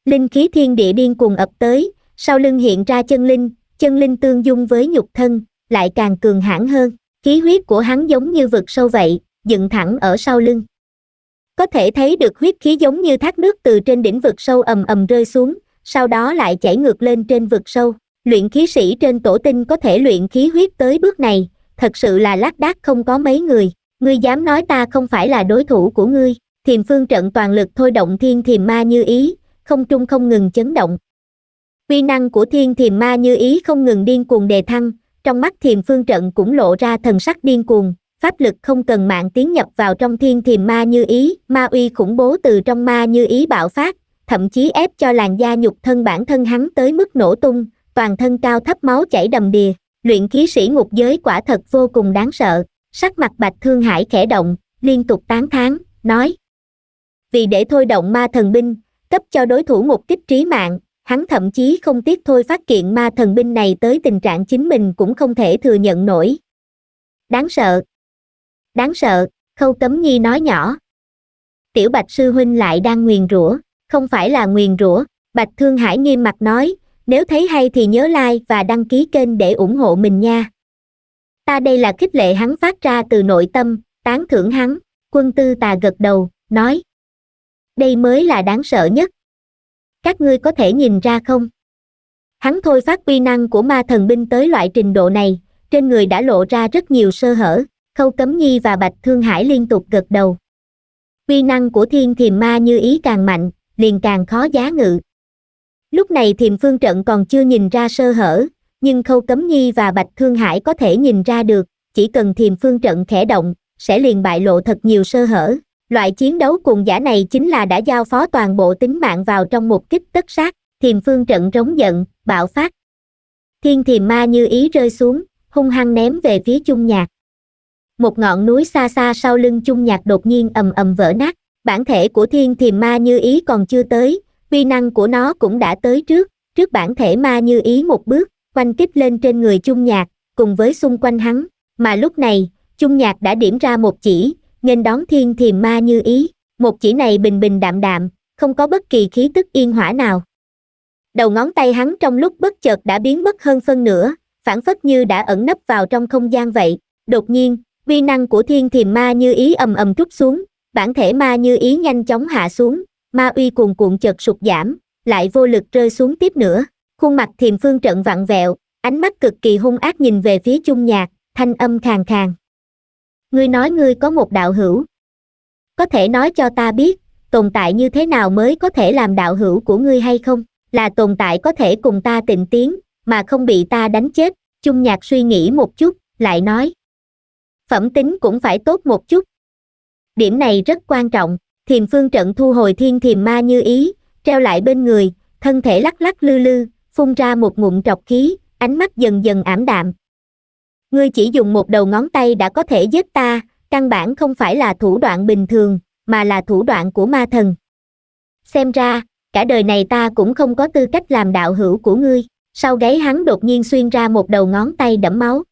linh khí thiên địa điên cuồng ập tới sau lưng hiện ra chân linh chân linh tương dung với nhục thân lại càng cường hãn hơn khí huyết của hắn giống như vực sâu vậy dựng thẳng ở sau lưng có thể thấy được huyết khí giống như thác nước từ trên đỉnh vực sâu ầm ầm rơi xuống sau đó lại chảy ngược lên trên vực sâu luyện khí sĩ trên tổ tinh có thể luyện khí huyết tới bước này thật sự là lác đác không có mấy người ngươi dám nói ta không phải là đối thủ của ngươi thiềm phương trận toàn lực thôi động thiên thiềm ma như ý không trung không ngừng chấn động quy năng của thiên thiềm ma như ý không ngừng điên cuồng đề thăng trong mắt thiềm phương trận cũng lộ ra thần sắc điên cuồng pháp lực không cần mạng tiến nhập vào trong thiên thiềm ma như ý ma uy khủng bố từ trong ma như ý bạo phát thậm chí ép cho làn da nhục thân bản thân hắn tới mức nổ tung toàn thân cao thấp máu chảy đầm đìa luyện khí sĩ ngục giới quả thật vô cùng đáng sợ sắc mặt bạch thương hải khẽ động liên tục tán thán nói vì để thôi động ma thần binh cấp cho đối thủ một kích trí mạng hắn thậm chí không tiếc thôi phát kiện ma thần binh này tới tình trạng chính mình cũng không thể thừa nhận nổi đáng sợ đáng sợ khâu cấm nhi nói nhỏ tiểu bạch sư huynh lại đang nguyền rủa không phải là nguyền rủa bạch thương hải nghiêm mặt nói nếu thấy hay thì nhớ like và đăng ký kênh để ủng hộ mình nha ta đây là khích lệ hắn phát ra từ nội tâm tán thưởng hắn quân tư tà gật đầu nói đây mới là đáng sợ nhất các ngươi có thể nhìn ra không hắn thôi phát uy năng của ma thần binh tới loại trình độ này trên người đã lộ ra rất nhiều sơ hở khâu cấm nhi và bạch thương hải liên tục gật đầu uy năng của thiên thiềm ma như ý càng mạnh liền càng khó giá ngự lúc này thiềm phương trận còn chưa nhìn ra sơ hở nhưng khâu cấm nhi và bạch thương hải có thể nhìn ra được chỉ cần thiềm phương trận khẽ động sẽ liền bại lộ thật nhiều sơ hở loại chiến đấu cùng giả này chính là đã giao phó toàn bộ tính mạng vào trong một kích tất sát thiềm phương trận rống giận bạo phát thiên thiềm ma như ý rơi xuống hung hăng ném về phía chung nhạc một ngọn núi xa xa sau lưng chung nhạc đột nhiên ầm ầm vỡ nát bản thể của thiên thiềm ma như ý còn chưa tới vi năng của nó cũng đã tới trước trước bản thể ma như ý một bước quanh tiếp lên trên người chung nhạc cùng với xung quanh hắn mà lúc này chung nhạc đã điểm ra một chỉ nghênh đón thiên thiềm ma như ý một chỉ này bình bình đạm đạm không có bất kỳ khí tức yên hỏa nào đầu ngón tay hắn trong lúc bất chợt đã biến mất hơn phân nửa phản phất như đã ẩn nấp vào trong không gian vậy đột nhiên vi năng của thiên thiềm ma như ý ầm ầm trút xuống bản thể ma như ý nhanh chóng hạ xuống ma uy cuồn cuộn chợt sụt giảm lại vô lực rơi xuống tiếp nữa khuôn mặt thiềm phương trận vặn vẹo ánh mắt cực kỳ hung ác nhìn về phía chung nhạc thanh âm khàn khàn ngươi nói ngươi có một đạo hữu có thể nói cho ta biết tồn tại như thế nào mới có thể làm đạo hữu của ngươi hay không là tồn tại có thể cùng ta tịnh tiến mà không bị ta đánh chết chung nhạc suy nghĩ một chút lại nói phẩm tính cũng phải tốt một chút điểm này rất quan trọng thiềm phương trận thu hồi thiên thiềm ma như ý treo lại bên người thân thể lắc lắc lư lư phun ra một ngụm trọc khí ánh mắt dần dần ảm đạm ngươi chỉ dùng một đầu ngón tay đã có thể giết ta căn bản không phải là thủ đoạn bình thường mà là thủ đoạn của ma thần xem ra cả đời này ta cũng không có tư cách làm đạo hữu của ngươi sau gáy hắn đột nhiên xuyên ra một đầu ngón tay đẫm máu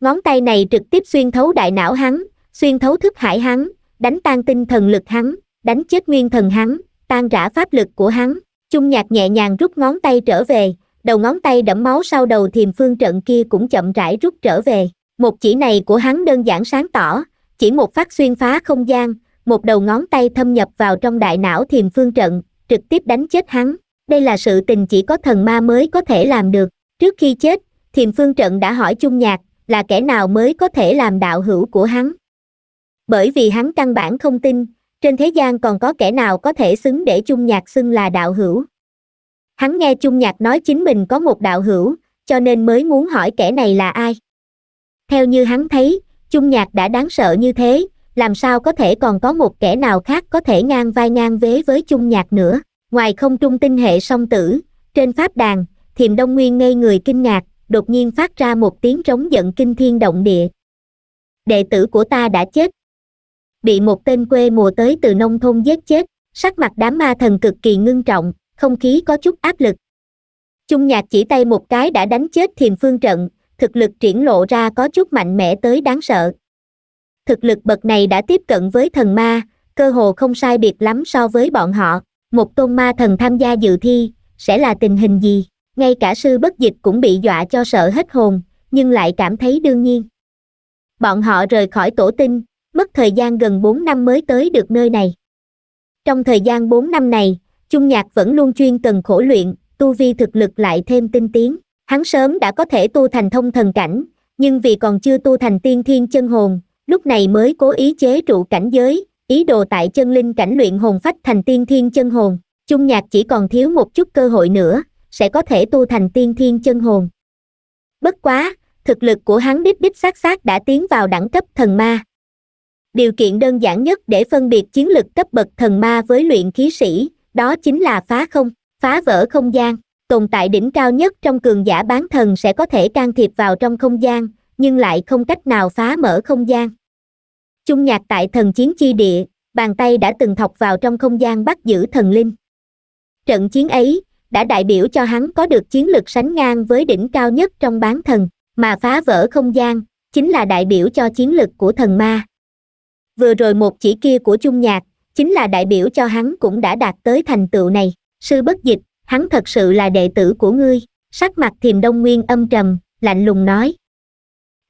ngón tay này trực tiếp xuyên thấu đại não hắn xuyên thấu thức hải hắn đánh tan tinh thần lực hắn đánh chết nguyên thần hắn tan rã pháp lực của hắn Trung nhạc nhẹ nhàng rút ngón tay trở về đầu ngón tay đẫm máu sau đầu thiềm phương trận kia cũng chậm rãi rút trở về một chỉ này của hắn đơn giản sáng tỏ chỉ một phát xuyên phá không gian một đầu ngón tay thâm nhập vào trong đại não thiềm phương trận trực tiếp đánh chết hắn đây là sự tình chỉ có thần ma mới có thể làm được trước khi chết thiềm phương trận đã hỏi Trung nhạc là kẻ nào mới có thể làm đạo hữu của hắn bởi vì hắn căn bản không tin trên thế gian còn có kẻ nào có thể xứng để chung nhạc xưng là đạo hữu hắn nghe chung nhạc nói chính mình có một đạo hữu cho nên mới muốn hỏi kẻ này là ai theo như hắn thấy chung nhạc đã đáng sợ như thế làm sao có thể còn có một kẻ nào khác có thể ngang vai ngang vế với chung nhạc nữa ngoài không trung tinh hệ song tử trên pháp đàn thiềm đông nguyên ngây người kinh ngạc đột nhiên phát ra một tiếng trống giận kinh thiên động địa đệ tử của ta đã chết bị một tên quê mùa tới từ nông thôn giết chết sắc mặt đám ma thần cực kỳ ngưng trọng không khí có chút áp lực trung nhạc chỉ tay một cái đã đánh chết thiền phương trận thực lực triển lộ ra có chút mạnh mẽ tới đáng sợ thực lực bậc này đã tiếp cận với thần ma cơ hồ không sai biệt lắm so với bọn họ một tôn ma thần tham gia dự thi sẽ là tình hình gì ngay cả sư bất dịch cũng bị dọa cho sợ hết hồn nhưng lại cảm thấy đương nhiên bọn họ rời khỏi tổ tinh mất thời gian gần bốn năm mới tới được nơi này trong thời gian bốn năm này trung nhạc vẫn luôn chuyên cần khổ luyện tu vi thực lực lại thêm tinh tiến hắn sớm đã có thể tu thành thông thần cảnh nhưng vì còn chưa tu thành tiên thiên chân hồn lúc này mới cố ý chế trụ cảnh giới ý đồ tại chân linh cảnh luyện hồn phách thành tiên thiên chân hồn trung nhạc chỉ còn thiếu một chút cơ hội nữa sẽ có thể tu thành tiên thiên chân hồn bất quá thực lực của hắn đích đích xác xác đã tiến vào đẳng cấp thần ma điều kiện đơn giản nhất để phân biệt chiến lực cấp bậc thần ma với luyện khí sĩ đó chính là phá không phá vỡ không gian tồn tại đỉnh cao nhất trong cường giả bán thần sẽ có thể can thiệp vào trong không gian nhưng lại không cách nào phá mở không gian chung nhạc tại thần chiến chi địa bàn tay đã từng thọc vào trong không gian bắt giữ thần linh trận chiến ấy đã đại biểu cho hắn có được chiến lực sánh ngang với đỉnh cao nhất trong bán thần mà phá vỡ không gian chính là đại biểu cho chiến lực của thần ma vừa rồi một chỉ kia của chung nhạc chính là đại biểu cho hắn cũng đã đạt tới thành tựu này sư bất dịch hắn thật sự là đệ tử của ngươi sắc mặt thiềm đông nguyên âm trầm lạnh lùng nói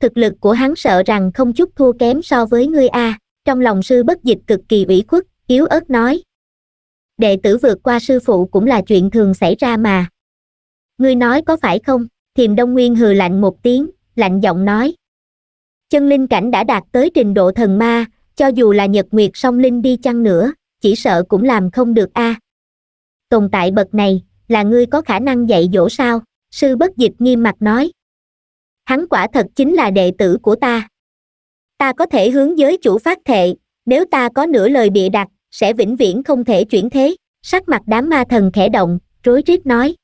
thực lực của hắn sợ rằng không chút thua kém so với ngươi a à. trong lòng sư bất dịch cực kỳ ủy khuất yếu ớt nói đệ tử vượt qua sư phụ cũng là chuyện thường xảy ra mà ngươi nói có phải không thiềm đông nguyên hừ lạnh một tiếng lạnh giọng nói chân linh cảnh đã đạt tới trình độ thần ma cho dù là nhật nguyệt song linh đi chăng nữa chỉ sợ cũng làm không được a à. tồn tại bậc này là ngươi có khả năng dạy dỗ sao sư bất dịch nghiêm mặt nói hắn quả thật chính là đệ tử của ta ta có thể hướng giới chủ phát thệ nếu ta có nửa lời bịa đặt sẽ vĩnh viễn không thể chuyển thế sắc mặt đám ma thần khẽ động rối rít nói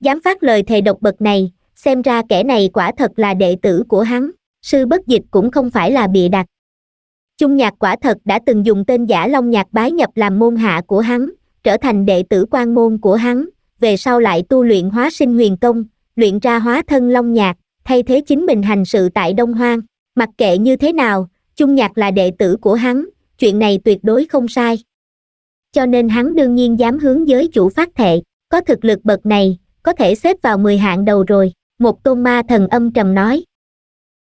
dám phát lời thề độc bậc này xem ra kẻ này quả thật là đệ tử của hắn sư bất dịch cũng không phải là bịa đặt Trung nhạc quả thật đã từng dùng tên giả long nhạc bái nhập làm môn hạ của hắn trở thành đệ tử quan môn của hắn về sau lại tu luyện hóa sinh huyền công luyện ra hóa thân long nhạc thay thế chính mình hành sự tại đông hoang mặc kệ như thế nào Trung nhạc là đệ tử của hắn chuyện này tuyệt đối không sai cho nên hắn đương nhiên dám hướng giới chủ phát thệ có thực lực bậc này có thể xếp vào 10 hạng đầu rồi một tôn ma thần âm trầm nói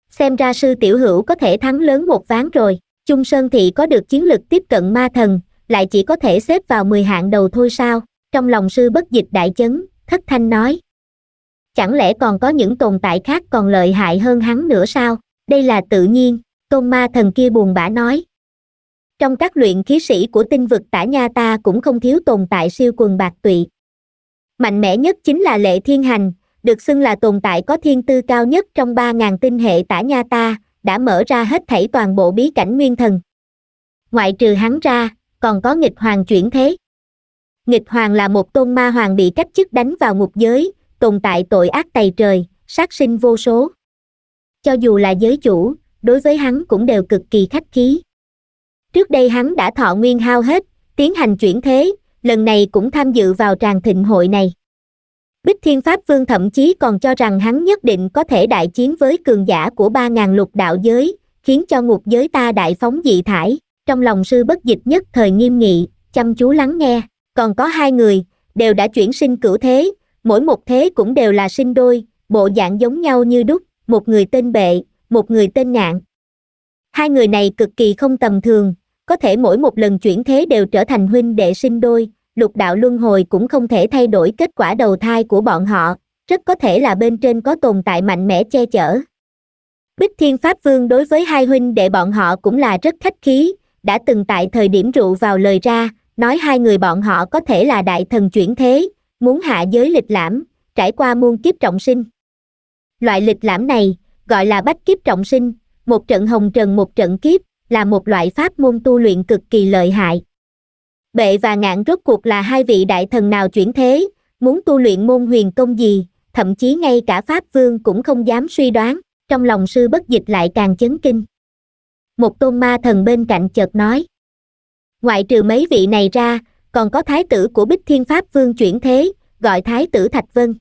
xem ra sư tiểu hữu có thể thắng lớn một ván rồi Trung Sơn Thị có được chiến lực tiếp cận ma thần, lại chỉ có thể xếp vào 10 hạng đầu thôi sao? Trong lòng sư bất dịch đại chấn, thất thanh nói. Chẳng lẽ còn có những tồn tại khác còn lợi hại hơn hắn nữa sao? Đây là tự nhiên, tôn ma thần kia buồn bã nói. Trong các luyện khí sĩ của tinh vực tả nha ta cũng không thiếu tồn tại siêu quần bạc tụy. Mạnh mẽ nhất chính là lệ thiên hành, được xưng là tồn tại có thiên tư cao nhất trong 3.000 tinh hệ tả nha ta, đã mở ra hết thảy toàn bộ bí cảnh nguyên thần ngoại trừ hắn ra còn có nghịch hoàng chuyển thế nghịch hoàng là một tôn ma hoàng bị cách chức đánh vào ngục giới tồn tại tội ác tày trời sát sinh vô số cho dù là giới chủ đối với hắn cũng đều cực kỳ khách khí trước đây hắn đã thọ nguyên hao hết tiến hành chuyển thế lần này cũng tham dự vào tràng thịnh hội này Bích Thiên Pháp Vương thậm chí còn cho rằng hắn nhất định có thể đại chiến với cường giả của ba ngàn lục đạo giới, khiến cho ngục giới ta đại phóng dị thải. Trong lòng sư bất dịch nhất thời nghiêm nghị, chăm chú lắng nghe. Còn có hai người, đều đã chuyển sinh cửu thế, mỗi một thế cũng đều là sinh đôi, bộ dạng giống nhau như đúc, một người tên bệ, một người tên ngạn. Hai người này cực kỳ không tầm thường, có thể mỗi một lần chuyển thế đều trở thành huynh đệ sinh đôi, lục đạo luân hồi cũng không thể thay đổi kết quả đầu thai của bọn họ rất có thể là bên trên có tồn tại mạnh mẽ che chở bích thiên pháp vương đối với hai huynh đệ bọn họ cũng là rất khách khí đã từng tại thời điểm rượu vào lời ra nói hai người bọn họ có thể là đại thần chuyển thế muốn hạ giới lịch lãm trải qua muôn kiếp trọng sinh loại lịch lãm này gọi là bách kiếp trọng sinh một trận hồng trần một trận kiếp là một loại pháp môn tu luyện cực kỳ lợi hại Bệ và ngạn rốt cuộc là hai vị đại thần nào chuyển thế, muốn tu luyện môn huyền công gì, thậm chí ngay cả Pháp Vương cũng không dám suy đoán, trong lòng sư bất dịch lại càng chấn kinh. Một tôn ma thần bên cạnh chợt nói. Ngoại trừ mấy vị này ra, còn có thái tử của Bích Thiên Pháp Vương chuyển thế, gọi thái tử Thạch Vân.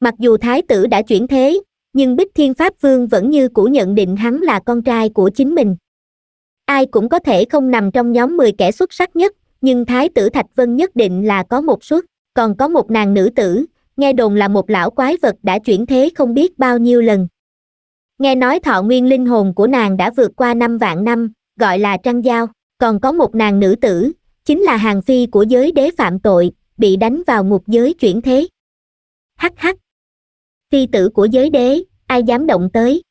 Mặc dù thái tử đã chuyển thế, nhưng Bích Thiên Pháp Vương vẫn như cũ nhận định hắn là con trai của chính mình. Ai cũng có thể không nằm trong nhóm 10 kẻ xuất sắc nhất, nhưng thái tử Thạch Vân nhất định là có một suất, còn có một nàng nữ tử, nghe đồn là một lão quái vật đã chuyển thế không biết bao nhiêu lần. Nghe nói thọ nguyên linh hồn của nàng đã vượt qua năm vạn năm, gọi là Trăng Giao, còn có một nàng nữ tử, chính là hàng phi của giới đế phạm tội, bị đánh vào ngục giới chuyển thế. Hắc hắc! Phi tử của giới đế, ai dám động tới?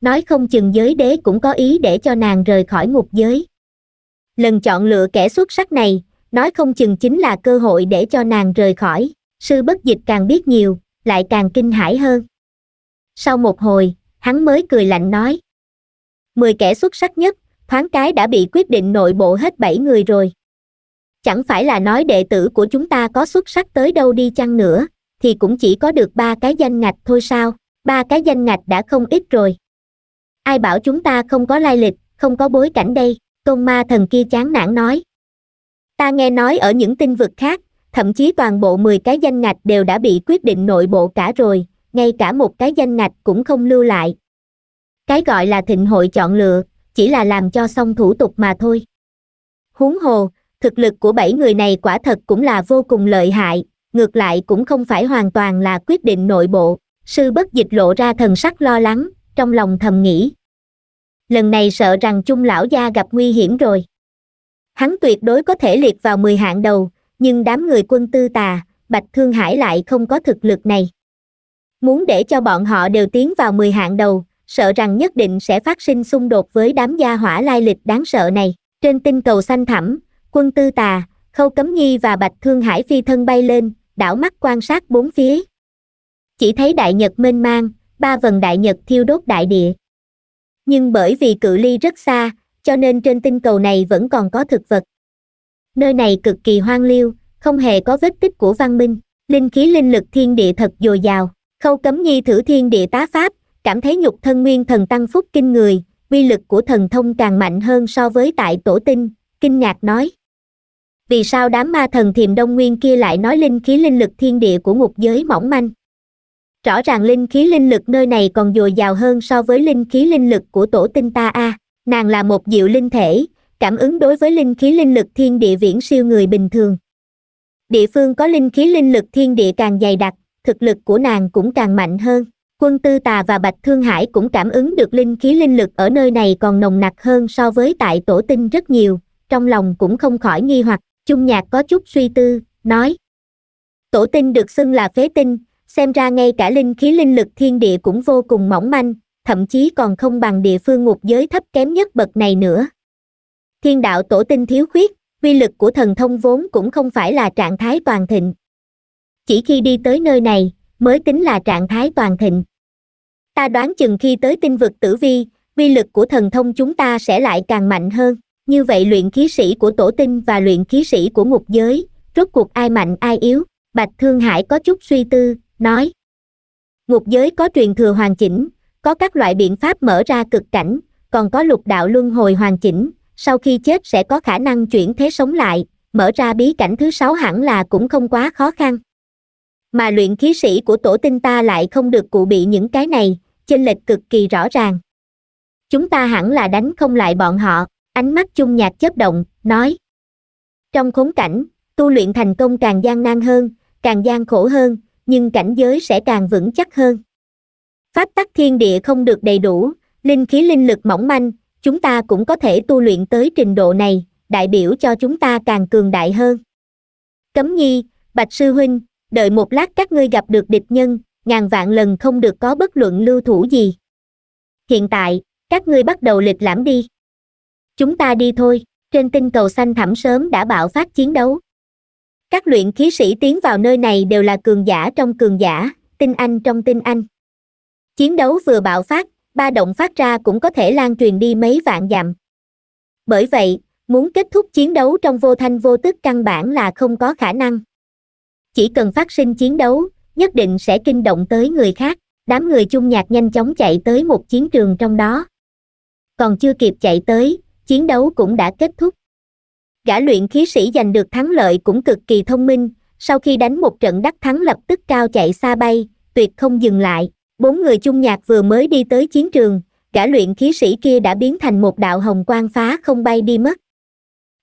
Nói không chừng giới đế cũng có ý để cho nàng rời khỏi ngục giới lần chọn lựa kẻ xuất sắc này nói không chừng chính là cơ hội để cho nàng rời khỏi sư bất dịch càng biết nhiều lại càng kinh hãi hơn sau một hồi hắn mới cười lạnh nói mười kẻ xuất sắc nhất thoáng cái đã bị quyết định nội bộ hết bảy người rồi chẳng phải là nói đệ tử của chúng ta có xuất sắc tới đâu đi chăng nữa thì cũng chỉ có được ba cái danh ngạch thôi sao ba cái danh ngạch đã không ít rồi ai bảo chúng ta không có lai lịch không có bối cảnh đây tôn ma thần kia chán nản nói ta nghe nói ở những tinh vực khác thậm chí toàn bộ mười cái danh ngạch đều đã bị quyết định nội bộ cả rồi ngay cả một cái danh ngạch cũng không lưu lại cái gọi là thịnh hội chọn lựa chỉ là làm cho xong thủ tục mà thôi huống hồ thực lực của bảy người này quả thật cũng là vô cùng lợi hại ngược lại cũng không phải hoàn toàn là quyết định nội bộ sư bất dịch lộ ra thần sắc lo lắng trong lòng thầm nghĩ lần này sợ rằng chung lão gia gặp nguy hiểm rồi hắn tuyệt đối có thể liệt vào mười hạng đầu nhưng đám người quân tư tà bạch thương hải lại không có thực lực này muốn để cho bọn họ đều tiến vào mười hạng đầu sợ rằng nhất định sẽ phát sinh xung đột với đám gia hỏa lai lịch đáng sợ này trên tinh cầu xanh thẳm quân tư tà khâu cấm nhi và bạch thương hải phi thân bay lên đảo mắt quan sát bốn phía chỉ thấy đại nhật mênh mang ba vần đại nhật thiêu đốt đại địa nhưng bởi vì cự ly rất xa cho nên trên tinh cầu này vẫn còn có thực vật nơi này cực kỳ hoang liêu không hề có vết tích của văn minh linh khí linh lực thiên địa thật dồi dào khâu cấm nhi thử thiên địa tá pháp cảm thấy nhục thân nguyên thần tăng phúc kinh người uy lực của thần thông càng mạnh hơn so với tại tổ tinh kinh ngạc nói vì sao đám ma thần thiềm đông nguyên kia lại nói linh khí linh lực thiên địa của ngục giới mỏng manh rõ ràng linh khí linh lực nơi này còn dồi dào hơn so với linh khí linh lực của tổ tinh ta a à. nàng là một diệu linh thể cảm ứng đối với linh khí linh lực thiên địa viễn siêu người bình thường địa phương có linh khí linh lực thiên địa càng dày đặc thực lực của nàng cũng càng mạnh hơn quân tư tà và bạch thương hải cũng cảm ứng được linh khí linh lực ở nơi này còn nồng nặc hơn so với tại tổ tinh rất nhiều trong lòng cũng không khỏi nghi hoặc chung nhạc có chút suy tư nói tổ tinh được xưng là phế tinh xem ra ngay cả linh khí linh lực thiên địa cũng vô cùng mỏng manh thậm chí còn không bằng địa phương ngục giới thấp kém nhất bậc này nữa thiên đạo tổ tinh thiếu khuyết vi lực của thần thông vốn cũng không phải là trạng thái toàn thịnh chỉ khi đi tới nơi này mới tính là trạng thái toàn thịnh ta đoán chừng khi tới tinh vực tử vi vi lực của thần thông chúng ta sẽ lại càng mạnh hơn như vậy luyện khí sĩ của tổ tinh và luyện khí sĩ của ngục giới rốt cuộc ai mạnh ai yếu bạch thương hải có chút suy tư nói ngục giới có truyền thừa hoàn chỉnh có các loại biện pháp mở ra cực cảnh còn có lục đạo luân hồi hoàn chỉnh sau khi chết sẽ có khả năng chuyển thế sống lại mở ra bí cảnh thứ sáu hẳn là cũng không quá khó khăn mà luyện khí sĩ của tổ tinh ta lại không được cụ bị những cái này chênh lệch cực kỳ rõ ràng chúng ta hẳn là đánh không lại bọn họ ánh mắt chung nhạc chớp động nói trong khốn cảnh tu luyện thành công càng gian nan hơn càng gian khổ hơn nhưng cảnh giới sẽ càng vững chắc hơn pháp tắc thiên địa không được đầy đủ linh khí linh lực mỏng manh chúng ta cũng có thể tu luyện tới trình độ này đại biểu cho chúng ta càng cường đại hơn cấm nhi bạch sư huynh đợi một lát các ngươi gặp được địch nhân ngàn vạn lần không được có bất luận lưu thủ gì hiện tại các ngươi bắt đầu lịch lãm đi chúng ta đi thôi trên tinh cầu xanh thẳm sớm đã bạo phát chiến đấu các luyện khí sĩ tiến vào nơi này đều là cường giả trong cường giả, tinh anh trong tinh anh. Chiến đấu vừa bạo phát, ba động phát ra cũng có thể lan truyền đi mấy vạn dặm. Bởi vậy, muốn kết thúc chiến đấu trong vô thanh vô tức căn bản là không có khả năng. Chỉ cần phát sinh chiến đấu, nhất định sẽ kinh động tới người khác, đám người chung nhạc nhanh chóng chạy tới một chiến trường trong đó. Còn chưa kịp chạy tới, chiến đấu cũng đã kết thúc gã luyện khí sĩ giành được thắng lợi cũng cực kỳ thông minh sau khi đánh một trận đắc thắng lập tức cao chạy xa bay tuyệt không dừng lại bốn người chung nhạc vừa mới đi tới chiến trường gã luyện khí sĩ kia đã biến thành một đạo hồng quang phá không bay đi mất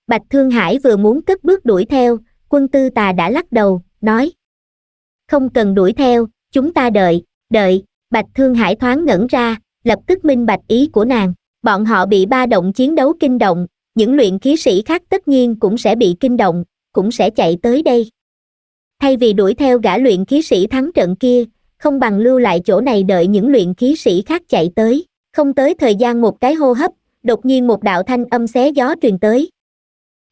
bạch thương hải vừa muốn cất bước đuổi theo quân tư tà đã lắc đầu nói không cần đuổi theo chúng ta đợi đợi bạch thương hải thoáng ngẩn ra lập tức minh bạch ý của nàng bọn họ bị ba động chiến đấu kinh động những luyện khí sĩ khác tất nhiên cũng sẽ bị kinh động cũng sẽ chạy tới đây thay vì đuổi theo gã luyện khí sĩ thắng trận kia không bằng lưu lại chỗ này đợi những luyện khí sĩ khác chạy tới không tới thời gian một cái hô hấp đột nhiên một đạo thanh âm xé gió truyền tới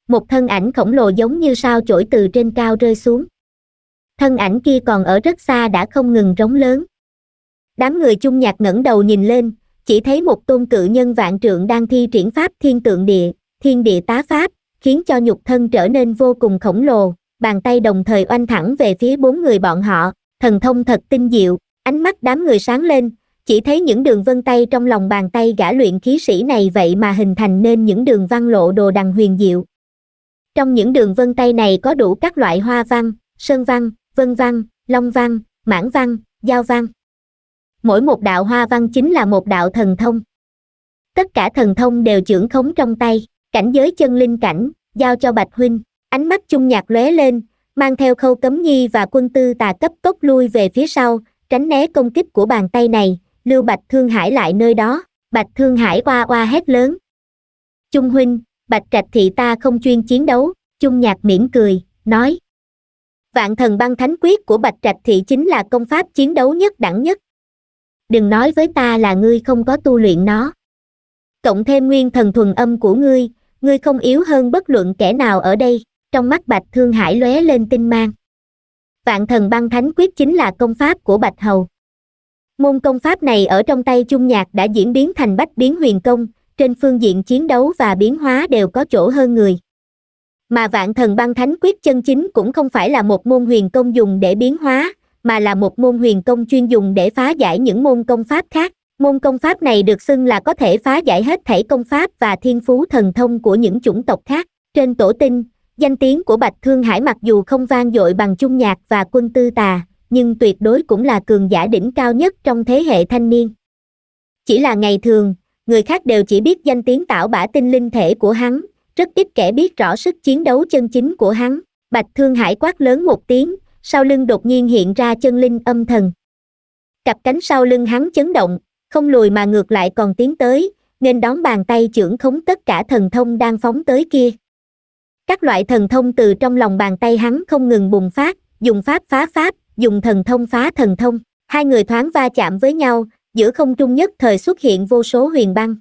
một thân ảnh khổng lồ giống như sao chổi từ trên cao rơi xuống thân ảnh kia còn ở rất xa đã không ngừng rống lớn đám người chung nhạc ngẩng đầu nhìn lên chỉ thấy một tôn cự nhân vạn trượng đang thi triển pháp thiên tượng địa thiên địa tá pháp khiến cho nhục thân trở nên vô cùng khổng lồ bàn tay đồng thời oanh thẳng về phía bốn người bọn họ thần thông thật tinh diệu ánh mắt đám người sáng lên chỉ thấy những đường vân tay trong lòng bàn tay gã luyện khí sĩ này vậy mà hình thành nên những đường văn lộ đồ đằng huyền diệu trong những đường vân tay này có đủ các loại hoa văn sơn văn vân văn long văn mãn văn giao văn mỗi một đạo hoa văn chính là một đạo thần thông tất cả thần thông đều trưởng khống trong tay cảnh giới chân linh cảnh giao cho bạch huynh ánh mắt chung nhạc lóe lên mang theo khâu cấm nhi và quân tư tà cấp tốc lui về phía sau tránh né công kích của bàn tay này lưu bạch thương hải lại nơi đó bạch thương hải oa oa hét lớn chung huynh bạch trạch thị ta không chuyên chiến đấu chung nhạc mỉm cười nói vạn thần băng thánh quyết của bạch trạch thị chính là công pháp chiến đấu nhất đẳng nhất đừng nói với ta là ngươi không có tu luyện nó cộng thêm nguyên thần thuần âm của ngươi ngươi không yếu hơn bất luận kẻ nào ở đây trong mắt bạch thương hải lóe lên tinh mang vạn thần băng thánh quyết chính là công pháp của bạch hầu môn công pháp này ở trong tay chung nhạc đã diễn biến thành bách biến huyền công trên phương diện chiến đấu và biến hóa đều có chỗ hơn người mà vạn thần băng thánh quyết chân chính cũng không phải là một môn huyền công dùng để biến hóa mà là một môn huyền công chuyên dùng để phá giải những môn công pháp khác môn công pháp này được xưng là có thể phá giải hết thảy công pháp và thiên phú thần thông của những chủng tộc khác trên tổ tinh danh tiếng của bạch thương hải mặc dù không vang dội bằng chung nhạc và quân tư tà nhưng tuyệt đối cũng là cường giả đỉnh cao nhất trong thế hệ thanh niên chỉ là ngày thường người khác đều chỉ biết danh tiếng tạo bả tinh linh thể của hắn rất ít kẻ biết rõ sức chiến đấu chân chính của hắn bạch thương hải quát lớn một tiếng sau lưng đột nhiên hiện ra chân linh âm thần cặp cánh sau lưng hắn chấn động không lùi mà ngược lại còn tiến tới nên đón bàn tay trưởng khống tất cả thần thông đang phóng tới kia các loại thần thông từ trong lòng bàn tay hắn không ngừng bùng phát dùng pháp phá pháp dùng thần thông phá thần thông hai người thoáng va chạm với nhau giữa không trung nhất thời xuất hiện vô số huyền băng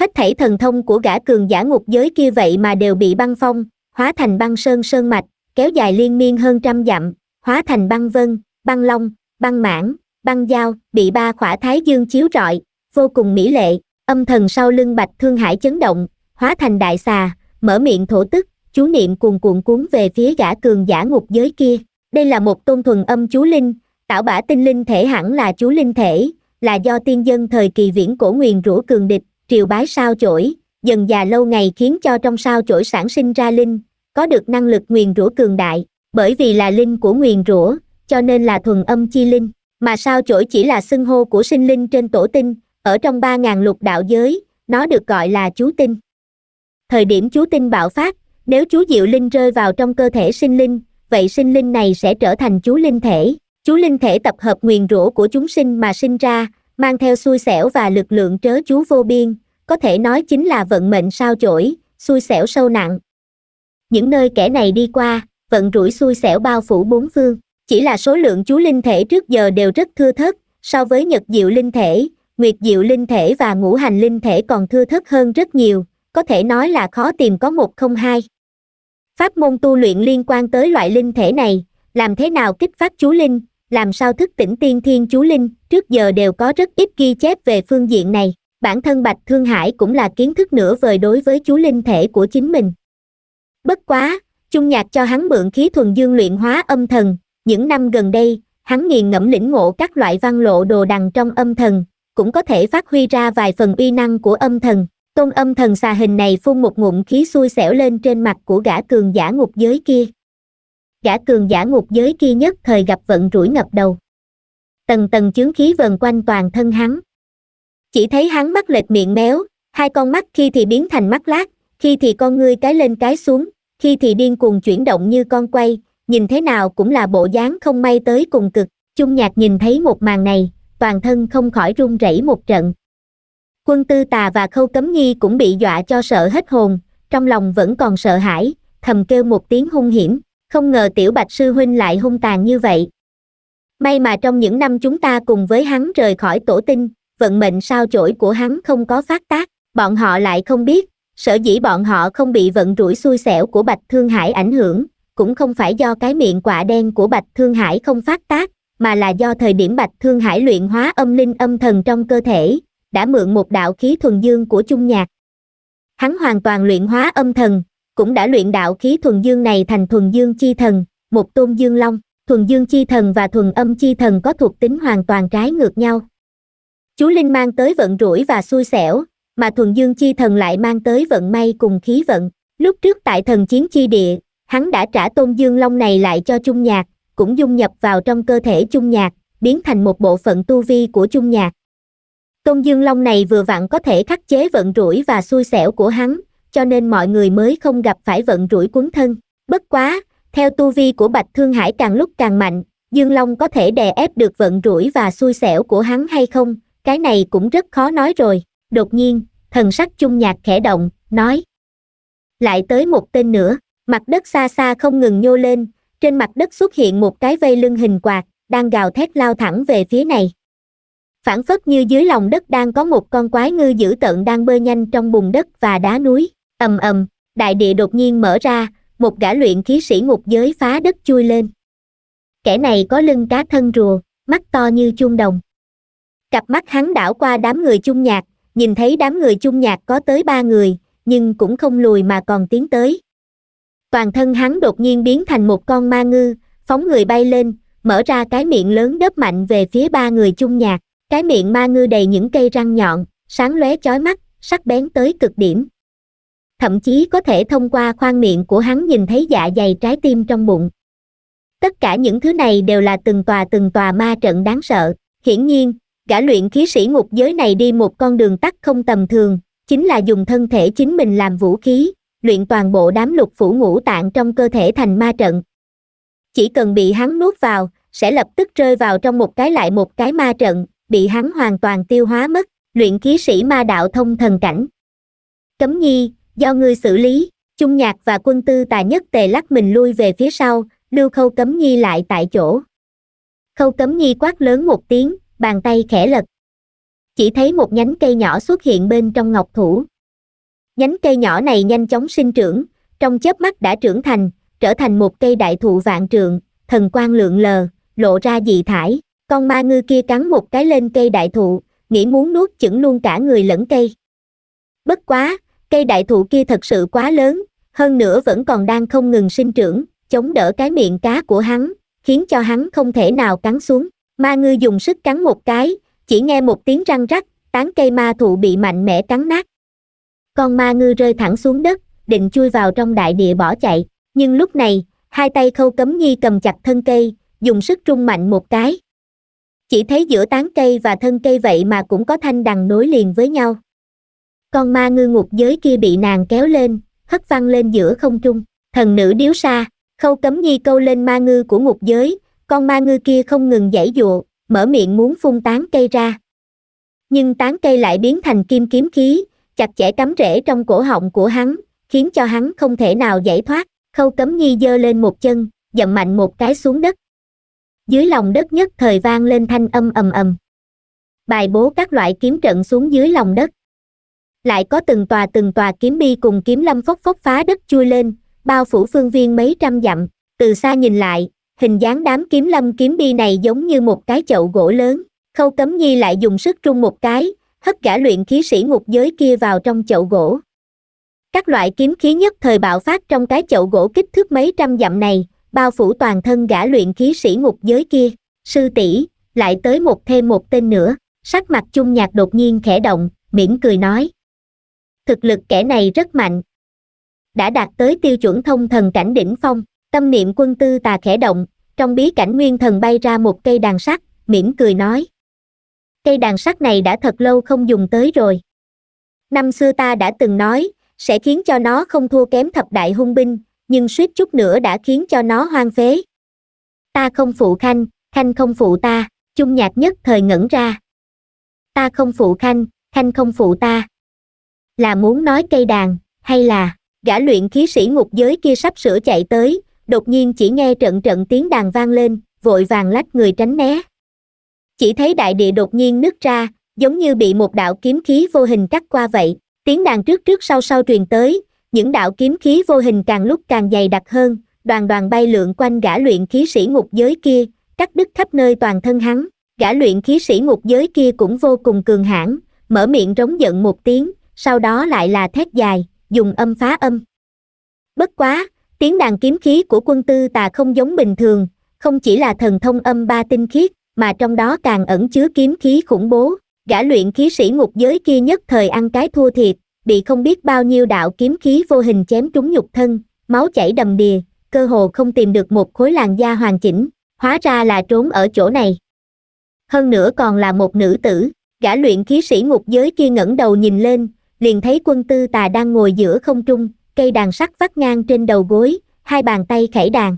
hết thảy thần thông của gã cường giả ngục giới kia vậy mà đều bị băng phong hóa thành băng sơn sơn mạch kéo dài liên miên hơn trăm dặm hóa thành băng vân băng long băng mãn băng dao bị ba khỏa thái dương chiếu rọi vô cùng mỹ lệ âm thần sau lưng bạch thương hải chấn động hóa thành đại xà mở miệng thổ tức chú niệm cuồn cuộn cuốn về phía gã cường giả ngục giới kia đây là một tôn thuần âm chú linh tạo bả tinh linh thể hẳn là chú linh thể là do tiên dân thời kỳ viễn cổ nguyền rũ cường địch triều bái sao chổi dần già lâu ngày khiến cho trong sao chổi sản sinh ra linh có được năng lực nguyền rũ cường đại bởi vì là linh của nguyền rũ, cho nên là thuần âm chi linh mà sao chổi chỉ là xưng hô của sinh linh trên tổ tinh, ở trong 3.000 lục đạo giới, nó được gọi là chú tinh. Thời điểm chú tinh bạo phát, nếu chú diệu linh rơi vào trong cơ thể sinh linh, vậy sinh linh này sẽ trở thành chú linh thể. Chú linh thể tập hợp nguyền rủa của chúng sinh mà sinh ra, mang theo xui xẻo và lực lượng trớ chú vô biên, có thể nói chính là vận mệnh sao chổi, xui xẻo sâu nặng. Những nơi kẻ này đi qua, vận rủi xui xẻo bao phủ bốn phương chỉ là số lượng chú linh thể trước giờ đều rất thưa thớt so với nhật diệu linh thể nguyệt diệu linh thể và ngũ hành linh thể còn thưa thớt hơn rất nhiều có thể nói là khó tìm có một không hai pháp môn tu luyện liên quan tới loại linh thể này làm thế nào kích phát chú linh làm sao thức tỉnh tiên thiên chú linh trước giờ đều có rất ít ghi chép về phương diện này bản thân bạch thương hải cũng là kiến thức nửa vời đối với chú linh thể của chính mình bất quá trung nhạc cho hắn mượn khí thuần dương luyện hóa âm thần những năm gần đây hắn nghiền ngẫm lĩnh ngộ các loại văn lộ đồ đằng trong âm thần cũng có thể phát huy ra vài phần uy năng của âm thần tôn âm thần xà hình này phun một ngụm khí xui xẻo lên trên mặt của gã cường giả ngục giới kia gã cường giả ngục giới kia nhất thời gặp vận rủi ngập đầu tầng tầng chướng khí vần quanh toàn thân hắn chỉ thấy hắn mắt lệch miệng méo hai con mắt khi thì biến thành mắt lát khi thì con ngươi cái lên cái xuống khi thì điên cuồng chuyển động như con quay nhìn thế nào cũng là bộ dáng không may tới cùng cực chung nhạc nhìn thấy một màn này toàn thân không khỏi run rẩy một trận quân tư tà và khâu cấm nghi cũng bị dọa cho sợ hết hồn trong lòng vẫn còn sợ hãi thầm kêu một tiếng hung hiểm không ngờ tiểu bạch sư huynh lại hung tàn như vậy may mà trong những năm chúng ta cùng với hắn rời khỏi tổ tinh vận mệnh sao chổi của hắn không có phát tác bọn họ lại không biết sở dĩ bọn họ không bị vận rủi xui xẻo của bạch thương hải ảnh hưởng cũng không phải do cái miệng quả đen của Bạch Thương Hải không phát tác, mà là do thời điểm Bạch Thương Hải luyện hóa âm linh âm thần trong cơ thể, đã mượn một đạo khí thuần dương của Trung Nhạc. Hắn hoàn toàn luyện hóa âm thần, cũng đã luyện đạo khí thuần dương này thành thuần dương chi thần, một tôn dương long, thuần dương chi thần và thuần âm chi thần có thuộc tính hoàn toàn trái ngược nhau. Chú Linh mang tới vận rủi và xui xẻo, mà thuần dương chi thần lại mang tới vận may cùng khí vận. Lúc trước tại thần chiến chi địa, hắn đã trả tôn dương long này lại cho chung nhạc cũng dung nhập vào trong cơ thể chung nhạc biến thành một bộ phận tu vi của chung nhạc tôn dương long này vừa vặn có thể khắc chế vận rủi và xui xẻo của hắn cho nên mọi người mới không gặp phải vận rủi cuốn thân bất quá theo tu vi của bạch thương hải càng lúc càng mạnh dương long có thể đè ép được vận rủi và xui xẻo của hắn hay không cái này cũng rất khó nói rồi đột nhiên thần sắc chung nhạc khẽ động nói lại tới một tên nữa mặt đất xa xa không ngừng nhô lên trên mặt đất xuất hiện một cái vây lưng hình quạt đang gào thét lao thẳng về phía này phản phất như dưới lòng đất đang có một con quái ngư dữ tợn đang bơi nhanh trong bùn đất và đá núi ầm ầm đại địa đột nhiên mở ra một gã luyện khí sĩ ngục giới phá đất chui lên kẻ này có lưng cá thân rùa mắt to như chuông đồng cặp mắt hắn đảo qua đám người chung nhạc nhìn thấy đám người chung nhạc có tới ba người nhưng cũng không lùi mà còn tiến tới toàn thân hắn đột nhiên biến thành một con ma ngư phóng người bay lên mở ra cái miệng lớn đớp mạnh về phía ba người chung nhạc cái miệng ma ngư đầy những cây răng nhọn sáng lóe chói mắt sắc bén tới cực điểm thậm chí có thể thông qua khoang miệng của hắn nhìn thấy dạ dày trái tim trong bụng tất cả những thứ này đều là từng tòa từng tòa ma trận đáng sợ hiển nhiên gã luyện khí sĩ ngục giới này đi một con đường tắt không tầm thường chính là dùng thân thể chính mình làm vũ khí luyện toàn bộ đám lục phủ ngũ tạng trong cơ thể thành ma trận chỉ cần bị hắn nuốt vào sẽ lập tức rơi vào trong một cái lại một cái ma trận bị hắn hoàn toàn tiêu hóa mất luyện khí sĩ ma đạo thông thần cảnh cấm nhi do ngươi xử lý chung nhạc và quân tư tài nhất tề lắc mình lui về phía sau lưu khâu cấm nhi lại tại chỗ khâu cấm nhi quát lớn một tiếng bàn tay khẽ lật chỉ thấy một nhánh cây nhỏ xuất hiện bên trong ngọc thủ nhánh cây nhỏ này nhanh chóng sinh trưởng trong chớp mắt đã trưởng thành trở thành một cây đại thụ vạn trượng thần quang lượng lờ lộ ra dị thải con ma ngư kia cắn một cái lên cây đại thụ nghĩ muốn nuốt chửng luôn cả người lẫn cây bất quá cây đại thụ kia thật sự quá lớn hơn nữa vẫn còn đang không ngừng sinh trưởng chống đỡ cái miệng cá của hắn khiến cho hắn không thể nào cắn xuống ma ngư dùng sức cắn một cái chỉ nghe một tiếng răng rắc tán cây ma thụ bị mạnh mẽ cắn nát con ma ngư rơi thẳng xuống đất định chui vào trong đại địa bỏ chạy nhưng lúc này hai tay khâu cấm nhi cầm chặt thân cây dùng sức trung mạnh một cái chỉ thấy giữa tán cây và thân cây vậy mà cũng có thanh đằng nối liền với nhau con ma ngư ngục giới kia bị nàng kéo lên hất văng lên giữa không trung thần nữ điếu xa khâu cấm nhi câu lên ma ngư của ngục giới con ma ngư kia không ngừng giãy giụa mở miệng muốn phun tán cây ra nhưng tán cây lại biến thành kim kiếm khí chặt chẽ cắm rễ trong cổ họng của hắn, khiến cho hắn không thể nào giải thoát, khâu cấm nhi dơ lên một chân, dậm mạnh một cái xuống đất. Dưới lòng đất nhất thời vang lên thanh âm ầm ầm. Bài bố các loại kiếm trận xuống dưới lòng đất. Lại có từng tòa từng tòa kiếm bi cùng kiếm lâm phốc phốc phá đất chui lên, bao phủ phương viên mấy trăm dặm, từ xa nhìn lại, hình dáng đám kiếm lâm kiếm bi này giống như một cái chậu gỗ lớn, khâu cấm nhi lại dùng sức trung một cái, hất gã luyện khí sĩ ngục giới kia vào trong chậu gỗ các loại kiếm khí nhất thời bạo phát trong cái chậu gỗ kích thước mấy trăm dặm này bao phủ toàn thân gã luyện khí sĩ ngục giới kia sư tỷ lại tới một thêm một tên nữa sắc mặt chung nhạc đột nhiên khẽ động mỉm cười nói thực lực kẻ này rất mạnh đã đạt tới tiêu chuẩn thông thần cảnh đỉnh phong tâm niệm quân tư tà khẽ động trong bí cảnh nguyên thần bay ra một cây đàn sắt mỉm cười nói cây đàn sắt này đã thật lâu không dùng tới rồi năm xưa ta đã từng nói sẽ khiến cho nó không thua kém thập đại hung binh nhưng suýt chút nữa đã khiến cho nó hoang phế ta không phụ khanh khanh không phụ ta chung nhạc nhất thời ngẩn ra ta không phụ khanh khanh không phụ ta là muốn nói cây đàn hay là gã luyện khí sĩ ngục giới kia sắp sửa chạy tới đột nhiên chỉ nghe trận trận tiếng đàn vang lên vội vàng lách người tránh né chỉ thấy đại địa đột nhiên nứt ra giống như bị một đạo kiếm khí vô hình cắt qua vậy tiếng đàn trước trước sau sau truyền tới những đạo kiếm khí vô hình càng lúc càng dày đặc hơn đoàn đoàn bay lượn quanh gã luyện khí sĩ ngục giới kia cắt đứt khắp nơi toàn thân hắn gã luyện khí sĩ ngục giới kia cũng vô cùng cường hãn mở miệng rống giận một tiếng sau đó lại là thét dài dùng âm phá âm bất quá tiếng đàn kiếm khí của quân tư tà không giống bình thường không chỉ là thần thông âm ba tinh khiết mà trong đó càng ẩn chứa kiếm khí khủng bố gã luyện khí sĩ ngục giới kia nhất thời ăn cái thua thiệt bị không biết bao nhiêu đạo kiếm khí vô hình chém trúng nhục thân máu chảy đầm đìa cơ hồ không tìm được một khối làn da hoàn chỉnh hóa ra là trốn ở chỗ này hơn nữa còn là một nữ tử gã luyện khí sĩ ngục giới kia ngẩng đầu nhìn lên liền thấy quân tư tà đang ngồi giữa không trung cây đàn sắt vắt ngang trên đầu gối hai bàn tay khẩy đàn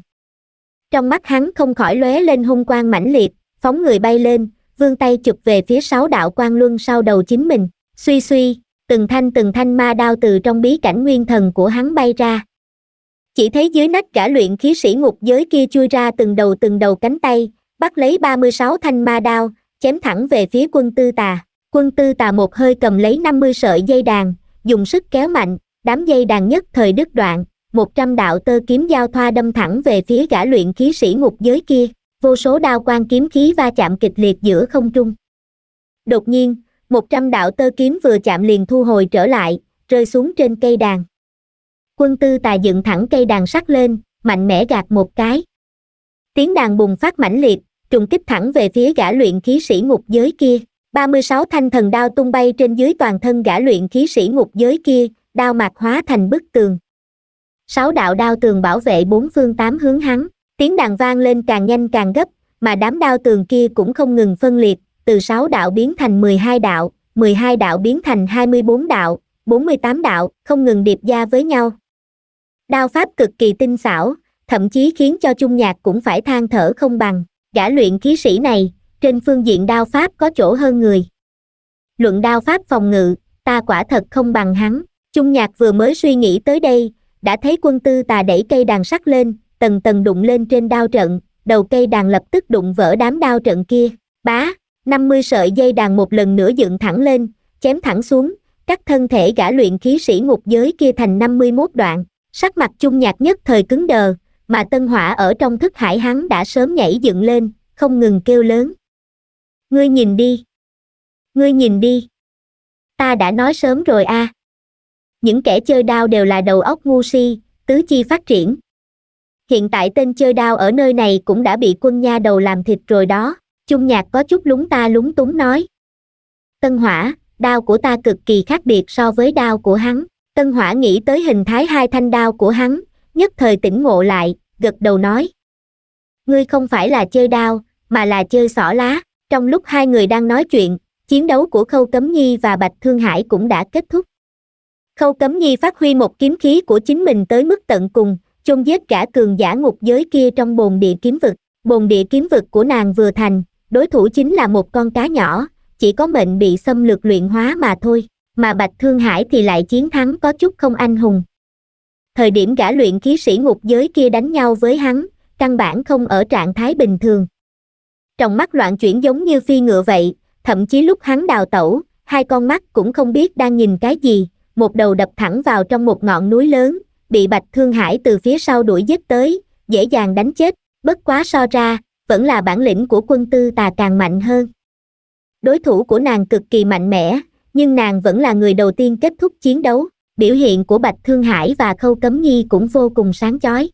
trong mắt hắn không khỏi lóe lên hung quang mãnh liệt phóng người bay lên vươn tay chụp về phía sáu đạo quan luân sau đầu chính mình suy suy từng thanh từng thanh ma đao từ trong bí cảnh nguyên thần của hắn bay ra chỉ thấy dưới nách gã luyện khí sĩ ngục giới kia chui ra từng đầu từng đầu cánh tay bắt lấy ba mươi sáu thanh ma đao chém thẳng về phía quân tư tà quân tư tà một hơi cầm lấy năm mươi sợi dây đàn dùng sức kéo mạnh đám dây đàn nhất thời đứt đoạn một trăm đạo tơ kiếm giao thoa đâm thẳng về phía gã luyện khí sĩ ngục giới kia vô số đao quan kiếm khí va chạm kịch liệt giữa không trung đột nhiên một trăm đạo tơ kiếm vừa chạm liền thu hồi trở lại rơi xuống trên cây đàn quân tư tài dựng thẳng cây đàn sắt lên mạnh mẽ gạt một cái tiếng đàn bùng phát mãnh liệt trùng kích thẳng về phía gã luyện khí sĩ ngục giới kia ba mươi sáu thanh thần đao tung bay trên dưới toàn thân gã luyện khí sĩ ngục giới kia đao mạc hóa thành bức tường sáu đạo đao tường bảo vệ bốn phương tám hướng hắn tiếng đàn vang lên càng nhanh càng gấp mà đám đao tường kia cũng không ngừng phân liệt từ sáu đạo biến thành mười hai đạo mười hai đạo biến thành hai mươi bốn đạo bốn mươi tám đạo không ngừng điệp ra với nhau đao pháp cực kỳ tinh xảo thậm chí khiến cho chung nhạc cũng phải than thở không bằng gã luyện khí sĩ này trên phương diện đao pháp có chỗ hơn người luận đao pháp phòng ngự ta quả thật không bằng hắn chung nhạc vừa mới suy nghĩ tới đây đã thấy quân tư tà đẩy cây đàn sắt lên tầng tầng đụng lên trên đao trận, đầu cây đàn lập tức đụng vỡ đám đao trận kia, bá, 50 sợi dây đàn một lần nữa dựng thẳng lên, chém thẳng xuống, cắt thân thể gã luyện khí sĩ ngục giới kia thành 51 đoạn, sắc mặt chung nhạt nhất thời cứng đờ, mà tân hỏa ở trong thức hải hắn đã sớm nhảy dựng lên, không ngừng kêu lớn. Ngươi nhìn đi! Ngươi nhìn đi! Ta đã nói sớm rồi a. À. Những kẻ chơi đao đều là đầu óc ngu si, tứ chi phát triển, hiện tại tên chơi đao ở nơi này cũng đã bị quân nha đầu làm thịt rồi đó chung nhạc có chút lúng ta lúng túng nói tân hỏa đao của ta cực kỳ khác biệt so với đao của hắn tân hỏa nghĩ tới hình thái hai thanh đao của hắn nhất thời tỉnh ngộ lại gật đầu nói ngươi không phải là chơi đao mà là chơi xỏ lá trong lúc hai người đang nói chuyện chiến đấu của khâu cấm nhi và bạch thương hải cũng đã kết thúc khâu cấm nhi phát huy một kiếm khí của chính mình tới mức tận cùng chôn giết cả cường giả ngục giới kia trong bồn địa kiếm vực bồn địa kiếm vực của nàng vừa thành đối thủ chính là một con cá nhỏ chỉ có mệnh bị xâm lược luyện hóa mà thôi mà bạch thương hải thì lại chiến thắng có chút không anh hùng thời điểm gã luyện khí sĩ ngục giới kia đánh nhau với hắn căn bản không ở trạng thái bình thường trong mắt loạn chuyển giống như phi ngựa vậy thậm chí lúc hắn đào tẩu hai con mắt cũng không biết đang nhìn cái gì một đầu đập thẳng vào trong một ngọn núi lớn bị bạch thương hải từ phía sau đuổi giết tới dễ dàng đánh chết bất quá so ra vẫn là bản lĩnh của quân tư tà càng mạnh hơn đối thủ của nàng cực kỳ mạnh mẽ nhưng nàng vẫn là người đầu tiên kết thúc chiến đấu biểu hiện của bạch thương hải và khâu cấm nhi cũng vô cùng sáng chói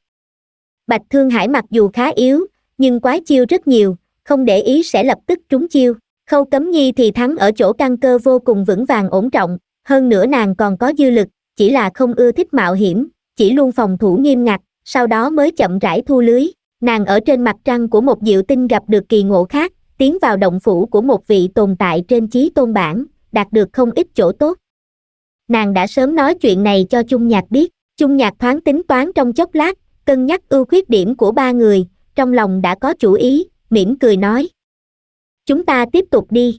bạch thương hải mặc dù khá yếu nhưng quái chiêu rất nhiều không để ý sẽ lập tức trúng chiêu khâu cấm nhi thì thắng ở chỗ căn cơ vô cùng vững vàng ổn trọng hơn nữa nàng còn có dư lực chỉ là không ưa thích mạo hiểm chỉ luôn phòng thủ nghiêm ngặt, sau đó mới chậm rãi thu lưới. Nàng ở trên mặt trăng của một diệu tinh gặp được kỳ ngộ khác, tiến vào động phủ của một vị tồn tại trên chí tôn bản, đạt được không ít chỗ tốt. Nàng đã sớm nói chuyện này cho Chung Nhạc biết, Chung Nhạc thoáng tính toán trong chốc lát, cân nhắc ưu khuyết điểm của ba người, trong lòng đã có chủ ý, mỉm cười nói. Chúng ta tiếp tục đi.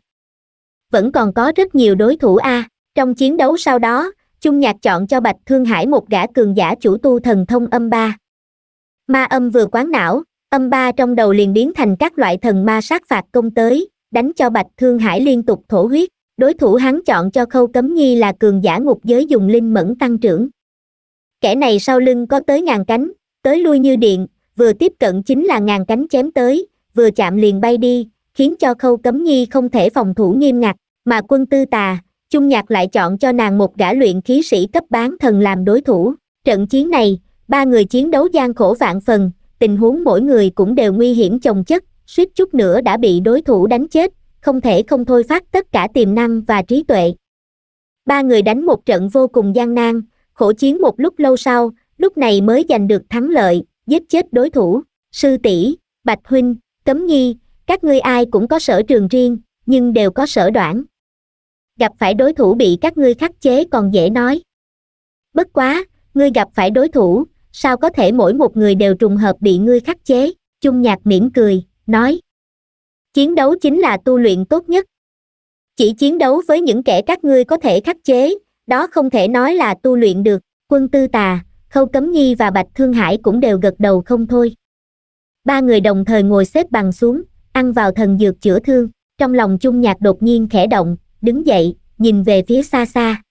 Vẫn còn có rất nhiều đối thủ A, à. trong chiến đấu sau đó, Trung nhạc chọn cho bạch thương hải một gã cường giả chủ tu thần thông âm ba ma âm vừa quán não âm ba trong đầu liền biến thành các loại thần ma sát phạt công tới đánh cho bạch thương hải liên tục thổ huyết đối thủ hắn chọn cho khâu cấm nhi là cường giả ngục giới dùng linh mẫn tăng trưởng kẻ này sau lưng có tới ngàn cánh tới lui như điện vừa tiếp cận chính là ngàn cánh chém tới vừa chạm liền bay đi khiến cho khâu cấm nhi không thể phòng thủ nghiêm ngặt mà quân tư tà chung nhạc lại chọn cho nàng một gã luyện khí sĩ cấp bán thần làm đối thủ trận chiến này ba người chiến đấu gian khổ vạn phần tình huống mỗi người cũng đều nguy hiểm chồng chất suýt chút nữa đã bị đối thủ đánh chết không thể không thôi phát tất cả tiềm năng và trí tuệ ba người đánh một trận vô cùng gian nan khổ chiến một lúc lâu sau lúc này mới giành được thắng lợi giết chết đối thủ sư tỷ bạch huynh cấm nhi các ngươi ai cũng có sở trường riêng nhưng đều có sở đoản gặp phải đối thủ bị các ngươi khắc chế còn dễ nói bất quá ngươi gặp phải đối thủ sao có thể mỗi một người đều trùng hợp bị ngươi khắc chế chung nhạc mỉm cười nói chiến đấu chính là tu luyện tốt nhất chỉ chiến đấu với những kẻ các ngươi có thể khắc chế đó không thể nói là tu luyện được quân tư tà khâu cấm nhi và bạch thương hải cũng đều gật đầu không thôi ba người đồng thời ngồi xếp bằng xuống ăn vào thần dược chữa thương trong lòng chung nhạc đột nhiên khẽ động đứng dậy nhìn về phía xa xa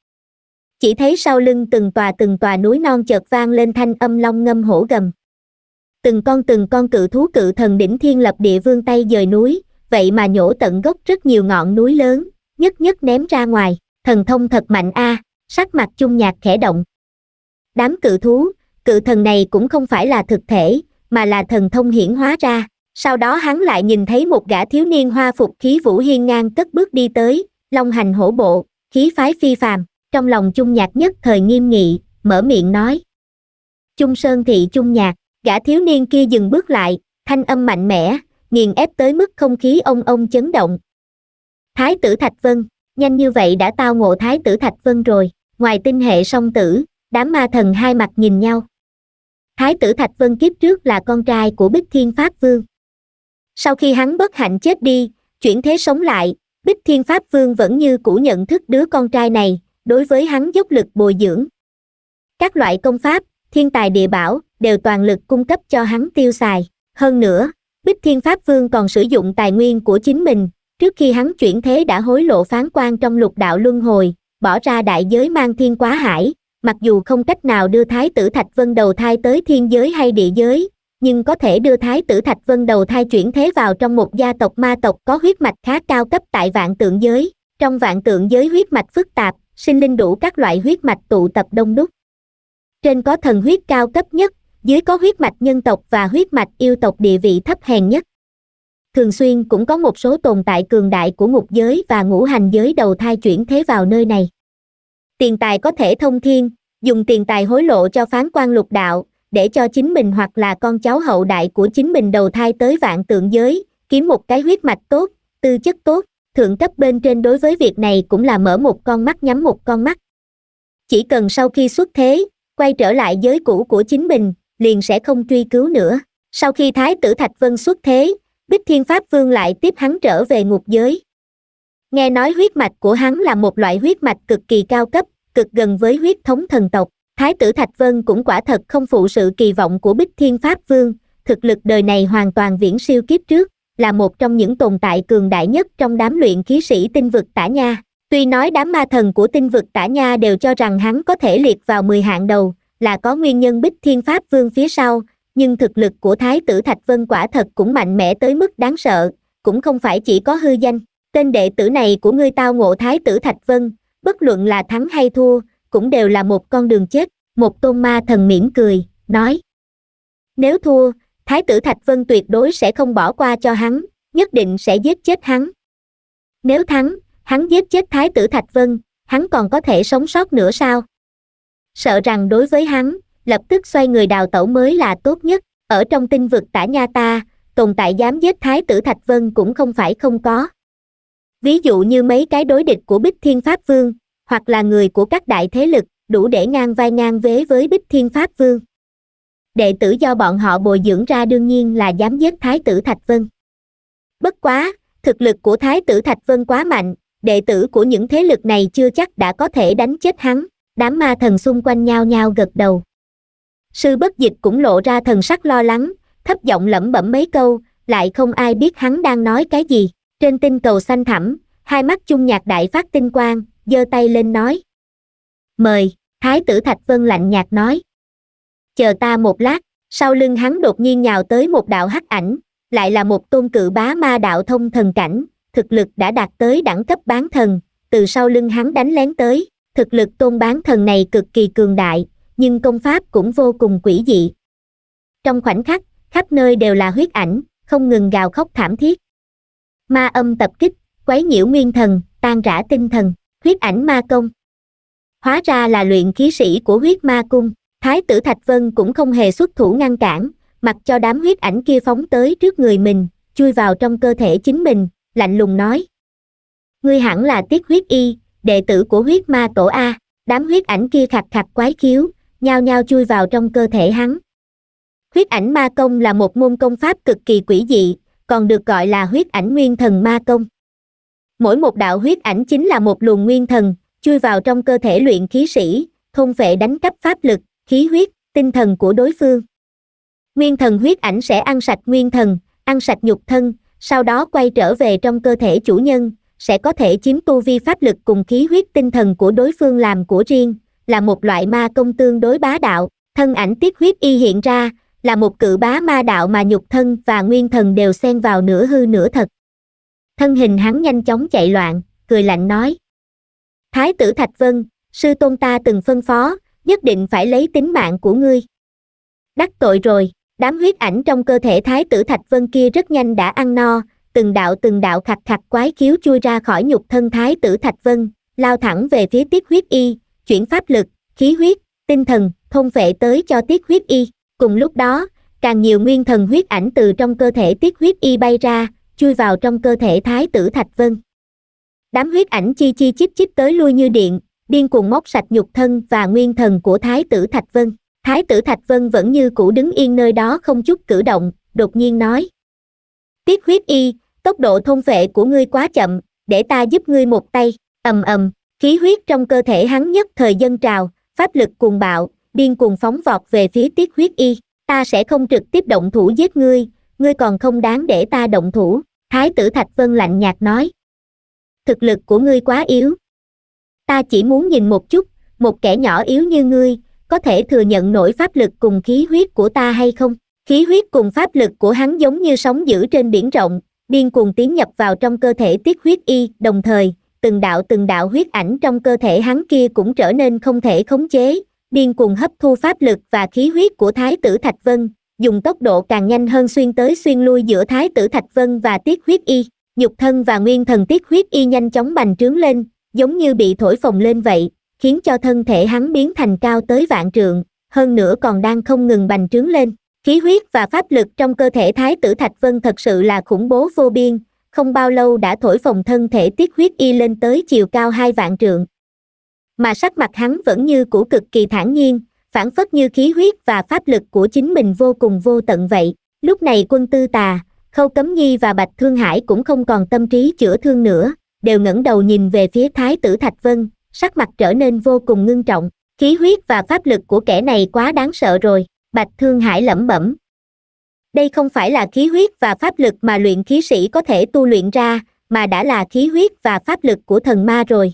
chỉ thấy sau lưng từng tòa từng tòa núi non chợt vang lên thanh âm long ngâm hổ gầm từng con từng con cự thú cự thần đỉnh thiên lập địa vương tay dời núi vậy mà nhổ tận gốc rất nhiều ngọn núi lớn nhất nhất ném ra ngoài thần thông thật mạnh a à, sắc mặt chung nhạc khẽ động đám cự thú cự thần này cũng không phải là thực thể mà là thần thông hiển hóa ra sau đó hắn lại nhìn thấy một gã thiếu niên hoa phục khí vũ hiên ngang cất bước đi tới long hành hổ bộ, khí phái phi phàm, trong lòng chung nhạc nhất thời nghiêm nghị, mở miệng nói. Chung Sơn thị chung nhạc, gã thiếu niên kia dừng bước lại, thanh âm mạnh mẽ, nghiền ép tới mức không khí ông ông chấn động. Thái tử Thạch Vân, nhanh như vậy đã tao ngộ Thái tử Thạch Vân rồi, ngoài tinh hệ song tử, đám ma thần hai mặt nhìn nhau. Thái tử Thạch Vân kiếp trước là con trai của Bích Thiên Pháp Vương. Sau khi hắn bất hạnh chết đi, chuyển thế sống lại, Bích Thiên Pháp Vương vẫn như cũ nhận thức đứa con trai này, đối với hắn dốc lực bồi dưỡng. Các loại công pháp, thiên tài địa bảo, đều toàn lực cung cấp cho hắn tiêu xài. Hơn nữa, Bích Thiên Pháp Vương còn sử dụng tài nguyên của chính mình, trước khi hắn chuyển thế đã hối lộ phán quan trong lục đạo luân hồi, bỏ ra đại giới mang thiên quá hải, mặc dù không cách nào đưa Thái tử Thạch Vân đầu thai tới thiên giới hay địa giới, nhưng có thể đưa thái tử thạch vân đầu thai chuyển thế vào trong một gia tộc ma tộc có huyết mạch khá cao cấp tại vạn tượng giới trong vạn tượng giới huyết mạch phức tạp sinh linh đủ các loại huyết mạch tụ tập đông đúc trên có thần huyết cao cấp nhất dưới có huyết mạch nhân tộc và huyết mạch yêu tộc địa vị thấp hèn nhất thường xuyên cũng có một số tồn tại cường đại của ngục giới và ngũ hành giới đầu thai chuyển thế vào nơi này tiền tài có thể thông thiên dùng tiền tài hối lộ cho phán quan lục đạo để cho chính mình hoặc là con cháu hậu đại của chính mình đầu thai tới vạn tượng giới, kiếm một cái huyết mạch tốt, tư chất tốt, thượng cấp bên trên đối với việc này cũng là mở một con mắt nhắm một con mắt. Chỉ cần sau khi xuất thế, quay trở lại giới cũ của chính mình, liền sẽ không truy cứu nữa. Sau khi Thái tử Thạch Vân xuất thế, Bích Thiên Pháp Vương lại tiếp hắn trở về ngục giới. Nghe nói huyết mạch của hắn là một loại huyết mạch cực kỳ cao cấp, cực gần với huyết thống thần tộc. Thái tử Thạch Vân cũng quả thật không phụ sự kỳ vọng của Bích Thiên Pháp Vương, thực lực đời này hoàn toàn viễn siêu kiếp trước, là một trong những tồn tại cường đại nhất trong đám luyện khí sĩ tinh vực tả nha. Tuy nói đám ma thần của tinh vực tả nha đều cho rằng hắn có thể liệt vào 10 hạng đầu, là có nguyên nhân Bích Thiên Pháp Vương phía sau, nhưng thực lực của Thái tử Thạch Vân quả thật cũng mạnh mẽ tới mức đáng sợ, cũng không phải chỉ có hư danh. Tên đệ tử này của ngươi tao ngộ Thái tử Thạch Vân, bất luận là thắng hay thua, cũng đều là một con đường chết một tôn ma thần mỉm cười nói nếu thua thái tử thạch vân tuyệt đối sẽ không bỏ qua cho hắn nhất định sẽ giết chết hắn nếu thắng hắn giết chết thái tử thạch vân hắn còn có thể sống sót nữa sao sợ rằng đối với hắn lập tức xoay người đào tẩu mới là tốt nhất ở trong tinh vực tả nha ta tồn tại dám giết thái tử thạch vân cũng không phải không có ví dụ như mấy cái đối địch của bích thiên pháp vương hoặc là người của các đại thế lực đủ để ngang vai ngang vế với bích thiên pháp vương đệ tử do bọn họ bồi dưỡng ra đương nhiên là giám giết thái tử thạch vân bất quá thực lực của thái tử thạch vân quá mạnh đệ tử của những thế lực này chưa chắc đã có thể đánh chết hắn đám ma thần xung quanh nhao nhao gật đầu sư bất dịch cũng lộ ra thần sắc lo lắng thấp giọng lẩm bẩm mấy câu lại không ai biết hắn đang nói cái gì trên tinh cầu xanh thẳm hai mắt chung nhạc đại phát tinh quang giơ tay lên nói mời thái tử thạch vân lạnh nhạt nói chờ ta một lát sau lưng hắn đột nhiên nhào tới một đạo hắc ảnh lại là một tôn cự bá ma đạo thông thần cảnh thực lực đã đạt tới đẳng cấp bán thần từ sau lưng hắn đánh lén tới thực lực tôn bán thần này cực kỳ cường đại nhưng công pháp cũng vô cùng quỷ dị trong khoảnh khắc khắp nơi đều là huyết ảnh không ngừng gào khóc thảm thiết ma âm tập kích quấy nhiễu nguyên thần tan rã tinh thần huyết ảnh ma công hóa ra là luyện khí sĩ của huyết ma cung thái tử thạch vân cũng không hề xuất thủ ngăn cản mặc cho đám huyết ảnh kia phóng tới trước người mình chui vào trong cơ thể chính mình lạnh lùng nói ngươi hẳn là tiết huyết y đệ tử của huyết ma tổ a đám huyết ảnh kia khạc khạc quái khiếu nhao nhao chui vào trong cơ thể hắn huyết ảnh ma công là một môn công pháp cực kỳ quỷ dị còn được gọi là huyết ảnh nguyên thần ma công mỗi một đạo huyết ảnh chính là một luồng nguyên thần chui vào trong cơ thể luyện khí sĩ thôn vệ đánh cắp pháp lực khí huyết tinh thần của đối phương nguyên thần huyết ảnh sẽ ăn sạch nguyên thần ăn sạch nhục thân sau đó quay trở về trong cơ thể chủ nhân sẽ có thể chiếm tu vi pháp lực cùng khí huyết tinh thần của đối phương làm của riêng là một loại ma công tương đối bá đạo thân ảnh tiết huyết y hiện ra là một cự bá ma đạo mà nhục thân và nguyên thần đều xen vào nửa hư nửa thật thân hình hắn nhanh chóng chạy loạn cười lạnh nói thái tử thạch vân sư tôn ta từng phân phó nhất định phải lấy tính mạng của ngươi đắc tội rồi đám huyết ảnh trong cơ thể thái tử thạch vân kia rất nhanh đã ăn no từng đạo từng đạo khạch khạch quái khiếu chui ra khỏi nhục thân thái tử thạch vân lao thẳng về phía tiết huyết y chuyển pháp lực khí huyết tinh thần thông vệ tới cho tiết huyết y cùng lúc đó càng nhiều nguyên thần huyết ảnh từ trong cơ thể tiết huyết y bay ra chui vào trong cơ thể thái tử Thạch Vân. Đám huyết ảnh chi chi chít chít tới lui như điện, điên cuồng móc sạch nhục thân và nguyên thần của thái tử Thạch Vân. Thái tử Thạch Vân vẫn như cũ đứng yên nơi đó không chút cử động, đột nhiên nói. Tiết huyết y, tốc độ thôn vệ của ngươi quá chậm, để ta giúp ngươi một tay, ầm ầm, khí huyết trong cơ thể hắn nhất thời dân trào, pháp lực cuồng bạo, điên cuồng phóng vọt về phía tiết huyết y. Ta sẽ không trực tiếp động thủ giết ngươi, ngươi còn không đáng để ta động thủ thái tử thạch vân lạnh nhạt nói thực lực của ngươi quá yếu ta chỉ muốn nhìn một chút một kẻ nhỏ yếu như ngươi có thể thừa nhận nổi pháp lực cùng khí huyết của ta hay không khí huyết cùng pháp lực của hắn giống như sóng dữ trên biển rộng điên cuồng tiến nhập vào trong cơ thể tiết huyết y đồng thời từng đạo từng đạo huyết ảnh trong cơ thể hắn kia cũng trở nên không thể khống chế điên cuồng hấp thu pháp lực và khí huyết của thái tử thạch vân dùng tốc độ càng nhanh hơn xuyên tới xuyên lui giữa thái tử thạch vân và tiết huyết y nhục thân và nguyên thần tiết huyết y nhanh chóng bành trướng lên giống như bị thổi phồng lên vậy khiến cho thân thể hắn biến thành cao tới vạn trượng hơn nữa còn đang không ngừng bành trướng lên khí huyết và pháp lực trong cơ thể thái tử thạch vân thật sự là khủng bố vô biên không bao lâu đã thổi phồng thân thể tiết huyết y lên tới chiều cao hai vạn trượng mà sắc mặt hắn vẫn như cũ cực kỳ thản nhiên phản phất như khí huyết và pháp lực của chính mình vô cùng vô tận vậy lúc này quân tư tà khâu cấm nhi và bạch thương hải cũng không còn tâm trí chữa thương nữa đều ngẩng đầu nhìn về phía thái tử thạch vân sắc mặt trở nên vô cùng ngưng trọng khí huyết và pháp lực của kẻ này quá đáng sợ rồi bạch thương hải lẩm bẩm đây không phải là khí huyết và pháp lực mà luyện khí sĩ có thể tu luyện ra mà đã là khí huyết và pháp lực của thần ma rồi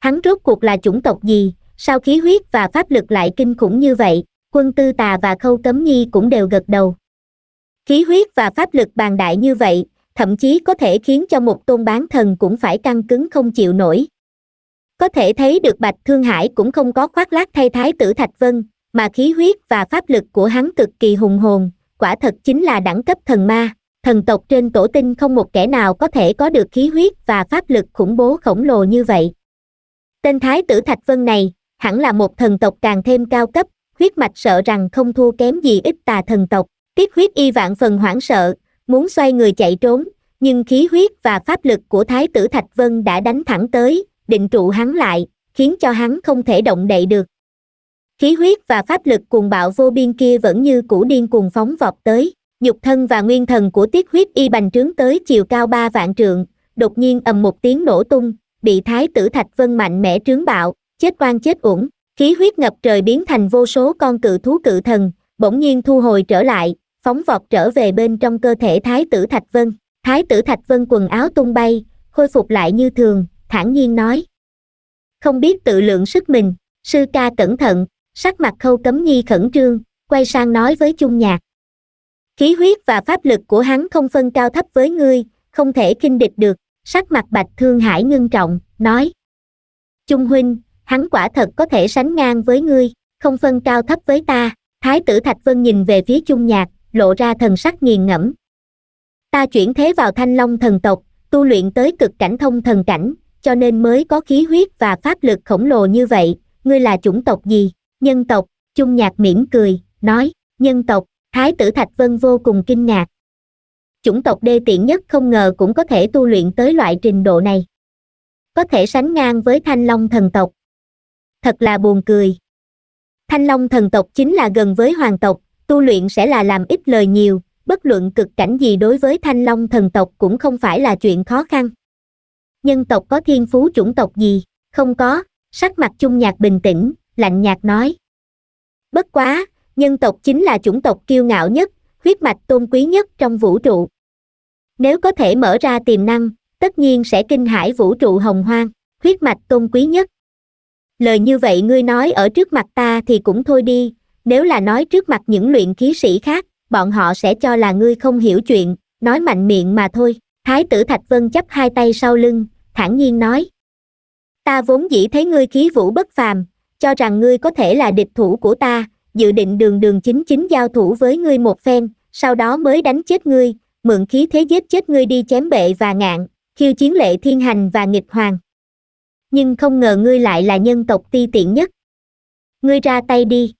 hắn rốt cuộc là chủng tộc gì sao khí huyết và pháp lực lại kinh khủng như vậy quân tư tà và khâu cấm nhi cũng đều gật đầu khí huyết và pháp lực bàn đại như vậy thậm chí có thể khiến cho một tôn bán thần cũng phải căng cứng không chịu nổi có thể thấy được bạch thương hải cũng không có khoác lác thay thái tử thạch vân mà khí huyết và pháp lực của hắn cực kỳ hùng hồn quả thật chính là đẳng cấp thần ma thần tộc trên tổ tinh không một kẻ nào có thể có được khí huyết và pháp lực khủng bố khổng lồ như vậy tên thái tử thạch vân này hẳn là một thần tộc càng thêm cao cấp huyết mạch sợ rằng không thua kém gì ít tà thần tộc tiết huyết y vạn phần hoảng sợ muốn xoay người chạy trốn nhưng khí huyết và pháp lực của thái tử thạch vân đã đánh thẳng tới định trụ hắn lại khiến cho hắn không thể động đậy được khí huyết và pháp lực cuồng bạo vô biên kia vẫn như cũ điên cuồng phóng vọt tới nhục thân và nguyên thần của tiết huyết y bành trướng tới chiều cao ba vạn trượng đột nhiên ầm một tiếng nổ tung bị thái tử thạch vân mạnh mẽ trướng bạo chết oan chết uổng khí huyết ngập trời biến thành vô số con cự thú cự thần bỗng nhiên thu hồi trở lại phóng vọt trở về bên trong cơ thể thái tử thạch vân thái tử thạch vân quần áo tung bay khôi phục lại như thường thản nhiên nói không biết tự lượng sức mình sư ca cẩn thận sắc mặt khâu cấm nhi khẩn trương quay sang nói với chung nhạc khí huyết và pháp lực của hắn không phân cao thấp với ngươi không thể kinh địch được sắc mặt bạch thương hải ngưng trọng nói trung huynh hắn quả thật có thể sánh ngang với ngươi không phân cao thấp với ta thái tử thạch vân nhìn về phía chung nhạc lộ ra thần sắc nghiền ngẫm ta chuyển thế vào thanh long thần tộc tu luyện tới cực cảnh thông thần cảnh cho nên mới có khí huyết và pháp lực khổng lồ như vậy ngươi là chủng tộc gì nhân tộc chung nhạc mỉm cười nói nhân tộc thái tử thạch vân vô cùng kinh ngạc chủng tộc đê tiện nhất không ngờ cũng có thể tu luyện tới loại trình độ này có thể sánh ngang với thanh long thần tộc thật là buồn cười thanh long thần tộc chính là gần với hoàng tộc tu luyện sẽ là làm ít lời nhiều bất luận cực cảnh gì đối với thanh long thần tộc cũng không phải là chuyện khó khăn nhân tộc có thiên phú chủng tộc gì không có sắc mặt chung nhạc bình tĩnh lạnh nhạt nói bất quá nhân tộc chính là chủng tộc kiêu ngạo nhất huyết mạch tôn quý nhất trong vũ trụ nếu có thể mở ra tiềm năng tất nhiên sẽ kinh hãi vũ trụ hồng hoang huyết mạch tôn quý nhất lời như vậy ngươi nói ở trước mặt ta thì cũng thôi đi nếu là nói trước mặt những luyện khí sĩ khác bọn họ sẽ cho là ngươi không hiểu chuyện nói mạnh miệng mà thôi thái tử thạch vân chấp hai tay sau lưng thản nhiên nói ta vốn dĩ thấy ngươi khí vũ bất phàm cho rằng ngươi có thể là địch thủ của ta dự định đường đường chính chính giao thủ với ngươi một phen sau đó mới đánh chết ngươi mượn khí thế giết chết ngươi đi chém bệ và ngạn khiêu chiến lệ thiên hành và nghịch hoàng nhưng không ngờ ngươi lại là nhân tộc ti tiện nhất ngươi ra tay đi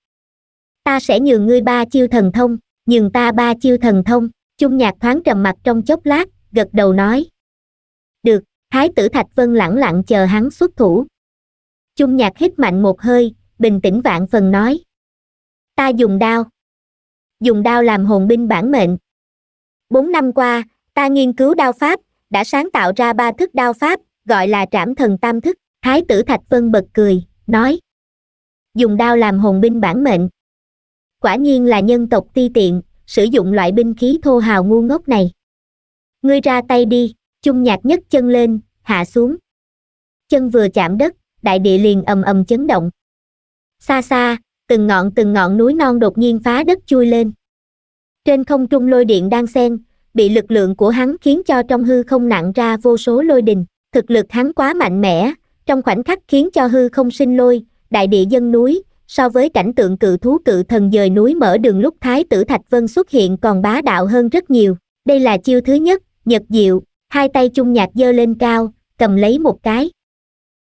ta sẽ nhường ngươi ba chiêu thần thông nhường ta ba chiêu thần thông chung nhạc thoáng trầm mặt trong chốc lát gật đầu nói được thái tử thạch vân lẳng lặng chờ hắn xuất thủ chung nhạc hít mạnh một hơi bình tĩnh vạn phần nói ta dùng đao dùng đao làm hồn binh bản mệnh bốn năm qua ta nghiên cứu đao pháp đã sáng tạo ra ba thức đao pháp gọi là trảm thần tam thức thái tử thạch vân bật cười nói dùng đao làm hồn binh bản mệnh quả nhiên là nhân tộc ti tiện sử dụng loại binh khí thô hào ngu ngốc này ngươi ra tay đi chung nhạc nhất chân lên hạ xuống chân vừa chạm đất đại địa liền ầm ầm chấn động xa xa từng ngọn từng ngọn núi non đột nhiên phá đất chui lên trên không trung lôi điện đang xen bị lực lượng của hắn khiến cho trong hư không nặng ra vô số lôi đình thực lực hắn quá mạnh mẽ trong khoảnh khắc khiến cho hư không sinh lôi, đại địa dân núi, so với cảnh tượng cự thú cự thần dời núi mở đường lúc Thái tử Thạch Vân xuất hiện còn bá đạo hơn rất nhiều. Đây là chiêu thứ nhất, nhật diệu, hai tay chung nhạc dơ lên cao, cầm lấy một cái.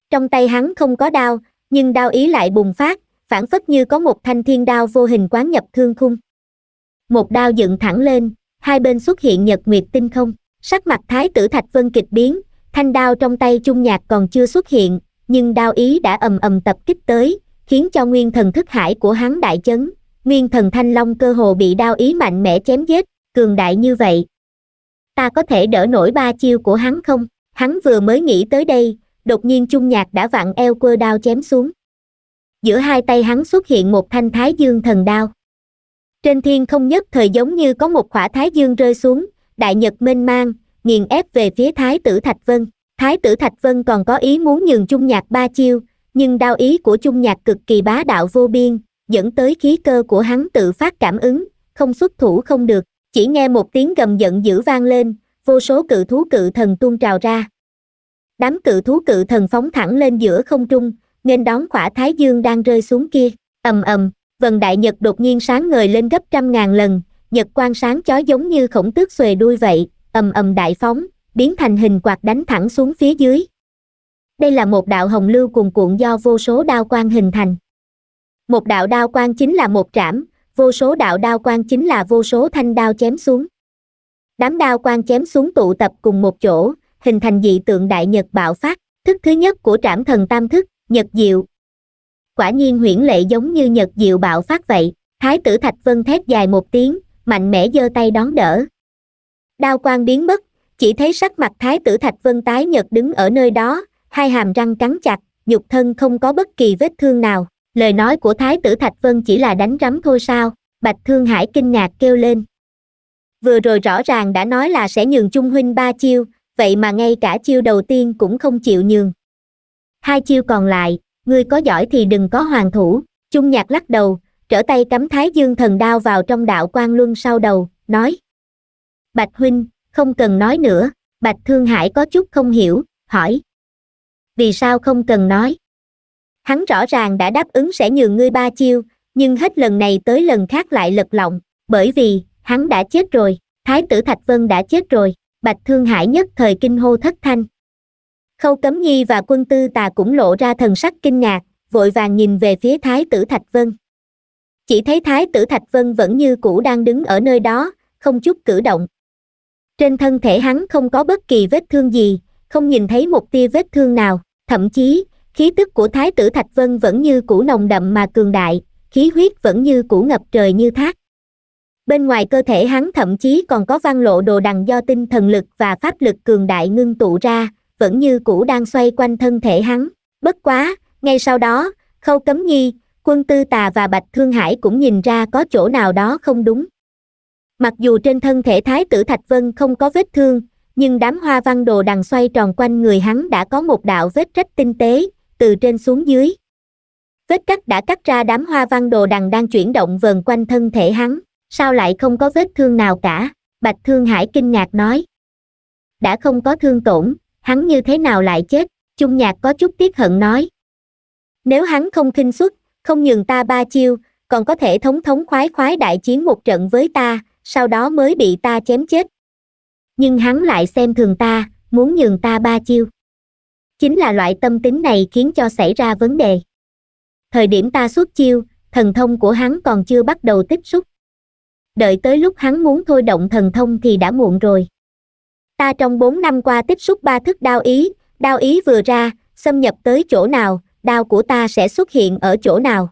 Trong tay hắn không có đao, nhưng đao ý lại bùng phát, phản phất như có một thanh thiên đao vô hình quán nhập thương khung. Một đao dựng thẳng lên, hai bên xuất hiện nhật nguyệt tinh không, sắc mặt thái tử Thạch Vân kịch biến, thanh đao trong tay chung nhạc còn chưa xuất hiện nhưng đao ý đã ầm ầm tập kích tới khiến cho nguyên thần thức hải của hắn đại chấn nguyên thần thanh long cơ hồ bị đao ý mạnh mẽ chém giết cường đại như vậy ta có thể đỡ nổi ba chiêu của hắn không hắn vừa mới nghĩ tới đây đột nhiên chung nhạc đã vặn eo quơ đao chém xuống giữa hai tay hắn xuất hiện một thanh thái dương thần đao trên thiên không nhất thời giống như có một khỏa thái dương rơi xuống đại nhật mênh mang nghiền ép về phía thái tử thạch vân thái tử thạch vân còn có ý muốn nhường chung nhạc ba chiêu nhưng đao ý của chung nhạc cực kỳ bá đạo vô biên dẫn tới khí cơ của hắn tự phát cảm ứng không xuất thủ không được chỉ nghe một tiếng gầm giận dữ vang lên vô số cự thú cự thần tuôn trào ra đám cự thú cự thần phóng thẳng lên giữa không trung nên đón khỏa thái dương đang rơi xuống kia ầm ầm vần đại nhật đột nhiên sáng ngời lên gấp trăm ngàn lần nhật quang sáng chói giống như khổng tước xuề đuôi vậy ầm ầm đại phóng biến thành hình quạt đánh thẳng xuống phía dưới đây là một đạo hồng lưu cuồn cuộn do vô số đao quang hình thành một đạo đao quang chính là một trảm vô số đạo đao quang chính là vô số thanh đao chém xuống đám đao quang chém xuống tụ tập cùng một chỗ hình thành dị tượng đại nhật bạo phát thức thứ nhất của trảm thần tam thức nhật diệu quả nhiên huyễn lệ giống như nhật diệu bạo phát vậy thái tử thạch vân thét dài một tiếng mạnh mẽ giơ tay đón đỡ đao quang biến mất chỉ thấy sắc mặt thái tử thạch vân tái nhật đứng ở nơi đó hai hàm răng cắn chặt nhục thân không có bất kỳ vết thương nào lời nói của thái tử thạch vân chỉ là đánh rắm thôi sao bạch thương hải kinh ngạc kêu lên vừa rồi rõ ràng đã nói là sẽ nhường trung huynh ba chiêu vậy mà ngay cả chiêu đầu tiên cũng không chịu nhường hai chiêu còn lại ngươi có giỏi thì đừng có hoàng thủ trung nhạc lắc đầu trở tay cắm thái dương thần đao vào trong đạo quan luân sau đầu nói Bạch Huynh, không cần nói nữa, Bạch Thương Hải có chút không hiểu, hỏi. Vì sao không cần nói? Hắn rõ ràng đã đáp ứng sẽ nhường ngươi ba chiêu, nhưng hết lần này tới lần khác lại lật lọng, bởi vì, hắn đã chết rồi, Thái tử Thạch Vân đã chết rồi, Bạch Thương Hải nhất thời kinh hô thất thanh. Khâu Cấm Nhi và quân tư tà cũng lộ ra thần sắc kinh ngạc, vội vàng nhìn về phía Thái tử Thạch Vân. Chỉ thấy Thái tử Thạch Vân vẫn như cũ đang đứng ở nơi đó, không chút cử động, trên thân thể hắn không có bất kỳ vết thương gì không nhìn thấy một tia vết thương nào thậm chí khí tức của thái tử thạch vân vẫn như cũ nồng đậm mà cường đại khí huyết vẫn như cũ ngập trời như thác bên ngoài cơ thể hắn thậm chí còn có văn lộ đồ đằng do tinh thần lực và pháp lực cường đại ngưng tụ ra vẫn như cũ đang xoay quanh thân thể hắn bất quá ngay sau đó khâu cấm nhi quân tư tà và bạch thương hải cũng nhìn ra có chỗ nào đó không đúng mặc dù trên thân thể thái tử thạch vân không có vết thương nhưng đám hoa văn đồ đằng xoay tròn quanh người hắn đã có một đạo vết rách tinh tế từ trên xuống dưới vết cắt đã cắt ra đám hoa văn đồ đằng đang chuyển động vần quanh thân thể hắn sao lại không có vết thương nào cả bạch thương hải kinh ngạc nói đã không có thương tổn hắn như thế nào lại chết chung nhạc có chút tiếc hận nói nếu hắn không khinh xuất không nhường ta ba chiêu còn có thể thống thống khoái khoái đại chiến một trận với ta sau đó mới bị ta chém chết nhưng hắn lại xem thường ta muốn nhường ta ba chiêu chính là loại tâm tính này khiến cho xảy ra vấn đề thời điểm ta xuất chiêu thần thông của hắn còn chưa bắt đầu tích xúc đợi tới lúc hắn muốn thôi động thần thông thì đã muộn rồi ta trong bốn năm qua tích xúc ba thức đao ý đao ý vừa ra xâm nhập tới chỗ nào đao của ta sẽ xuất hiện ở chỗ nào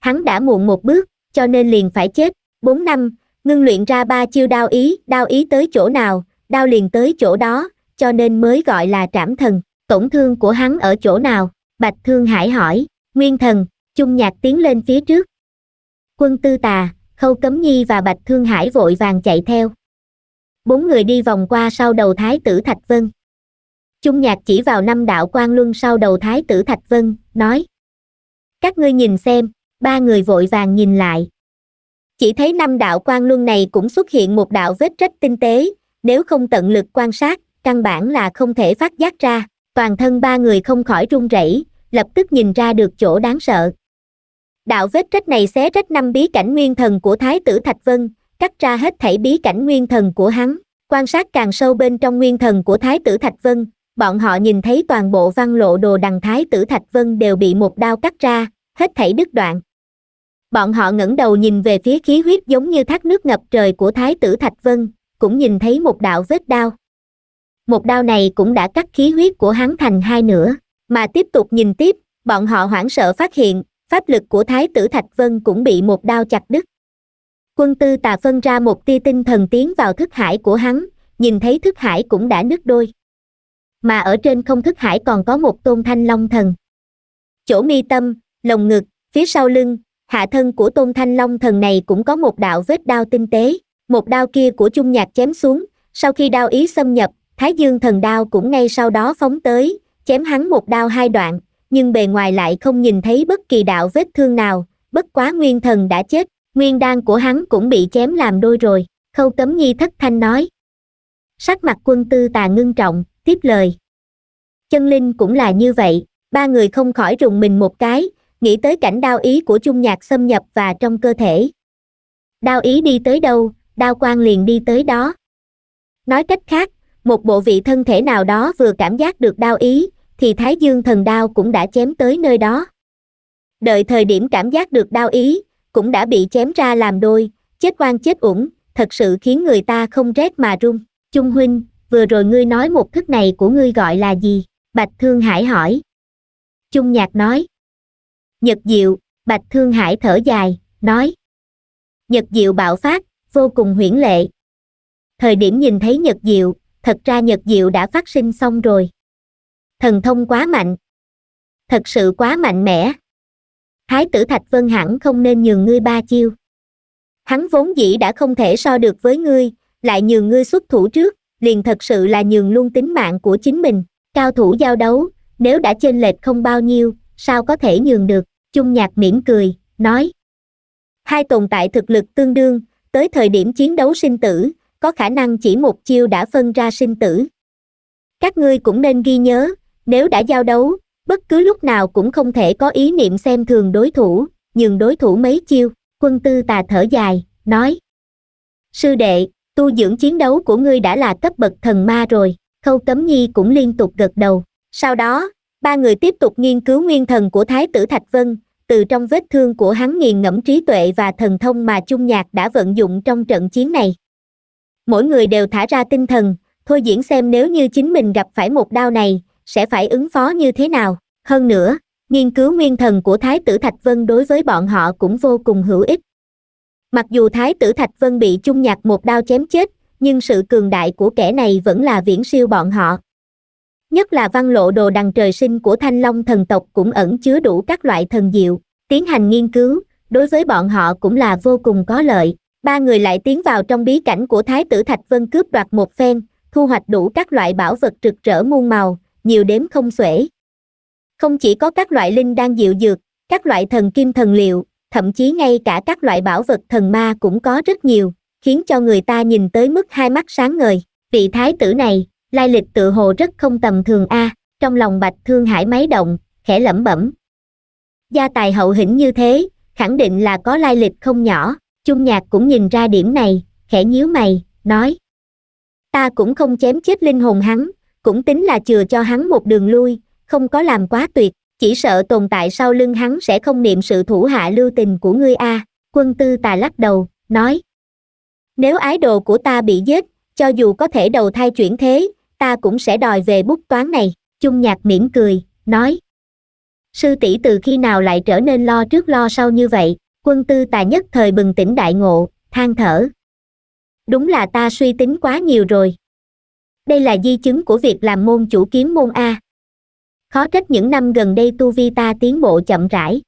hắn đã muộn một bước cho nên liền phải chết bốn năm ngưng luyện ra ba chiêu đao ý đao ý tới chỗ nào đao liền tới chỗ đó cho nên mới gọi là trảm thần tổn thương của hắn ở chỗ nào bạch thương hải hỏi nguyên thần chung nhạc tiến lên phía trước quân tư tà khâu cấm nhi và bạch thương hải vội vàng chạy theo bốn người đi vòng qua sau đầu thái tử thạch vân chung nhạc chỉ vào năm đạo quan luân sau đầu thái tử thạch vân nói các ngươi nhìn xem ba người vội vàng nhìn lại chỉ thấy năm đạo quan luân này cũng xuất hiện một đạo vết rách tinh tế nếu không tận lực quan sát căn bản là không thể phát giác ra toàn thân ba người không khỏi run rẩy lập tức nhìn ra được chỗ đáng sợ đạo vết rách này xé rách năm bí cảnh nguyên thần của thái tử thạch vân cắt ra hết thảy bí cảnh nguyên thần của hắn quan sát càng sâu bên trong nguyên thần của thái tử thạch vân bọn họ nhìn thấy toàn bộ văn lộ đồ đằng thái tử thạch vân đều bị một đao cắt ra hết thảy đứt đoạn bọn họ ngẩng đầu nhìn về phía khí huyết giống như thác nước ngập trời của thái tử thạch vân cũng nhìn thấy một đạo vết đao một đao này cũng đã cắt khí huyết của hắn thành hai nửa mà tiếp tục nhìn tiếp bọn họ hoảng sợ phát hiện pháp lực của thái tử thạch vân cũng bị một đao chặt đứt quân tư tà phân ra một tia tinh thần tiến vào thức hải của hắn nhìn thấy thức hải cũng đã nứt đôi mà ở trên không thức hải còn có một tôn thanh long thần chỗ mi tâm lồng ngực phía sau lưng hạ thân của tôn thanh long thần này cũng có một đạo vết đao tinh tế một đao kia của chung nhạc chém xuống sau khi đao ý xâm nhập thái dương thần đao cũng ngay sau đó phóng tới chém hắn một đao hai đoạn nhưng bề ngoài lại không nhìn thấy bất kỳ đạo vết thương nào bất quá nguyên thần đã chết nguyên đan của hắn cũng bị chém làm đôi rồi khâu cấm nhi thất thanh nói sắc mặt quân tư tà ngưng trọng tiếp lời chân linh cũng là như vậy ba người không khỏi rùng mình một cái nghĩ tới cảnh đao ý của chung nhạc xâm nhập và trong cơ thể đao ý đi tới đâu đao quang liền đi tới đó nói cách khác một bộ vị thân thể nào đó vừa cảm giác được đao ý thì thái dương thần đao cũng đã chém tới nơi đó đợi thời điểm cảm giác được đao ý cũng đã bị chém ra làm đôi chết quang chết uổng thật sự khiến người ta không rét mà run Trung huynh vừa rồi ngươi nói một thức này của ngươi gọi là gì bạch thương hải hỏi Trung nhạc nói nhật diệu bạch thương hải thở dài nói nhật diệu bạo phát vô cùng huyễn lệ thời điểm nhìn thấy nhật diệu thật ra nhật diệu đã phát sinh xong rồi thần thông quá mạnh thật sự quá mạnh mẽ thái tử thạch vân hẳn không nên nhường ngươi ba chiêu hắn vốn dĩ đã không thể so được với ngươi lại nhường ngươi xuất thủ trước liền thật sự là nhường luôn tính mạng của chính mình cao thủ giao đấu nếu đã chênh lệch không bao nhiêu sao có thể nhường được chung nhạc mỉm cười nói hai tồn tại thực lực tương đương tới thời điểm chiến đấu sinh tử có khả năng chỉ một chiêu đã phân ra sinh tử các ngươi cũng nên ghi nhớ nếu đã giao đấu bất cứ lúc nào cũng không thể có ý niệm xem thường đối thủ nhường đối thủ mấy chiêu quân tư tà thở dài nói sư đệ tu dưỡng chiến đấu của ngươi đã là cấp bậc thần ma rồi khâu cấm nhi cũng liên tục gật đầu sau đó ba người tiếp tục nghiên cứu nguyên thần của thái tử thạch vân từ trong vết thương của hắn nghiền ngẫm trí tuệ và thần thông mà Chung Nhạc đã vận dụng trong trận chiến này. Mỗi người đều thả ra tinh thần, thôi diễn xem nếu như chính mình gặp phải một đao này, sẽ phải ứng phó như thế nào. Hơn nữa, nghiên cứu nguyên thần của Thái tử Thạch Vân đối với bọn họ cũng vô cùng hữu ích. Mặc dù Thái tử Thạch Vân bị Chung Nhạc một đao chém chết, nhưng sự cường đại của kẻ này vẫn là viễn siêu bọn họ nhất là văn lộ đồ đằng trời sinh của thanh long thần tộc cũng ẩn chứa đủ các loại thần diệu tiến hành nghiên cứu đối với bọn họ cũng là vô cùng có lợi ba người lại tiến vào trong bí cảnh của thái tử thạch vân cướp đoạt một phen thu hoạch đủ các loại bảo vật rực rỡ muôn màu nhiều đếm không xuể không chỉ có các loại linh đang dịu dược các loại thần kim thần liệu thậm chí ngay cả các loại bảo vật thần ma cũng có rất nhiều khiến cho người ta nhìn tới mức hai mắt sáng ngời vị thái tử này lai lịch tự hồ rất không tầm thường a à, trong lòng bạch thương hải máy động khẽ lẩm bẩm gia tài hậu hĩnh như thế khẳng định là có lai lịch không nhỏ chung nhạc cũng nhìn ra điểm này khẽ nhíu mày nói ta cũng không chém chết linh hồn hắn cũng tính là chừa cho hắn một đường lui không có làm quá tuyệt chỉ sợ tồn tại sau lưng hắn sẽ không niệm sự thủ hạ lưu tình của ngươi a à. quân tư tà lắc đầu nói nếu ái đồ của ta bị giết cho dù có thể đầu thai chuyển thế ta cũng sẽ đòi về bút toán này chung nhạc mỉm cười nói sư tỷ từ khi nào lại trở nên lo trước lo sau như vậy quân tư tài nhất thời bừng tỉnh đại ngộ than thở đúng là ta suy tính quá nhiều rồi đây là di chứng của việc làm môn chủ kiếm môn a khó trách những năm gần đây tu vi ta tiến bộ chậm rãi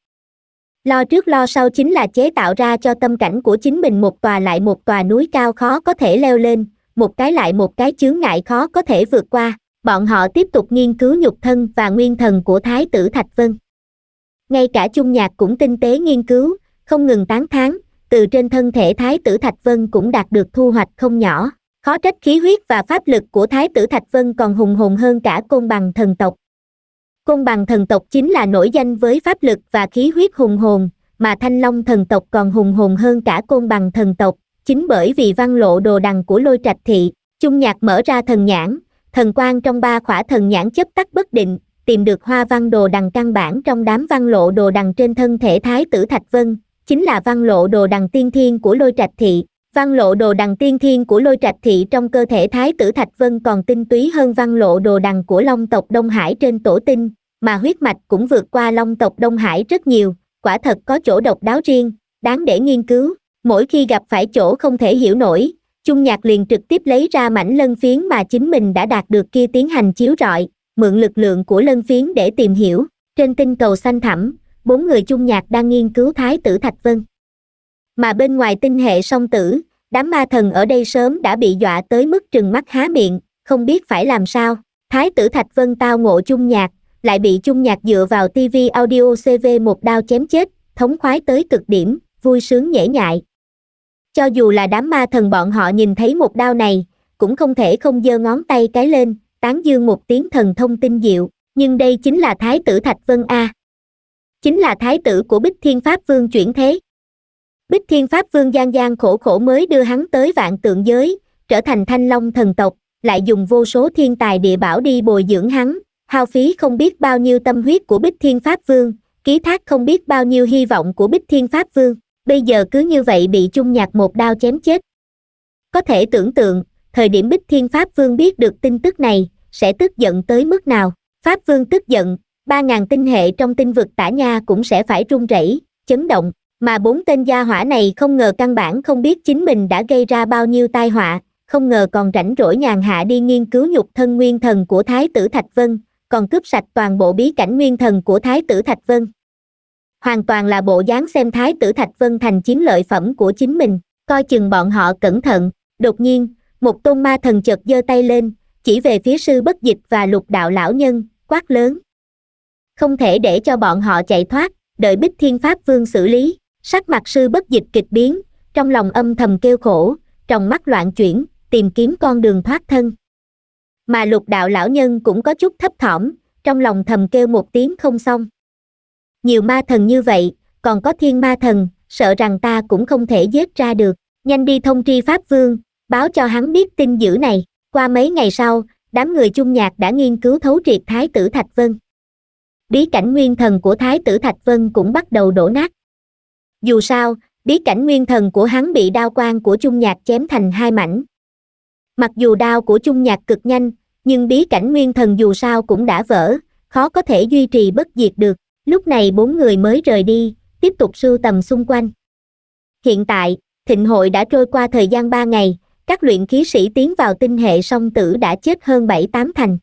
lo trước lo sau chính là chế tạo ra cho tâm cảnh của chính mình một tòa lại một tòa núi cao khó có thể leo lên một cái lại một cái chướng ngại khó có thể vượt qua bọn họ tiếp tục nghiên cứu nhục thân và nguyên thần của thái tử thạch vân ngay cả chung nhạc cũng tinh tế nghiên cứu không ngừng tán thán từ trên thân thể thái tử thạch vân cũng đạt được thu hoạch không nhỏ khó trách khí huyết và pháp lực của thái tử thạch vân còn hùng hồn hơn cả côn bằng thần tộc côn bằng thần tộc chính là nổi danh với pháp lực và khí huyết hùng hồn mà thanh long thần tộc còn hùng hồn hơn cả côn bằng thần tộc chính bởi vì văn lộ đồ đằng của lôi trạch thị chung nhạc mở ra thần nhãn thần quan trong ba khỏa thần nhãn chấp tắt bất định tìm được hoa văn đồ đằng căn bản trong đám văn lộ đồ đằng trên thân thể thái tử thạch vân chính là văn lộ đồ đằng tiên thiên của lôi trạch thị văn lộ đồ đằng tiên thiên của lôi trạch thị trong cơ thể thái tử thạch vân còn tinh túy hơn văn lộ đồ đằng của long tộc đông hải trên tổ tinh mà huyết mạch cũng vượt qua long tộc đông hải rất nhiều quả thật có chỗ độc đáo riêng đáng để nghiên cứu mỗi khi gặp phải chỗ không thể hiểu nổi chung nhạc liền trực tiếp lấy ra mảnh lân phiến mà chính mình đã đạt được kia tiến hành chiếu rọi mượn lực lượng của lân phiến để tìm hiểu trên tinh cầu xanh thẳm bốn người chung nhạc đang nghiên cứu thái tử thạch vân mà bên ngoài tinh hệ song tử đám ma thần ở đây sớm đã bị dọa tới mức trừng mắt há miệng không biết phải làm sao thái tử thạch vân tao ngộ chung nhạc lại bị chung nhạc dựa vào tv audio cv một đao chém chết thống khoái tới cực điểm vui sướng nhễ nhại cho dù là đám ma thần bọn họ nhìn thấy một đao này cũng không thể không giơ ngón tay cái lên tán dương một tiếng thần thông tinh diệu nhưng đây chính là thái tử thạch vân a chính là thái tử của bích thiên pháp vương chuyển thế bích thiên pháp vương gian gian khổ khổ mới đưa hắn tới vạn tượng giới trở thành thanh long thần tộc lại dùng vô số thiên tài địa bảo đi bồi dưỡng hắn hao phí không biết bao nhiêu tâm huyết của bích thiên pháp vương ký thác không biết bao nhiêu hy vọng của bích thiên pháp vương bây giờ cứ như vậy bị chung nhạc một đao chém chết có thể tưởng tượng thời điểm bích thiên pháp vương biết được tin tức này sẽ tức giận tới mức nào pháp vương tức giận ba ngàn tinh hệ trong tinh vực tả nha cũng sẽ phải run rẩy chấn động mà bốn tên gia hỏa này không ngờ căn bản không biết chính mình đã gây ra bao nhiêu tai họa không ngờ còn rảnh rỗi nhàn hạ đi nghiên cứu nhục thân nguyên thần của thái tử thạch vân còn cướp sạch toàn bộ bí cảnh nguyên thần của thái tử thạch vân hoàn toàn là bộ dáng xem thái tử thạch vân thành chiến lợi phẩm của chính mình coi chừng bọn họ cẩn thận đột nhiên một tôn ma thần chợt giơ tay lên chỉ về phía sư bất dịch và lục đạo lão nhân quát lớn không thể để cho bọn họ chạy thoát đợi bích thiên pháp vương xử lý sắc mặt sư bất dịch kịch biến trong lòng âm thầm kêu khổ trong mắt loạn chuyển tìm kiếm con đường thoát thân mà lục đạo lão nhân cũng có chút thấp thỏm trong lòng thầm kêu một tiếng không xong nhiều ma thần như vậy, còn có thiên ma thần, sợ rằng ta cũng không thể giết ra được, nhanh đi thông tri Pháp Vương, báo cho hắn biết tin dữ này, qua mấy ngày sau, đám người chung nhạc đã nghiên cứu thấu triệt Thái tử Thạch Vân. Bí cảnh nguyên thần của Thái tử Thạch Vân cũng bắt đầu đổ nát. Dù sao, bí cảnh nguyên thần của hắn bị đao quang của chung nhạc chém thành hai mảnh. Mặc dù đao của chung nhạc cực nhanh, nhưng bí cảnh nguyên thần dù sao cũng đã vỡ, khó có thể duy trì bất diệt được lúc này bốn người mới rời đi tiếp tục sưu tầm xung quanh hiện tại thịnh hội đã trôi qua thời gian ba ngày các luyện khí sĩ tiến vào tinh hệ song tử đã chết hơn bảy tám thành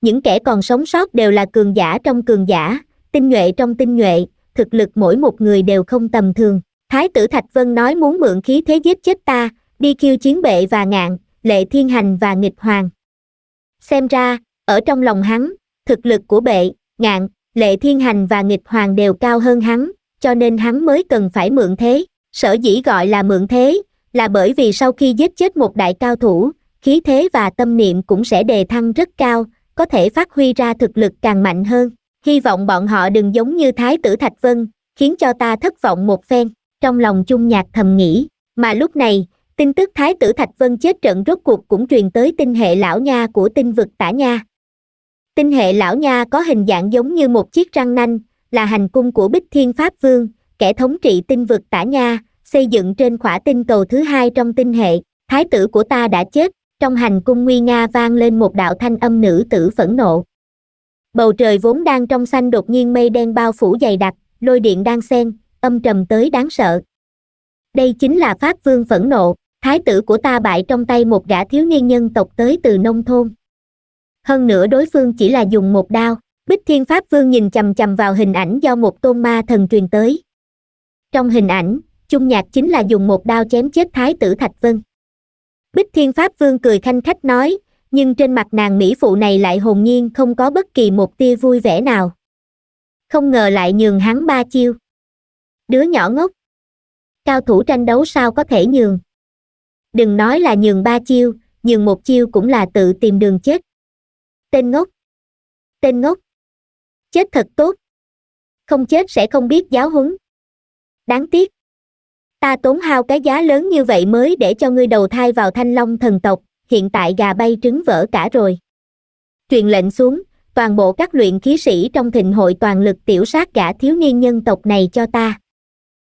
những kẻ còn sống sót đều là cường giả trong cường giả tinh nhuệ trong tinh nhuệ thực lực mỗi một người đều không tầm thường thái tử thạch vân nói muốn mượn khí thế giết chết ta đi kêu chiến bệ và ngạn lệ thiên hành và nghịch hoàng xem ra ở trong lòng hắn thực lực của bệ ngạn lệ thiên hành và nghịch hoàng đều cao hơn hắn cho nên hắn mới cần phải mượn thế sở dĩ gọi là mượn thế là bởi vì sau khi giết chết một đại cao thủ khí thế và tâm niệm cũng sẽ đề thăng rất cao có thể phát huy ra thực lực càng mạnh hơn hy vọng bọn họ đừng giống như thái tử thạch vân khiến cho ta thất vọng một phen trong lòng chung nhạc thầm nghĩ mà lúc này tin tức thái tử thạch vân chết trận rốt cuộc cũng truyền tới tinh hệ lão nha của tinh vực tả nha Tinh hệ lão nha có hình dạng giống như một chiếc răng nanh, là hành cung của Bích Thiên Pháp Vương, kẻ thống trị tinh vực tả nha, xây dựng trên khỏa tinh cầu thứ hai trong tinh hệ. Thái tử của ta đã chết, trong hành cung nguy nga vang lên một đạo thanh âm nữ tử phẫn nộ. Bầu trời vốn đang trong xanh đột nhiên mây đen bao phủ dày đặc, lôi điện đang xen, âm trầm tới đáng sợ. Đây chính là Pháp Vương phẫn nộ, thái tử của ta bại trong tay một gã thiếu niên nhân tộc tới từ nông thôn hơn nữa đối phương chỉ là dùng một đao bích thiên pháp vương nhìn chằm chằm vào hình ảnh do một tôn ma thần truyền tới trong hình ảnh chung nhạc chính là dùng một đao chém chết thái tử thạch vân bích thiên pháp vương cười khanh khách nói nhưng trên mặt nàng mỹ phụ này lại hồn nhiên không có bất kỳ một tia vui vẻ nào không ngờ lại nhường hắn ba chiêu đứa nhỏ ngốc cao thủ tranh đấu sao có thể nhường đừng nói là nhường ba chiêu nhường một chiêu cũng là tự tìm đường chết tên ngốc tên ngốc chết thật tốt không chết sẽ không biết giáo huấn đáng tiếc ta tốn hao cái giá lớn như vậy mới để cho ngươi đầu thai vào thanh long thần tộc hiện tại gà bay trứng vỡ cả rồi truyền lệnh xuống toàn bộ các luyện khí sĩ trong thịnh hội toàn lực tiểu sát gã thiếu niên nhân tộc này cho ta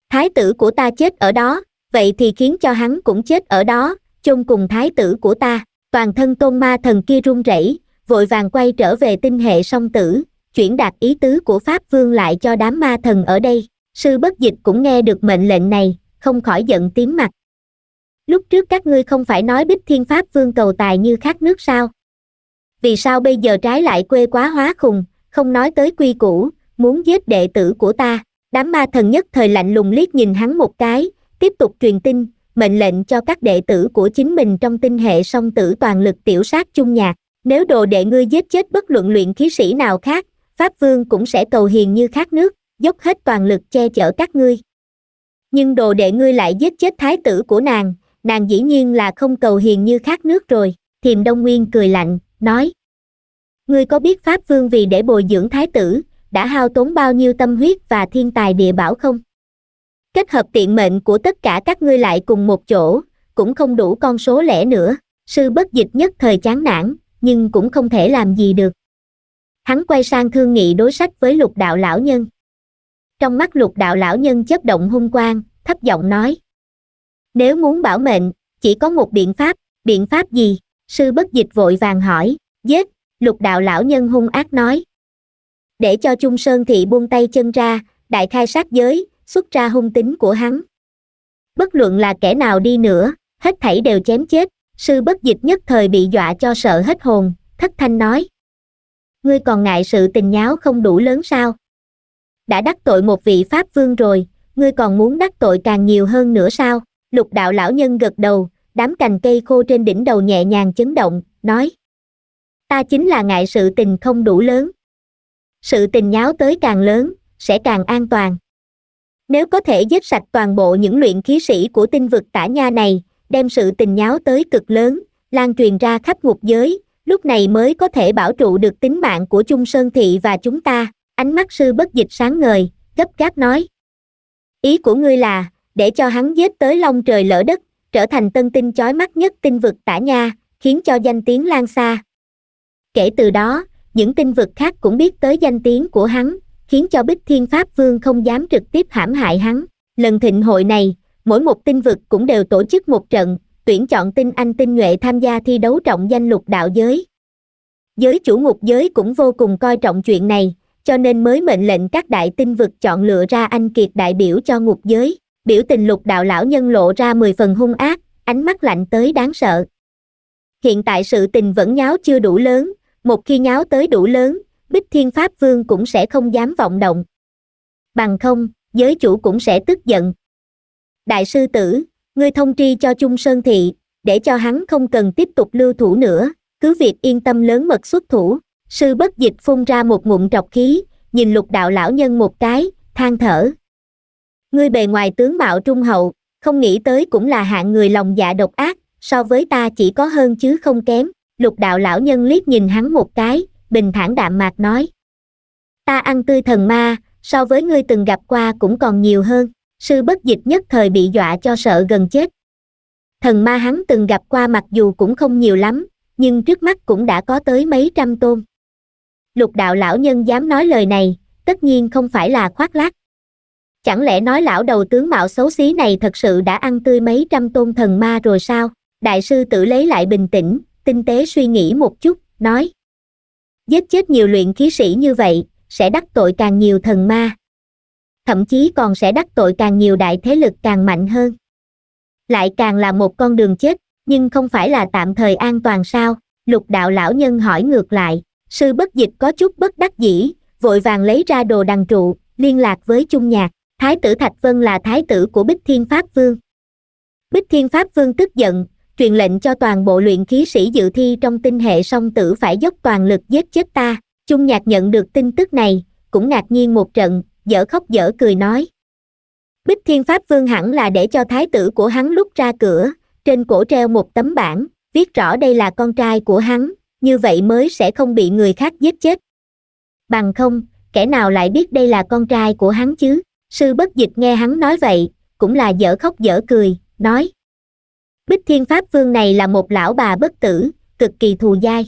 thái tử của ta chết ở đó vậy thì khiến cho hắn cũng chết ở đó chung cùng thái tử của ta toàn thân tôn ma thần kia run rẩy vội vàng quay trở về tinh hệ song tử chuyển đạt ý tứ của pháp vương lại cho đám ma thần ở đây sư bất dịch cũng nghe được mệnh lệnh này không khỏi giận tím mặt lúc trước các ngươi không phải nói bích thiên pháp vương cầu tài như khát nước sao vì sao bây giờ trái lại quê quá hóa khùng không nói tới quy củ muốn giết đệ tử của ta đám ma thần nhất thời lạnh lùng liếc nhìn hắn một cái tiếp tục truyền tin mệnh lệnh cho các đệ tử của chính mình trong tinh hệ song tử toàn lực tiểu sát chung nhạc nếu đồ đệ ngươi giết chết bất luận luyện khí sĩ nào khác pháp vương cũng sẽ cầu hiền như khát nước dốc hết toàn lực che chở các ngươi nhưng đồ đệ ngươi lại giết chết thái tử của nàng nàng dĩ nhiên là không cầu hiền như khát nước rồi thiềm đông nguyên cười lạnh nói ngươi có biết pháp vương vì để bồi dưỡng thái tử đã hao tốn bao nhiêu tâm huyết và thiên tài địa bảo không kết hợp tiện mệnh của tất cả các ngươi lại cùng một chỗ cũng không đủ con số lẻ nữa sư bất dịch nhất thời chán nản nhưng cũng không thể làm gì được hắn quay sang thương nghị đối sách với lục đạo lão nhân trong mắt lục đạo lão nhân chớp động hung quang thấp giọng nói nếu muốn bảo mệnh chỉ có một biện pháp biện pháp gì sư bất dịch vội vàng hỏi giết lục đạo lão nhân hung ác nói để cho trung sơn thị buông tay chân ra đại khai sát giới xuất ra hung tính của hắn bất luận là kẻ nào đi nữa hết thảy đều chém chết Sư bất dịch nhất thời bị dọa cho sợ hết hồn, thất thanh nói. Ngươi còn ngại sự tình nháo không đủ lớn sao? Đã đắc tội một vị Pháp Vương rồi, ngươi còn muốn đắc tội càng nhiều hơn nữa sao? Lục đạo lão nhân gật đầu, đám cành cây khô trên đỉnh đầu nhẹ nhàng chấn động, nói. Ta chính là ngại sự tình không đủ lớn. Sự tình nháo tới càng lớn, sẽ càng an toàn. Nếu có thể giết sạch toàn bộ những luyện khí sĩ của tinh vực tả nha này, đem sự tình nháo tới cực lớn lan truyền ra khắp ngục giới lúc này mới có thể bảo trụ được tính mạng của Trung sơn thị và chúng ta ánh mắt sư bất dịch sáng ngời gấp gáp nói ý của ngươi là để cho hắn giết tới long trời lỡ đất trở thành tân tinh chói mắt nhất tinh vực tả nha khiến cho danh tiếng lan xa kể từ đó những tinh vực khác cũng biết tới danh tiếng của hắn khiến cho bích thiên pháp vương không dám trực tiếp hãm hại hắn lần thịnh hội này mỗi một tinh vực cũng đều tổ chức một trận tuyển chọn tinh anh tinh nhuệ tham gia thi đấu trọng danh lục đạo giới giới chủ ngục giới cũng vô cùng coi trọng chuyện này cho nên mới mệnh lệnh các đại tinh vực chọn lựa ra anh kiệt đại biểu cho ngục giới biểu tình lục đạo lão nhân lộ ra mười phần hung ác ánh mắt lạnh tới đáng sợ hiện tại sự tình vẫn nháo chưa đủ lớn một khi nháo tới đủ lớn bích thiên pháp vương cũng sẽ không dám vọng động bằng không giới chủ cũng sẽ tức giận đại sư tử ngươi thông tri cho chung sơn thị để cho hắn không cần tiếp tục lưu thủ nữa cứ việc yên tâm lớn mật xuất thủ sư bất dịch phun ra một ngụm trọc khí nhìn lục đạo lão nhân một cái than thở ngươi bề ngoài tướng mạo trung hậu không nghĩ tới cũng là hạng người lòng dạ độc ác so với ta chỉ có hơn chứ không kém lục đạo lão nhân liếc nhìn hắn một cái bình thản đạm mạc nói ta ăn tươi thần ma so với ngươi từng gặp qua cũng còn nhiều hơn sư bất dịch nhất thời bị dọa cho sợ gần chết thần ma hắn từng gặp qua mặc dù cũng không nhiều lắm nhưng trước mắt cũng đã có tới mấy trăm tôn lục đạo lão nhân dám nói lời này tất nhiên không phải là khoác lác chẳng lẽ nói lão đầu tướng mạo xấu xí này thật sự đã ăn tươi mấy trăm tôn thần ma rồi sao đại sư tự lấy lại bình tĩnh tinh tế suy nghĩ một chút nói giết chết nhiều luyện khí sĩ như vậy sẽ đắc tội càng nhiều thần ma thậm chí còn sẽ đắc tội càng nhiều đại thế lực càng mạnh hơn lại càng là một con đường chết nhưng không phải là tạm thời an toàn sao lục đạo lão nhân hỏi ngược lại sư bất dịch có chút bất đắc dĩ vội vàng lấy ra đồ đằng trụ liên lạc với chung nhạc thái tử thạch vân là thái tử của bích thiên pháp vương bích thiên pháp vương tức giận truyền lệnh cho toàn bộ luyện khí sĩ dự thi trong tinh hệ song tử phải dốc toàn lực giết chết ta chung nhạc nhận được tin tức này cũng ngạc nhiên một trận dở khóc dở cười nói bích thiên pháp vương hẳn là để cho thái tử của hắn lúc ra cửa trên cổ treo một tấm bảng viết rõ đây là con trai của hắn như vậy mới sẽ không bị người khác giết chết bằng không kẻ nào lại biết đây là con trai của hắn chứ sư bất dịch nghe hắn nói vậy cũng là dở khóc dở cười nói bích thiên pháp vương này là một lão bà bất tử cực kỳ thù dai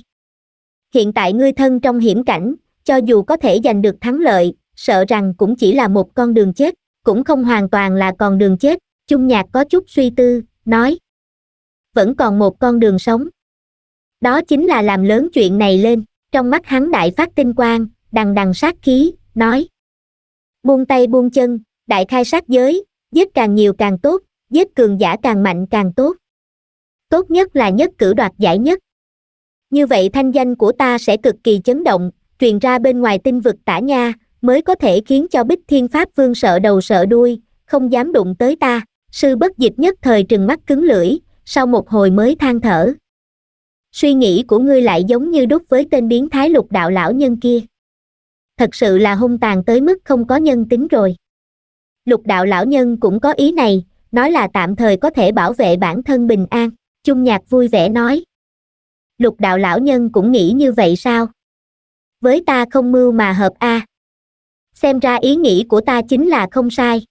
hiện tại ngươi thân trong hiểm cảnh cho dù có thể giành được thắng lợi sợ rằng cũng chỉ là một con đường chết cũng không hoàn toàn là con đường chết chung nhạc có chút suy tư nói vẫn còn một con đường sống đó chính là làm lớn chuyện này lên trong mắt hắn đại phát tinh quang đằng đằng sát khí nói buông tay buông chân đại khai sát giới giết càng nhiều càng tốt giết cường giả càng mạnh càng tốt tốt nhất là nhất cử đoạt giải nhất như vậy thanh danh của ta sẽ cực kỳ chấn động truyền ra bên ngoài tinh vực tả nha mới có thể khiến cho bích thiên pháp vương sợ đầu sợ đuôi, không dám đụng tới ta, sư bất dịch nhất thời trừng mắt cứng lưỡi, sau một hồi mới than thở. Suy nghĩ của ngươi lại giống như đúc với tên biến thái lục đạo lão nhân kia. Thật sự là hung tàn tới mức không có nhân tính rồi. Lục đạo lão nhân cũng có ý này, nói là tạm thời có thể bảo vệ bản thân bình an, chung nhạc vui vẻ nói. Lục đạo lão nhân cũng nghĩ như vậy sao? Với ta không mưu mà hợp a. À xem ra ý nghĩ của ta chính là không sai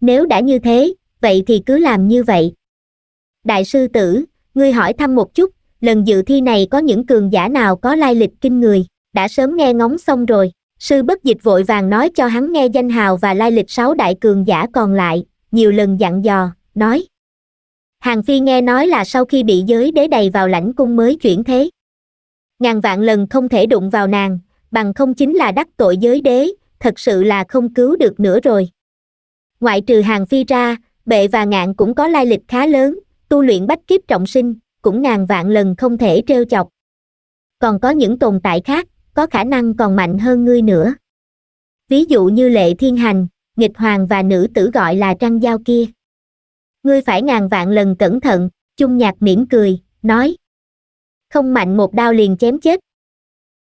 nếu đã như thế vậy thì cứ làm như vậy đại sư tử ngươi hỏi thăm một chút lần dự thi này có những cường giả nào có lai lịch kinh người đã sớm nghe ngóng xong rồi sư bất dịch vội vàng nói cho hắn nghe danh hào và lai lịch sáu đại cường giả còn lại nhiều lần dặn dò nói hàng phi nghe nói là sau khi bị giới đế đầy vào lãnh cung mới chuyển thế ngàn vạn lần không thể đụng vào nàng bằng không chính là đắc tội giới đế thật sự là không cứu được nữa rồi ngoại trừ hàng phi ra bệ và ngạn cũng có lai lịch khá lớn tu luyện bách kiếp trọng sinh cũng ngàn vạn lần không thể trêu chọc còn có những tồn tại khác có khả năng còn mạnh hơn ngươi nữa ví dụ như lệ thiên hành nghịch hoàng và nữ tử gọi là trăng dao kia ngươi phải ngàn vạn lần cẩn thận chung nhạc mỉm cười nói không mạnh một đao liền chém chết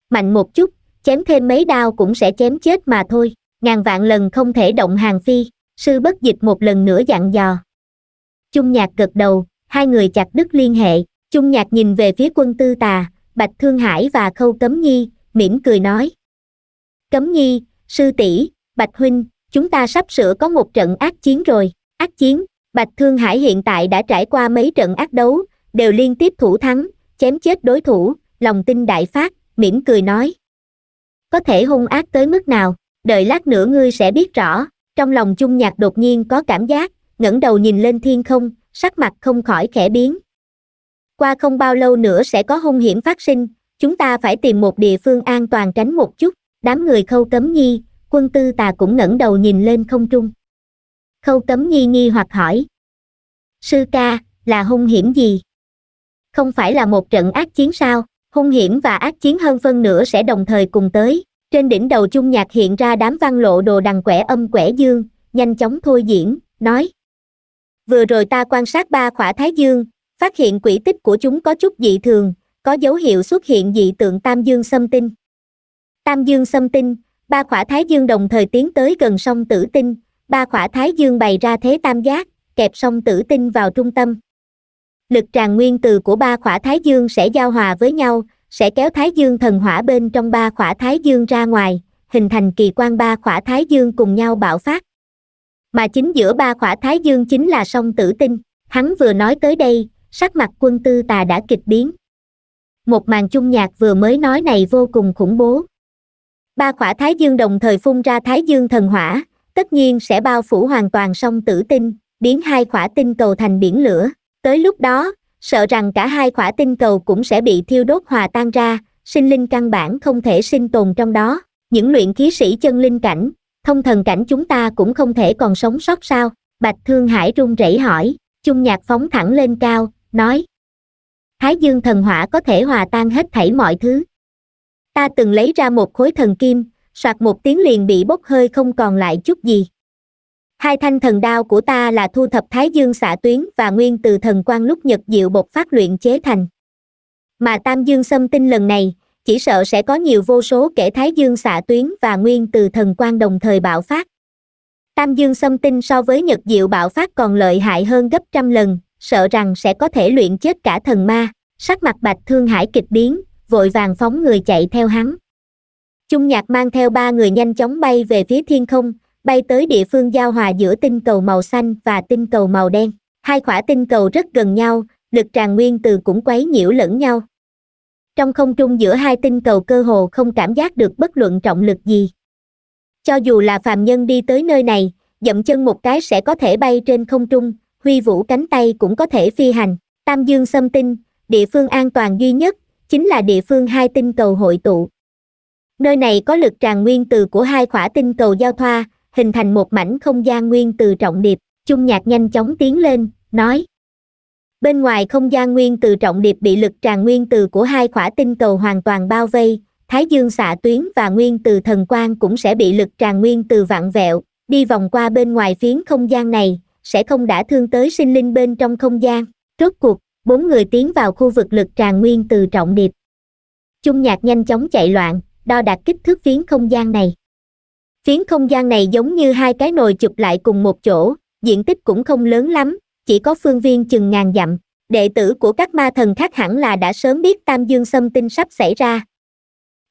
mạnh một chút chém thêm mấy đao cũng sẽ chém chết mà thôi ngàn vạn lần không thể động hàng phi sư bất dịch một lần nữa dặn dò trung nhạc gật đầu hai người chặt đứt liên hệ trung nhạc nhìn về phía quân tư tà bạch thương hải và khâu cấm nhi mỉm cười nói cấm nhi sư tỷ bạch huynh chúng ta sắp sửa có một trận ác chiến rồi ác chiến bạch thương hải hiện tại đã trải qua mấy trận ác đấu đều liên tiếp thủ thắng chém chết đối thủ lòng tin đại phát mỉm cười nói có thể hung ác tới mức nào đợi lát nữa ngươi sẽ biết rõ trong lòng chung nhạc đột nhiên có cảm giác ngẩng đầu nhìn lên thiên không sắc mặt không khỏi khẽ biến qua không bao lâu nữa sẽ có hung hiểm phát sinh chúng ta phải tìm một địa phương an toàn tránh một chút đám người khâu cấm nhi quân tư tà cũng ngẩng đầu nhìn lên không trung khâu cấm nhi nghi hoặc hỏi sư ca là hung hiểm gì không phải là một trận ác chiến sao hung hiểm và ác chiến hơn phân nửa sẽ đồng thời cùng tới trên đỉnh đầu chung nhạc hiện ra đám văn lộ đồ đằng quẻ âm quẻ dương nhanh chóng thôi diễn nói vừa rồi ta quan sát ba khỏa thái dương phát hiện quỷ tích của chúng có chút dị thường có dấu hiệu xuất hiện dị tượng tam dương xâm tinh tam dương xâm tinh ba khỏa thái dương đồng thời tiến tới gần sông tử tinh ba khỏa thái dương bày ra thế tam giác kẹp sông tử tinh vào trung tâm lực tràn nguyên từ của ba khỏa thái dương sẽ giao hòa với nhau sẽ kéo thái dương thần hỏa bên trong ba khỏa thái dương ra ngoài hình thành kỳ quan ba khỏa thái dương cùng nhau bạo phát mà chính giữa ba khỏa thái dương chính là sông tử tinh hắn vừa nói tới đây sắc mặt quân tư tà đã kịch biến một màn chung nhạc vừa mới nói này vô cùng khủng bố ba khỏa thái dương đồng thời phun ra thái dương thần hỏa tất nhiên sẽ bao phủ hoàn toàn sông tử tinh biến hai khỏa tinh cầu thành biển lửa Tới lúc đó, sợ rằng cả hai khỏa tinh cầu cũng sẽ bị thiêu đốt hòa tan ra, sinh linh căn bản không thể sinh tồn trong đó. Những luyện khí sĩ chân linh cảnh, thông thần cảnh chúng ta cũng không thể còn sống sót sao? Bạch Thương Hải run rẩy hỏi, chung nhạc phóng thẳng lên cao, nói. Thái dương thần hỏa có thể hòa tan hết thảy mọi thứ. Ta từng lấy ra một khối thần kim, soạt một tiếng liền bị bốc hơi không còn lại chút gì hai thanh thần đao của ta là thu thập thái dương xạ tuyến và nguyên từ thần quan lúc nhật diệu bột phát luyện chế thành mà tam dương xâm tinh lần này chỉ sợ sẽ có nhiều vô số kẻ thái dương xạ tuyến và nguyên từ thần quan đồng thời bạo phát tam dương xâm tinh so với nhật diệu bạo phát còn lợi hại hơn gấp trăm lần sợ rằng sẽ có thể luyện chết cả thần ma sắc mặt bạch thương hải kịch biến vội vàng phóng người chạy theo hắn trung nhạc mang theo ba người nhanh chóng bay về phía thiên không bay tới địa phương giao hòa giữa tinh cầu màu xanh và tinh cầu màu đen hai quả tinh cầu rất gần nhau lực tràn nguyên từ cũng quấy nhiễu lẫn nhau trong không trung giữa hai tinh cầu cơ hồ không cảm giác được bất luận trọng lực gì cho dù là phàm nhân đi tới nơi này dậm chân một cái sẽ có thể bay trên không trung huy vũ cánh tay cũng có thể phi hành tam dương xâm tinh địa phương an toàn duy nhất chính là địa phương hai tinh cầu hội tụ nơi này có lực tràn nguyên từ của hai khỏa tinh cầu giao thoa hình thành một mảnh không gian nguyên từ trọng điệp, chung nhạc nhanh chóng tiến lên, nói. Bên ngoài không gian nguyên từ trọng điệp bị lực tràn nguyên từ của hai khỏa tinh cầu hoàn toàn bao vây, thái dương xạ tuyến và nguyên từ thần quang cũng sẽ bị lực tràn nguyên từ vạn vẹo, đi vòng qua bên ngoài phiến không gian này, sẽ không đã thương tới sinh linh bên trong không gian. Rốt cuộc, bốn người tiến vào khu vực lực tràn nguyên từ trọng điệp. Chung nhạc nhanh chóng chạy loạn, đo đạt kích thước phiến không gian này phiến không gian này giống như hai cái nồi chụp lại cùng một chỗ diện tích cũng không lớn lắm chỉ có phương viên chừng ngàn dặm đệ tử của các ma thần khác hẳn là đã sớm biết tam dương xâm tinh sắp xảy ra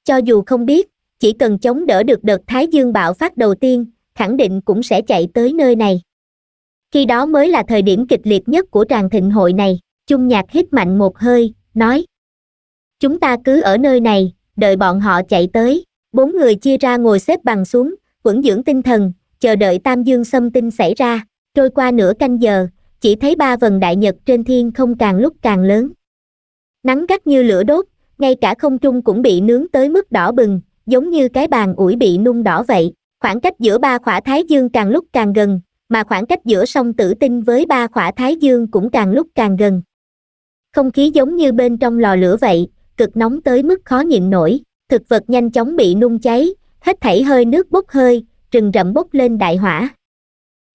cho dù không biết chỉ cần chống đỡ được đợt thái dương bạo phát đầu tiên khẳng định cũng sẽ chạy tới nơi này khi đó mới là thời điểm kịch liệt nhất của tràng thịnh hội này chung nhạc hít mạnh một hơi nói chúng ta cứ ở nơi này đợi bọn họ chạy tới bốn người chia ra ngồi xếp bằng xuống quẩn dưỡng tinh thần chờ đợi tam dương xâm tinh xảy ra trôi qua nửa canh giờ chỉ thấy ba vần đại nhật trên thiên không càng lúc càng lớn nắng gắt như lửa đốt ngay cả không trung cũng bị nướng tới mức đỏ bừng giống như cái bàn ủi bị nung đỏ vậy khoảng cách giữa ba khỏa thái dương càng lúc càng gần mà khoảng cách giữa sông tử tinh với ba khỏa thái dương cũng càng lúc càng gần không khí giống như bên trong lò lửa vậy cực nóng tới mức khó nhịn nổi thực vật nhanh chóng bị nung cháy hết thảy hơi nước bốc hơi, rừng rậm bốc lên đại hỏa.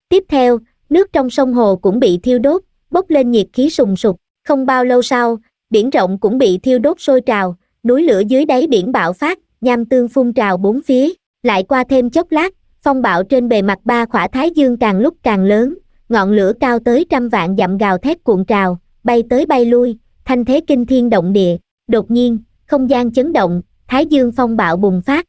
Tiếp theo, nước trong sông hồ cũng bị thiêu đốt, bốc lên nhiệt khí sùng sục, không bao lâu sau, biển rộng cũng bị thiêu đốt sôi trào, núi lửa dưới đáy biển bạo phát, nham tương phun trào bốn phía, lại qua thêm chốc lát, phong bạo trên bề mặt ba khỏa thái dương càng lúc càng lớn, ngọn lửa cao tới trăm vạn dặm gào thét cuộn trào, bay tới bay lui, thanh thế kinh thiên động địa, đột nhiên, không gian chấn động, thái dương phong bạo bùng phát,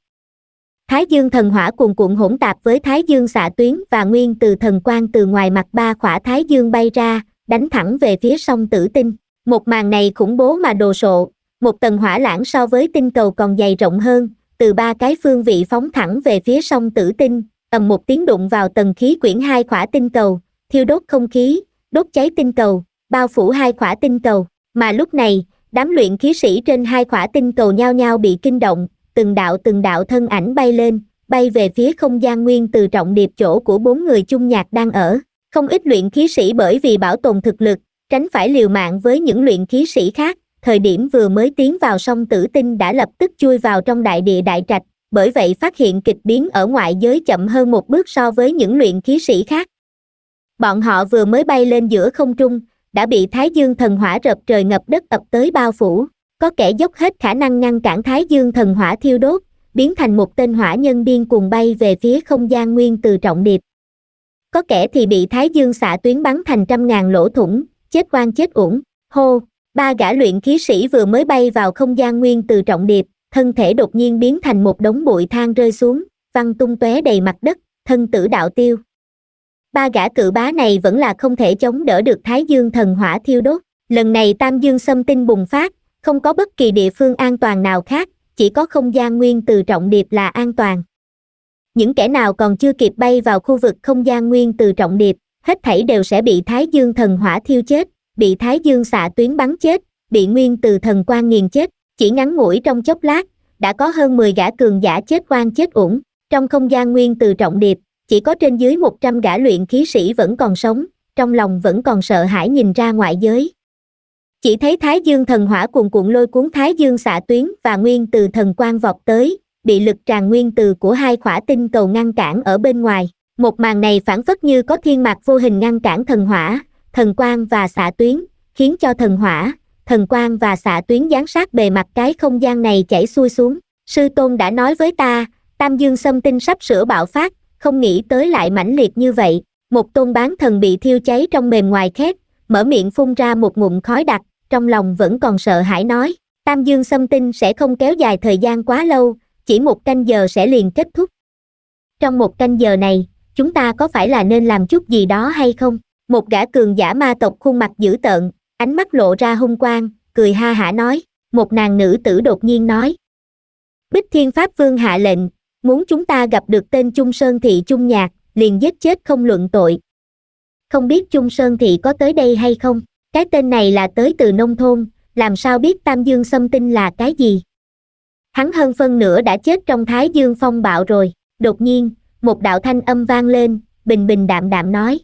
Thái dương thần hỏa cuồn cuộn hỗn tạp với thái dương xạ tuyến và nguyên từ thần quang từ ngoài mặt ba khỏa thái dương bay ra, đánh thẳng về phía sông tử tinh. Một màn này khủng bố mà đồ sộ, một tầng hỏa lãng so với tinh cầu còn dày rộng hơn, từ ba cái phương vị phóng thẳng về phía sông tử tinh, tầm một tiếng đụng vào tầng khí quyển hai khỏa tinh cầu, thiêu đốt không khí, đốt cháy tinh cầu, bao phủ hai khỏa tinh cầu, mà lúc này, đám luyện khí sĩ trên hai khỏa tinh cầu nhao nhao bị kinh động, từng đạo từng đạo thân ảnh bay lên bay về phía không gian nguyên từ trọng điệp chỗ của bốn người chung nhạc đang ở không ít luyện khí sĩ bởi vì bảo tồn thực lực tránh phải liều mạng với những luyện khí sĩ khác thời điểm vừa mới tiến vào sông tử tinh đã lập tức chui vào trong đại địa đại trạch bởi vậy phát hiện kịch biến ở ngoại giới chậm hơn một bước so với những luyện khí sĩ khác bọn họ vừa mới bay lên giữa không trung đã bị thái dương thần hỏa rập trời ngập đất ập tới bao phủ có kẻ dốc hết khả năng ngăn cản thái dương thần hỏa thiêu đốt biến thành một tên hỏa nhân biên cuồng bay về phía không gian nguyên từ trọng điệp có kẻ thì bị thái dương xạ tuyến bắn thành trăm ngàn lỗ thủng chết oan chết uổng hô ba gã luyện khí sĩ vừa mới bay vào không gian nguyên từ trọng điệp thân thể đột nhiên biến thành một đống bụi than rơi xuống văng tung tóe đầy mặt đất thân tử đạo tiêu ba gã cự bá này vẫn là không thể chống đỡ được thái dương thần hỏa thiêu đốt lần này tam dương xâm tinh bùng phát không có bất kỳ địa phương an toàn nào khác chỉ có không gian nguyên từ trọng điệp là an toàn những kẻ nào còn chưa kịp bay vào khu vực không gian nguyên từ trọng điệp hết thảy đều sẽ bị thái dương thần hỏa thiêu chết bị thái dương xạ tuyến bắn chết bị nguyên từ thần quan nghiền chết chỉ ngắn ngủi trong chốc lát đã có hơn 10 gã cường giả chết oan chết uổng trong không gian nguyên từ trọng điệp chỉ có trên dưới 100 gã luyện khí sĩ vẫn còn sống trong lòng vẫn còn sợ hãi nhìn ra ngoại giới chỉ thấy thái dương thần hỏa cuồn cuộn lôi cuốn thái dương xạ tuyến và nguyên từ thần quang vọt tới bị lực tràn nguyên từ của hai khỏa tinh cầu ngăn cản ở bên ngoài một màn này phản phất như có thiên mạc vô hình ngăn cản thần hỏa thần quang và xạ tuyến khiến cho thần hỏa thần quang và xạ tuyến gián sát bề mặt cái không gian này chảy xuôi xuống sư tôn đã nói với ta tam dương xâm tinh sắp sửa bạo phát không nghĩ tới lại mãnh liệt như vậy một tôn bán thần bị thiêu cháy trong mềm ngoài khét mở miệng phun ra một ngụm khói đặc trong lòng vẫn còn sợ hãi nói tam dương xâm tinh sẽ không kéo dài thời gian quá lâu chỉ một canh giờ sẽ liền kết thúc trong một canh giờ này chúng ta có phải là nên làm chút gì đó hay không một gã cường giả ma tộc khuôn mặt dữ tợn ánh mắt lộ ra hung quang cười ha hả nói một nàng nữ tử đột nhiên nói bích thiên pháp vương hạ lệnh muốn chúng ta gặp được tên Trung Sơn Thị Trung Nhạc, liền giết chết không luận tội. Không biết Trung Sơn Thị có tới đây hay không? Cái tên này là tới từ nông thôn, làm sao biết Tam Dương xâm tinh là cái gì? Hắn hơn phân nửa đã chết trong Thái Dương phong bạo rồi, đột nhiên, một đạo thanh âm vang lên, bình bình đạm đạm nói.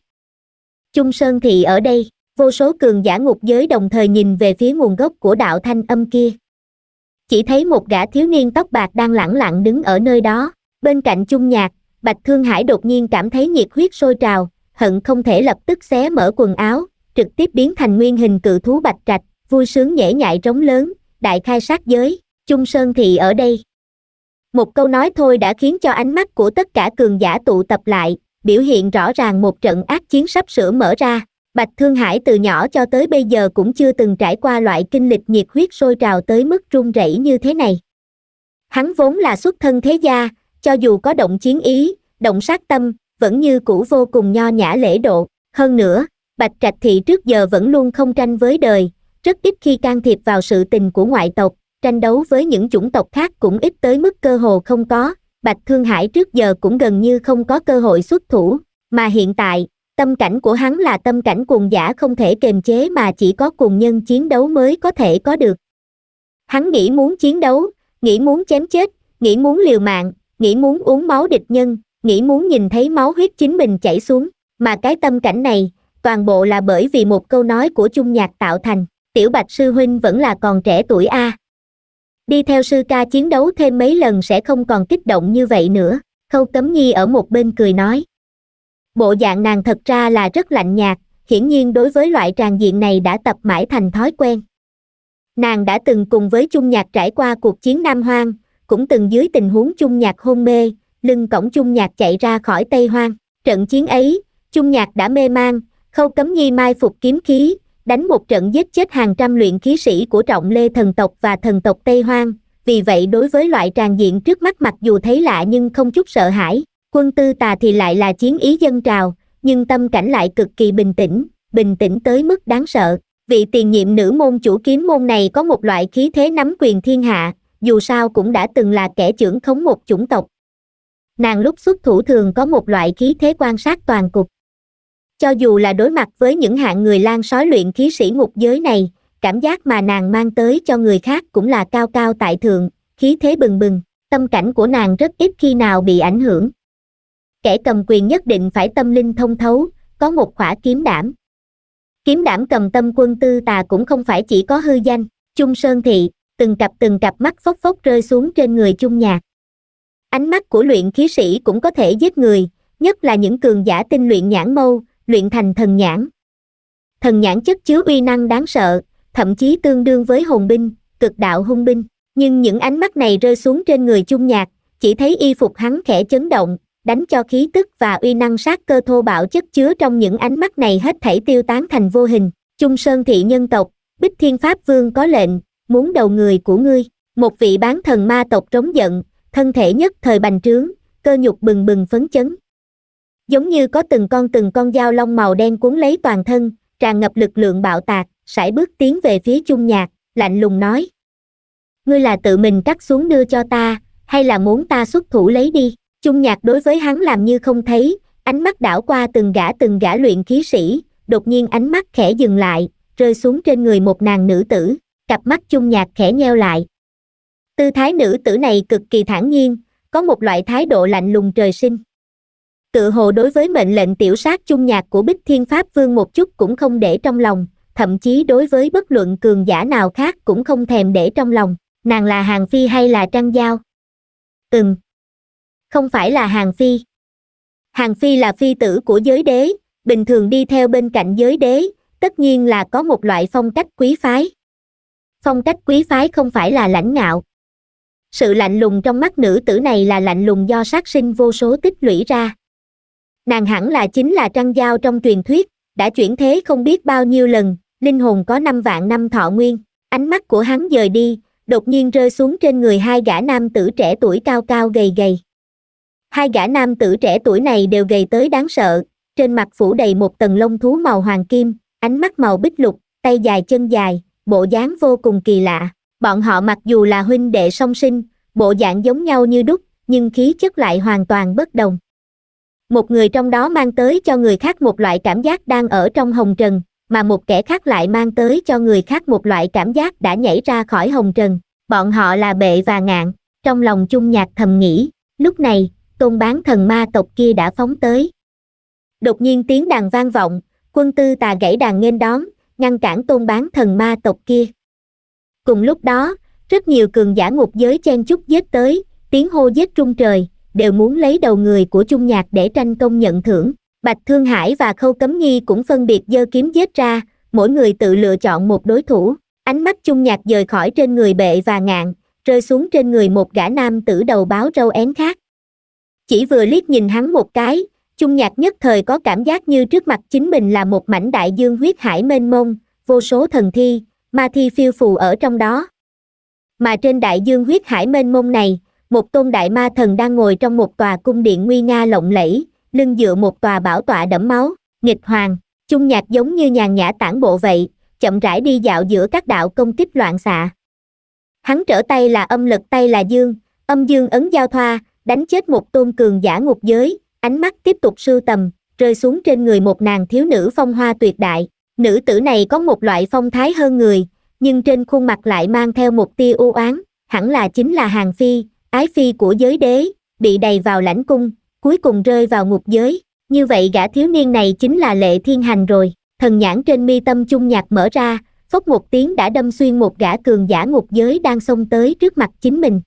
Trung Sơn Thị ở đây, vô số cường giả ngục giới đồng thời nhìn về phía nguồn gốc của đạo thanh âm kia. Chỉ thấy một gã thiếu niên tóc bạc đang lẳng lặng đứng ở nơi đó, bên cạnh Trung Nhạc, Bạch Thương Hải đột nhiên cảm thấy nhiệt huyết sôi trào, hận không thể lập tức xé mở quần áo, trực tiếp biến thành nguyên hình cự thú bạch trạch vui sướng nhễ nhại trống lớn đại khai sát giới chung sơn thị ở đây một câu nói thôi đã khiến cho ánh mắt của tất cả cường giả tụ tập lại biểu hiện rõ ràng một trận ác chiến sắp sửa mở ra bạch thương hải từ nhỏ cho tới bây giờ cũng chưa từng trải qua loại kinh lịch nhiệt huyết sôi trào tới mức run rẩy như thế này hắn vốn là xuất thân thế gia cho dù có động chiến ý động sát tâm vẫn như cũ vô cùng nho nhã lễ độ hơn nữa bạch trạch thị trước giờ vẫn luôn không tranh với đời rất ít khi can thiệp vào sự tình của ngoại tộc tranh đấu với những chủng tộc khác cũng ít tới mức cơ hồ không có bạch thương hải trước giờ cũng gần như không có cơ hội xuất thủ mà hiện tại tâm cảnh của hắn là tâm cảnh cuồng giả không thể kềm chế mà chỉ có cuồng nhân chiến đấu mới có thể có được hắn nghĩ muốn chiến đấu nghĩ muốn chém chết nghĩ muốn liều mạng nghĩ muốn uống máu địch nhân nghĩ muốn nhìn thấy máu huyết chính mình chảy xuống mà cái tâm cảnh này toàn bộ là bởi vì một câu nói của chung nhạc tạo thành tiểu bạch sư huynh vẫn là còn trẻ tuổi a đi theo sư ca chiến đấu thêm mấy lần sẽ không còn kích động như vậy nữa khâu cấm nhi ở một bên cười nói bộ dạng nàng thật ra là rất lạnh nhạt hiển nhiên đối với loại tràn diện này đã tập mãi thành thói quen nàng đã từng cùng với chung nhạc trải qua cuộc chiến nam hoang cũng từng dưới tình huống chung nhạc hôn mê lưng cổng chung nhạc chạy ra khỏi tây hoang trận chiến ấy chung nhạc đã mê man Khâu Cấm Nhi mai phục kiếm khí, đánh một trận giết chết hàng trăm luyện khí sĩ của trọng lê thần tộc và thần tộc Tây Hoang, vì vậy đối với loại tràn diện trước mắt mặc dù thấy lạ nhưng không chút sợ hãi, quân tư tà thì lại là chiến ý dân trào, nhưng tâm cảnh lại cực kỳ bình tĩnh, bình tĩnh tới mức đáng sợ. Vị tiền nhiệm nữ môn chủ kiếm môn này có một loại khí thế nắm quyền thiên hạ, dù sao cũng đã từng là kẻ trưởng khống một chủng tộc. Nàng lúc xuất thủ thường có một loại khí thế quan sát toàn cục cho dù là đối mặt với những hạng người lan sói luyện khí sĩ ngục giới này cảm giác mà nàng mang tới cho người khác cũng là cao cao tại thượng khí thế bừng bừng tâm cảnh của nàng rất ít khi nào bị ảnh hưởng kẻ cầm quyền nhất định phải tâm linh thông thấu có một khỏa kiếm đảm kiếm đảm cầm tâm quân tư tà cũng không phải chỉ có hư danh chung sơn thị từng cặp từng cặp mắt phốc phốc rơi xuống trên người chung nhạc ánh mắt của luyện khí sĩ cũng có thể giết người nhất là những cường giả tinh luyện nhãn mâu luyện thành thần nhãn thần nhãn chất chứa uy năng đáng sợ thậm chí tương đương với hồn binh cực đạo hung binh nhưng những ánh mắt này rơi xuống trên người chung nhạc chỉ thấy y phục hắn khẽ chấn động đánh cho khí tức và uy năng sát cơ thô bạo chất chứa trong những ánh mắt này hết thảy tiêu tán thành vô hình trung sơn thị nhân tộc bích thiên pháp vương có lệnh muốn đầu người của ngươi một vị bán thần ma tộc trống giận thân thể nhất thời bành trướng cơ nhục bừng bừng phấn chấn giống như có từng con từng con dao lông màu đen cuốn lấy toàn thân tràn ngập lực lượng bạo tạc sải bước tiến về phía chung nhạc lạnh lùng nói ngươi là tự mình cắt xuống đưa cho ta hay là muốn ta xuất thủ lấy đi chung nhạc đối với hắn làm như không thấy ánh mắt đảo qua từng gã từng gã luyện khí sĩ đột nhiên ánh mắt khẽ dừng lại rơi xuống trên người một nàng nữ tử cặp mắt chung nhạc khẽ nheo lại tư thái nữ tử này cực kỳ thản nhiên có một loại thái độ lạnh lùng trời sinh tự hồ đối với mệnh lệnh tiểu sát chung nhạc của bích thiên pháp vương một chút cũng không để trong lòng thậm chí đối với bất luận cường giả nào khác cũng không thèm để trong lòng nàng là hàng phi hay là trang giao ừm không phải là hàng phi hàng phi là phi tử của giới đế bình thường đi theo bên cạnh giới đế tất nhiên là có một loại phong cách quý phái phong cách quý phái không phải là lãnh ngạo sự lạnh lùng trong mắt nữ tử này là lạnh lùng do sát sinh vô số tích lũy ra nàng hẳn là chính là trăng giao trong truyền thuyết đã chuyển thế không biết bao nhiêu lần linh hồn có năm vạn năm thọ nguyên ánh mắt của hắn dời đi đột nhiên rơi xuống trên người hai gã nam tử trẻ tuổi cao cao gầy gầy hai gã nam tử trẻ tuổi này đều gầy tới đáng sợ trên mặt phủ đầy một tầng lông thú màu hoàng kim ánh mắt màu bích lục tay dài chân dài bộ dáng vô cùng kỳ lạ bọn họ mặc dù là huynh đệ song sinh bộ dạng giống nhau như đúc nhưng khí chất lại hoàn toàn bất đồng một người trong đó mang tới cho người khác một loại cảm giác đang ở trong hồng trần mà một kẻ khác lại mang tới cho người khác một loại cảm giác đã nhảy ra khỏi hồng trần bọn họ là bệ và ngạn trong lòng chung nhạc thầm nghĩ lúc này tôn bán thần ma tộc kia đã phóng tới đột nhiên tiếng đàn vang vọng quân tư tà gãy đàn nghênh đón ngăn cản tôn bán thần ma tộc kia cùng lúc đó rất nhiều cường giả ngục giới chen chúc giết tới tiếng hô giết trung trời đều muốn lấy đầu người của chung nhạc để tranh công nhận thưởng. Bạch Thương Hải và Khâu Cấm Nhi cũng phân biệt dơ kiếm giết ra, mỗi người tự lựa chọn một đối thủ. Ánh mắt chung nhạc rời khỏi trên người bệ và ngạn, rơi xuống trên người một gã nam tử đầu báo râu én khác. Chỉ vừa liếc nhìn hắn một cái, chung nhạc nhất thời có cảm giác như trước mặt chính mình là một mảnh đại dương huyết hải mênh mông, vô số thần thi, ma thi phiêu phù ở trong đó. Mà trên đại dương huyết hải mênh mông này, một tôn đại ma thần đang ngồi trong một tòa cung điện nguy nga lộng lẫy lưng dựa một tòa bảo tọa đẫm máu nghịch hoàng chung nhạc giống như nhàn nhã tản bộ vậy chậm rãi đi dạo giữa các đạo công kích loạn xạ hắn trở tay là âm lực tay là dương âm dương ấn giao thoa đánh chết một tôn cường giả ngục giới ánh mắt tiếp tục sưu tầm rơi xuống trên người một nàng thiếu nữ phong hoa tuyệt đại nữ tử này có một loại phong thái hơn người nhưng trên khuôn mặt lại mang theo một tia u oán hẳn là chính là hàng phi ái phi của giới đế bị đầy vào lãnh cung cuối cùng rơi vào ngục giới như vậy gã thiếu niên này chính là lệ thiên hành rồi thần nhãn trên mi tâm chung nhạc mở ra phốc một tiếng đã đâm xuyên một gã cường giả ngục giới đang xông tới trước mặt chính mình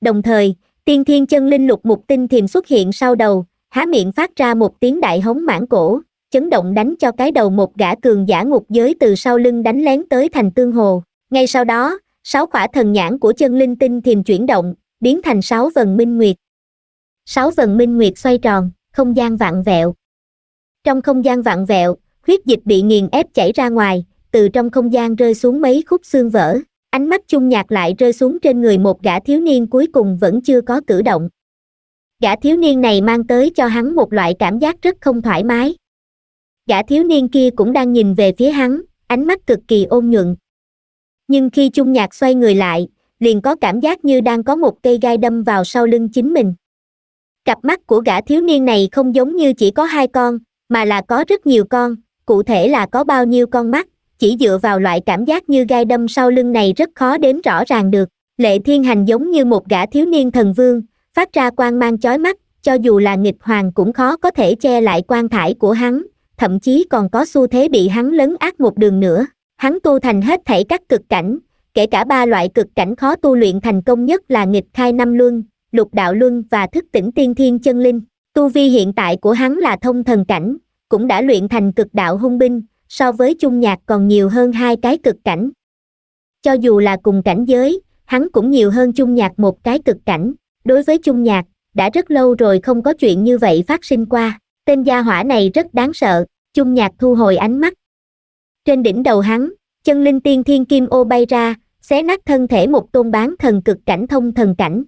đồng thời tiên thiên chân linh lục mục tinh thiềm xuất hiện sau đầu há miệng phát ra một tiếng đại hống mãn cổ chấn động đánh cho cái đầu một gã cường giả ngục giới từ sau lưng đánh lén tới thành tương hồ ngay sau đó sáu quả thần nhãn của chân linh tinh thiềm chuyển động biến thành sáu vần minh nguyệt sáu vần minh nguyệt xoay tròn không gian vặn vẹo trong không gian vặn vẹo huyết dịch bị nghiền ép chảy ra ngoài từ trong không gian rơi xuống mấy khúc xương vỡ ánh mắt chung nhạt lại rơi xuống trên người một gã thiếu niên cuối cùng vẫn chưa có cử động gã thiếu niên này mang tới cho hắn một loại cảm giác rất không thoải mái gã thiếu niên kia cũng đang nhìn về phía hắn ánh mắt cực kỳ ôn nhuận nhưng khi chung nhạc xoay người lại liền có cảm giác như đang có một cây gai đâm vào sau lưng chính mình cặp mắt của gã thiếu niên này không giống như chỉ có hai con mà là có rất nhiều con cụ thể là có bao nhiêu con mắt chỉ dựa vào loại cảm giác như gai đâm sau lưng này rất khó đếm rõ ràng được lệ thiên hành giống như một gã thiếu niên thần vương phát ra quang mang chói mắt cho dù là nghịch hoàng cũng khó có thể che lại quan thải của hắn thậm chí còn có xu thế bị hắn lấn ác một đường nữa hắn tu thành hết thảy các cực cảnh kể cả ba loại cực cảnh khó tu luyện thành công nhất là nghịch khai năm luân lục đạo luân và thức tỉnh tiên thiên chân linh tu vi hiện tại của hắn là thông thần cảnh cũng đã luyện thành cực đạo hung binh so với chung nhạc còn nhiều hơn hai cái cực cảnh cho dù là cùng cảnh giới hắn cũng nhiều hơn chung nhạc một cái cực cảnh đối với chung nhạc đã rất lâu rồi không có chuyện như vậy phát sinh qua tên gia hỏa này rất đáng sợ chung nhạc thu hồi ánh mắt trên đỉnh đầu hắn chân linh tiên thiên kim ô bay ra xé nát thân thể một tôn bán thần cực cảnh thông thần cảnh.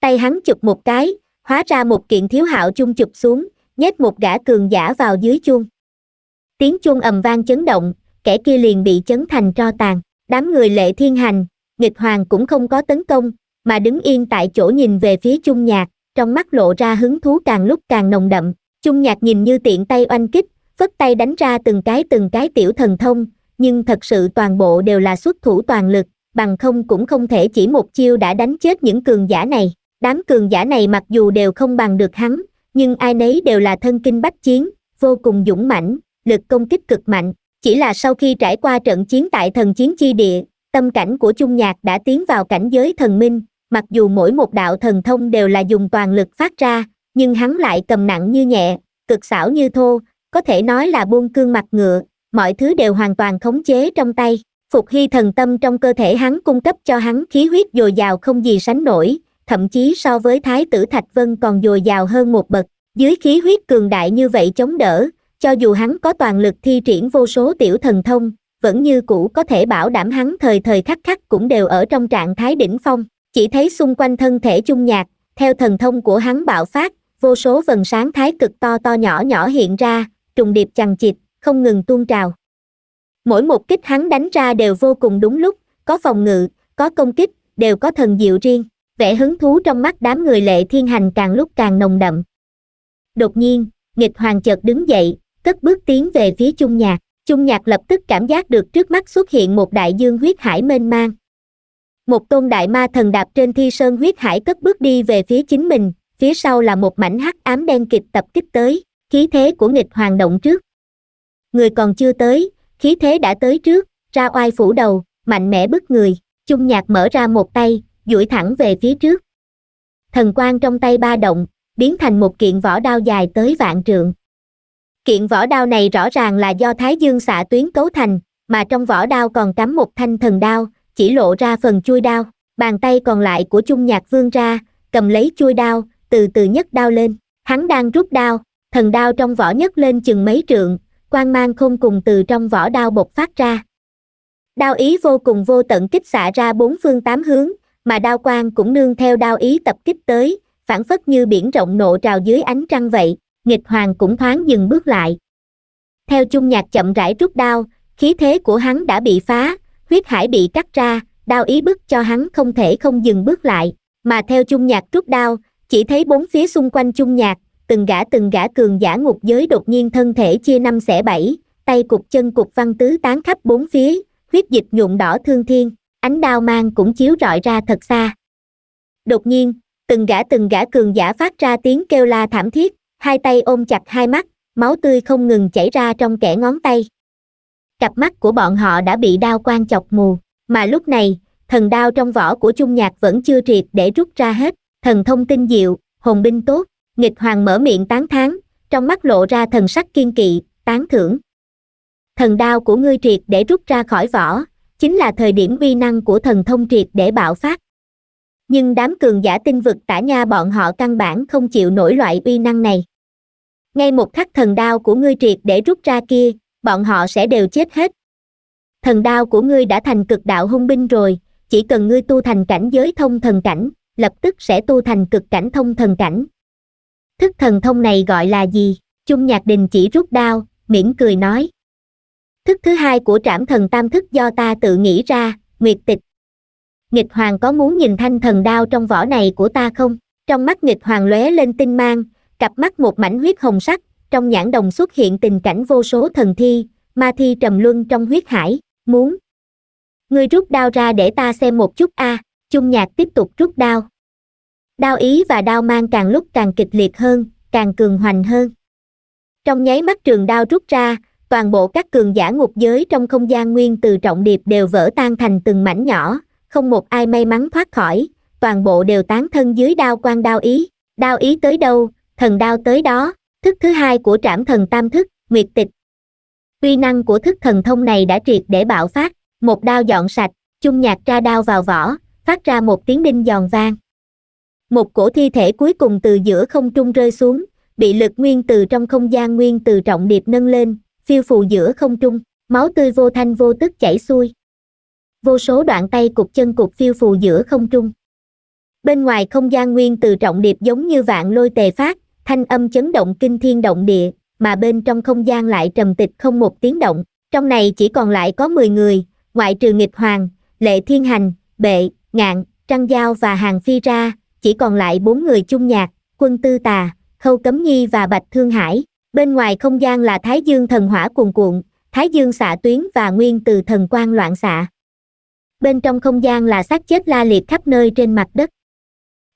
Tay hắn chụp một cái, hóa ra một kiện thiếu hạo chung chụp xuống, nhét một gã cường giả vào dưới chuông. Tiếng chuông ầm vang chấn động, kẻ kia liền bị chấn thành tro tàn. Đám người lệ thiên hành, nghịch hoàng cũng không có tấn công, mà đứng yên tại chỗ nhìn về phía chung nhạc, trong mắt lộ ra hứng thú càng lúc càng nồng đậm. Chung nhạc nhìn như tiện tay oanh kích, vất tay đánh ra từng cái từng cái tiểu thần thông, nhưng thật sự toàn bộ đều là xuất thủ toàn lực, bằng không cũng không thể chỉ một chiêu đã đánh chết những cường giả này. Đám cường giả này mặc dù đều không bằng được hắn, nhưng ai nấy đều là thân kinh bách chiến, vô cùng dũng mãnh, lực công kích cực mạnh. Chỉ là sau khi trải qua trận chiến tại thần chiến chi địa, tâm cảnh của Trung Nhạc đã tiến vào cảnh giới thần minh, mặc dù mỗi một đạo thần thông đều là dùng toàn lực phát ra, nhưng hắn lại cầm nặng như nhẹ, cực xảo như thô, có thể nói là buông cương mặt ngựa, mọi thứ đều hoàn toàn khống chế trong tay phục hy thần tâm trong cơ thể hắn cung cấp cho hắn khí huyết dồi dào không gì sánh nổi thậm chí so với thái tử thạch vân còn dồi dào hơn một bậc dưới khí huyết cường đại như vậy chống đỡ cho dù hắn có toàn lực thi triển vô số tiểu thần thông vẫn như cũ có thể bảo đảm hắn thời thời khắc khắc cũng đều ở trong trạng thái đỉnh phong chỉ thấy xung quanh thân thể chung nhạc theo thần thông của hắn bạo phát vô số vần sáng thái cực to to nhỏ nhỏ hiện ra trùng điệp chằng chịt không ngừng tuôn trào mỗi một kích hắn đánh ra đều vô cùng đúng lúc có phòng ngự có công kích đều có thần diệu riêng vẻ hứng thú trong mắt đám người lệ thiên hành càng lúc càng nồng đậm đột nhiên nghịch hoàng chợt đứng dậy cất bước tiến về phía chung nhạc chung nhạc lập tức cảm giác được trước mắt xuất hiện một đại dương huyết hải mênh mang một tôn đại ma thần đạp trên thi sơn huyết hải cất bước đi về phía chính mình phía sau là một mảnh hắc ám đen kịch tập kích tới khí thế của nghịch hoàng động trước người còn chưa tới khí thế đã tới trước ra oai phủ đầu mạnh mẽ bức người chung nhạc mở ra một tay duỗi thẳng về phía trước thần quang trong tay ba động biến thành một kiện vỏ đao dài tới vạn trượng kiện vỏ đao này rõ ràng là do thái dương xạ tuyến cấu thành mà trong vỏ đao còn cắm một thanh thần đao chỉ lộ ra phần chui đao bàn tay còn lại của chung nhạc vương ra cầm lấy chui đao từ từ nhấc đao lên hắn đang rút đao thần đao trong vỏ nhấc lên chừng mấy trượng Quan mang không cùng từ trong vỏ đao bộc phát ra đao ý vô cùng vô tận kích xạ ra bốn phương tám hướng mà đao quang cũng nương theo đao ý tập kích tới phản phất như biển rộng nộ trào dưới ánh trăng vậy nghịch hoàng cũng thoáng dừng bước lại theo chung nhạc chậm rãi rút đao khí thế của hắn đã bị phá huyết hải bị cắt ra đao ý bức cho hắn không thể không dừng bước lại mà theo chung nhạc rút đao chỉ thấy bốn phía xung quanh chung nhạc từng gã từng gã cường giả ngục giới đột nhiên thân thể chia năm xẻ bảy, tay cục chân cục văn tứ tán khắp bốn phía, huyết dịch nhuộm đỏ thương thiên, ánh đao mang cũng chiếu rọi ra thật xa. Đột nhiên, từng gã từng gã cường giả phát ra tiếng kêu la thảm thiết, hai tay ôm chặt hai mắt, máu tươi không ngừng chảy ra trong kẻ ngón tay. Cặp mắt của bọn họ đã bị đao quang chọc mù, mà lúc này, thần đao trong vỏ của Trung Nhạc vẫn chưa triệt để rút ra hết, thần thông tinh diệu, hồn binh tốt, nghịch hoàng mở miệng tán thán trong mắt lộ ra thần sắc kiên kỵ tán thưởng thần đao của ngươi triệt để rút ra khỏi vỏ chính là thời điểm uy năng của thần thông triệt để bạo phát nhưng đám cường giả tinh vực tả nha bọn họ căn bản không chịu nổi loại uy năng này ngay một khắc thần đao của ngươi triệt để rút ra kia bọn họ sẽ đều chết hết thần đao của ngươi đã thành cực đạo hung binh rồi chỉ cần ngươi tu thành cảnh giới thông thần cảnh lập tức sẽ tu thành cực cảnh thông thần cảnh thức thần thông này gọi là gì Trung nhạc đình chỉ rút đao mỉm cười nói thức thứ hai của trảm thần tam thức do ta tự nghĩ ra nguyệt tịch nghịch hoàng có muốn nhìn thanh thần đao trong vỏ này của ta không trong mắt nghịch hoàng lóe lên tinh mang cặp mắt một mảnh huyết hồng sắc trong nhãn đồng xuất hiện tình cảnh vô số thần thi ma thi trầm luân trong huyết hải muốn ngươi rút đao ra để ta xem một chút a à. chung nhạc tiếp tục rút đao đao ý và đao mang càng lúc càng kịch liệt hơn càng cường hoành hơn trong nháy mắt trường đao rút ra toàn bộ các cường giả ngục giới trong không gian nguyên từ trọng điệp đều vỡ tan thành từng mảnh nhỏ không một ai may mắn thoát khỏi toàn bộ đều tán thân dưới đao quan đao ý đao ý tới đâu thần đao tới đó thức thứ hai của trảm thần tam thức nguyệt tịch quy năng của thức thần thông này đã triệt để bạo phát một đao dọn sạch chung nhạc ra đao vào vỏ phát ra một tiếng đinh giòn vang một cổ thi thể cuối cùng từ giữa không trung rơi xuống bị lực nguyên từ trong không gian nguyên từ trọng điệp nâng lên phiêu phù giữa không trung máu tươi vô thanh vô tức chảy xuôi vô số đoạn tay cục chân cục phiêu phù giữa không trung bên ngoài không gian nguyên từ trọng điệp giống như vạn lôi tề phát thanh âm chấn động kinh thiên động địa mà bên trong không gian lại trầm tịch không một tiếng động trong này chỉ còn lại có 10 người ngoại trừ nghịch hoàng lệ thiên hành bệ ngạn trăng giao và hàng phi ra chỉ còn lại bốn người chung nhạc, quân tư tà, khâu cấm Nhi và bạch thương hải. Bên ngoài không gian là Thái Dương thần hỏa cuồn cuộn, Thái Dương xạ tuyến và nguyên từ thần Quan loạn xạ. Bên trong không gian là xác chết la liệt khắp nơi trên mặt đất.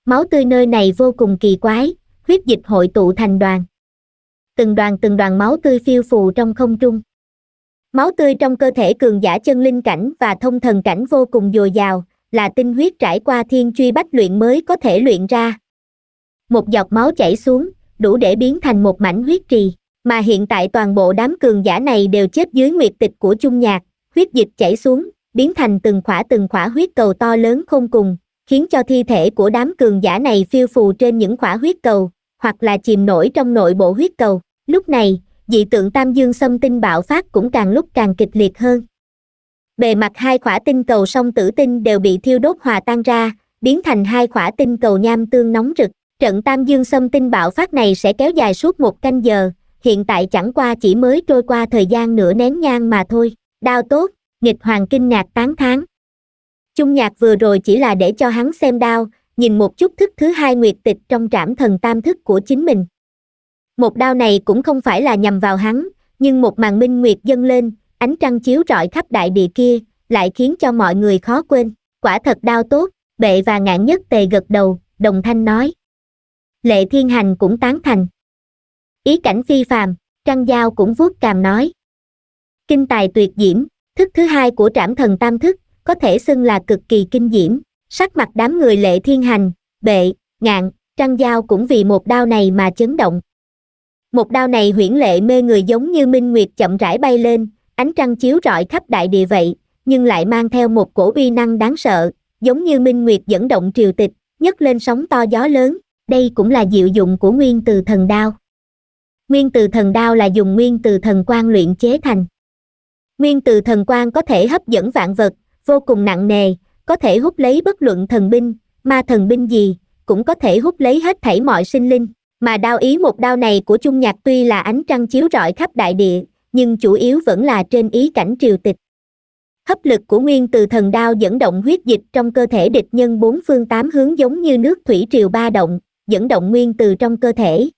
Máu tươi nơi này vô cùng kỳ quái, huyết dịch hội tụ thành đoàn. Từng đoàn từng đoàn máu tươi phiêu phù trong không trung. Máu tươi trong cơ thể cường giả chân linh cảnh và thông thần cảnh vô cùng dồi dào, là tinh huyết trải qua thiên truy bách luyện mới có thể luyện ra một giọt máu chảy xuống đủ để biến thành một mảnh huyết trì mà hiện tại toàn bộ đám cường giả này đều chết dưới nguyệt tịch của chung nhạc huyết dịch chảy xuống biến thành từng khỏa từng khỏa huyết cầu to lớn không cùng khiến cho thi thể của đám cường giả này phiêu phù trên những khỏa huyết cầu hoặc là chìm nổi trong nội bộ huyết cầu lúc này dị tượng tam dương xâm tinh bạo phát cũng càng lúc càng kịch liệt hơn bề mặt hai khỏa tinh cầu sông tử tinh đều bị thiêu đốt hòa tan ra biến thành hai khỏa tinh cầu nham tương nóng rực trận tam dương xâm tinh bạo phát này sẽ kéo dài suốt một canh giờ hiện tại chẳng qua chỉ mới trôi qua thời gian nửa nén nhang mà thôi đao tốt nghịch hoàng kinh ngạc tán thán chung nhạc vừa rồi chỉ là để cho hắn xem đao nhìn một chút thức thứ hai nguyệt tịch trong trảm thần tam thức của chính mình một đao này cũng không phải là nhằm vào hắn nhưng một màn minh nguyệt dâng lên ánh trăng chiếu rọi khắp đại địa kia lại khiến cho mọi người khó quên quả thật đau tốt bệ và ngạn nhất tề gật đầu đồng thanh nói lệ thiên hành cũng tán thành ý cảnh phi phàm trăng dao cũng vuốt càm nói kinh tài tuyệt diễm thức thứ hai của trảm thần tam thức có thể xưng là cực kỳ kinh diễm sắc mặt đám người lệ thiên hành bệ ngạn trăng dao cũng vì một đao này mà chấn động một đao này huyễn lệ mê người giống như minh nguyệt chậm rãi bay lên ánh trăng chiếu rọi khắp đại địa vậy, nhưng lại mang theo một cổ uy năng đáng sợ, giống như minh nguyệt dẫn động triều tịch, nhấc lên sóng to gió lớn, đây cũng là diệu dụng của nguyên từ thần đao. Nguyên từ thần đao là dùng nguyên từ thần quan luyện chế thành. Nguyên từ thần quan có thể hấp dẫn vạn vật, vô cùng nặng nề, có thể hút lấy bất luận thần binh, ma thần binh gì, cũng có thể hút lấy hết thảy mọi sinh linh. Mà đao ý một đao này của chung nhạc tuy là ánh trăng chiếu rọi khắp đại địa, nhưng chủ yếu vẫn là trên ý cảnh triều tịch hấp lực của nguyên từ thần đao dẫn động huyết dịch trong cơ thể địch nhân bốn phương tám hướng giống như nước thủy triều ba động dẫn động nguyên từ trong cơ thể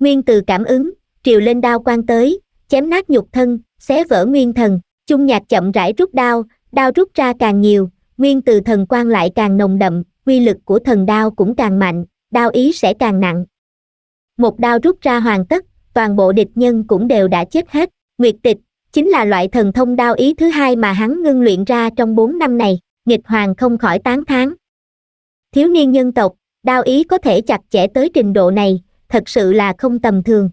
nguyên từ cảm ứng triều lên đao quan tới chém nát nhục thân xé vỡ nguyên thần chung nhạc chậm rãi rút đao đao rút ra càng nhiều nguyên từ thần quan lại càng nồng đậm quy lực của thần đao cũng càng mạnh đao ý sẽ càng nặng một đao rút ra hoàn tất toàn bộ địch nhân cũng đều đã chết hết nguyệt tịch chính là loại thần thông đao ý thứ hai mà hắn ngưng luyện ra trong bốn năm này nghịch hoàng không khỏi tán thán thiếu niên nhân tộc đao ý có thể chặt chẽ tới trình độ này thật sự là không tầm thường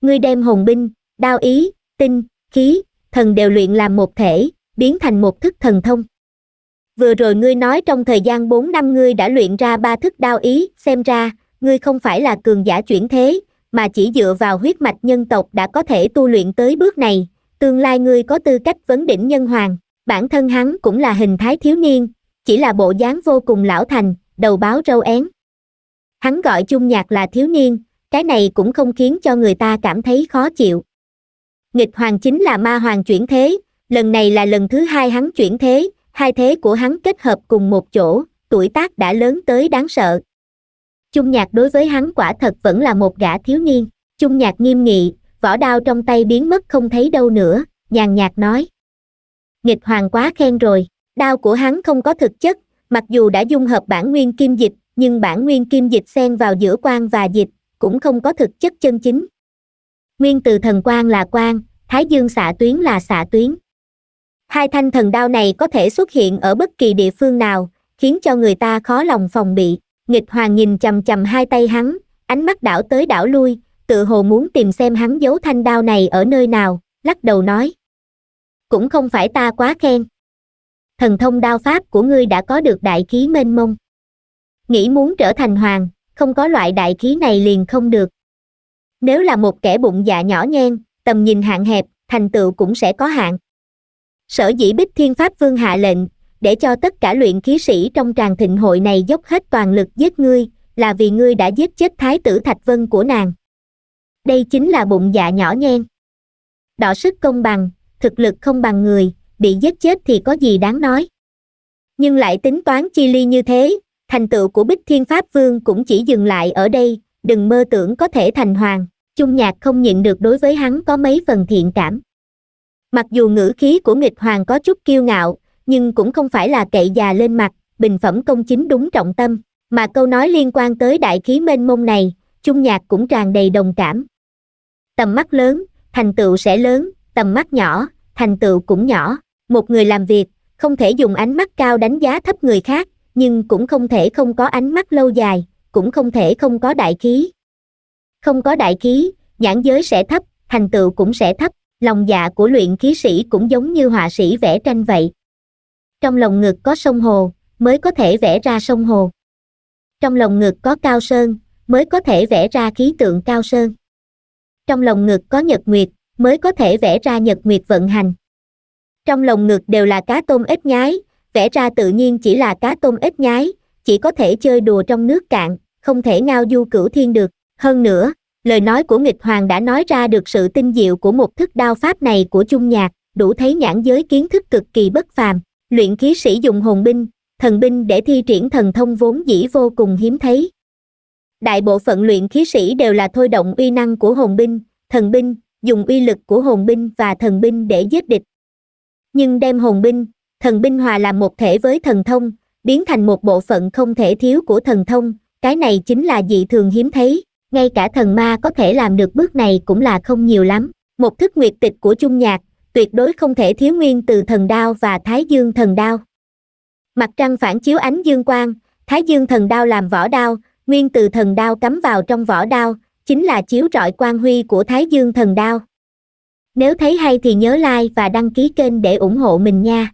ngươi đem hồn binh đao ý tinh khí thần đều luyện làm một thể biến thành một thức thần thông vừa rồi ngươi nói trong thời gian bốn năm ngươi đã luyện ra ba thức đao ý xem ra ngươi không phải là cường giả chuyển thế mà chỉ dựa vào huyết mạch nhân tộc đã có thể tu luyện tới bước này, tương lai ngươi có tư cách vấn đỉnh nhân hoàng, bản thân hắn cũng là hình thái thiếu niên, chỉ là bộ dáng vô cùng lão thành, đầu báo râu én. Hắn gọi chung nhạc là thiếu niên, cái này cũng không khiến cho người ta cảm thấy khó chịu. Nghịch hoàng chính là ma hoàng chuyển thế, lần này là lần thứ hai hắn chuyển thế, hai thế của hắn kết hợp cùng một chỗ, tuổi tác đã lớn tới đáng sợ chung nhạc đối với hắn quả thật vẫn là một gã thiếu niên chung nhạc nghiêm nghị vỏ đao trong tay biến mất không thấy đâu nữa nhàn nhạc nói nghịch hoàng quá khen rồi đao của hắn không có thực chất mặc dù đã dung hợp bản nguyên kim dịch nhưng bản nguyên kim dịch xen vào giữa quan và dịch cũng không có thực chất chân chính nguyên từ thần quan là quan thái dương xạ tuyến là xạ tuyến hai thanh thần đao này có thể xuất hiện ở bất kỳ địa phương nào khiến cho người ta khó lòng phòng bị nghịch hoàng nhìn chầm chầm hai tay hắn ánh mắt đảo tới đảo lui tự hồ muốn tìm xem hắn giấu thanh đao này ở nơi nào lắc đầu nói cũng không phải ta quá khen thần thông đao pháp của ngươi đã có được đại khí mênh mông nghĩ muốn trở thành hoàng không có loại đại khí này liền không được nếu là một kẻ bụng dạ nhỏ nhen tầm nhìn hạn hẹp thành tựu cũng sẽ có hạn sở dĩ bích thiên pháp vương hạ lệnh để cho tất cả luyện khí sĩ trong tràng thịnh hội này dốc hết toàn lực giết ngươi, là vì ngươi đã giết chết thái tử Thạch Vân của nàng. Đây chính là bụng dạ nhỏ nhen. Đọ sức công bằng, thực lực không bằng người, bị giết chết thì có gì đáng nói. Nhưng lại tính toán chi ly như thế, thành tựu của Bích Thiên Pháp Vương cũng chỉ dừng lại ở đây, đừng mơ tưởng có thể thành hoàng, chung nhạc không nhịn được đối với hắn có mấy phần thiện cảm. Mặc dù ngữ khí của nghịch hoàng có chút kiêu ngạo, nhưng cũng không phải là cậy già lên mặt bình phẩm công chính đúng trọng tâm mà câu nói liên quan tới đại khí mênh mông này chung nhạc cũng tràn đầy đồng cảm tầm mắt lớn thành tựu sẽ lớn tầm mắt nhỏ thành tựu cũng nhỏ một người làm việc không thể dùng ánh mắt cao đánh giá thấp người khác nhưng cũng không thể không có ánh mắt lâu dài cũng không thể không có đại khí không có đại khí nhãn giới sẽ thấp thành tựu cũng sẽ thấp lòng dạ của luyện khí sĩ cũng giống như họa sĩ vẽ tranh vậy trong lòng ngực có sông hồ mới có thể vẽ ra sông hồ trong lòng ngực có cao sơn mới có thể vẽ ra khí tượng cao sơn trong lòng ngực có nhật nguyệt mới có thể vẽ ra nhật nguyệt vận hành trong lồng ngực đều là cá tôm ít nhái vẽ ra tự nhiên chỉ là cá tôm ít nhái chỉ có thể chơi đùa trong nước cạn không thể ngao du cửu thiên được hơn nữa lời nói của nghịch hoàng đã nói ra được sự tinh diệu của một thức đao pháp này của chung nhạc đủ thấy nhãn giới kiến thức cực kỳ bất phàm luyện khí sĩ dùng hồn binh, thần binh để thi triển thần thông vốn dĩ vô cùng hiếm thấy. Đại bộ phận luyện khí sĩ đều là thôi động uy năng của hồn binh, thần binh, dùng uy lực của hồn binh và thần binh để giết địch. Nhưng đem hồn binh, thần binh hòa làm một thể với thần thông, biến thành một bộ phận không thể thiếu của thần thông, cái này chính là dị thường hiếm thấy, ngay cả thần ma có thể làm được bước này cũng là không nhiều lắm. Một thức nguyệt tịch của trung nhạc tuyệt đối không thể thiếu nguyên từ thần đao và thái dương thần đao mặt trăng phản chiếu ánh dương quang thái dương thần đao làm vỏ đao nguyên từ thần đao cắm vào trong vỏ đao chính là chiếu rọi quang huy của thái dương thần đao nếu thấy hay thì nhớ like và đăng ký kênh để ủng hộ mình nha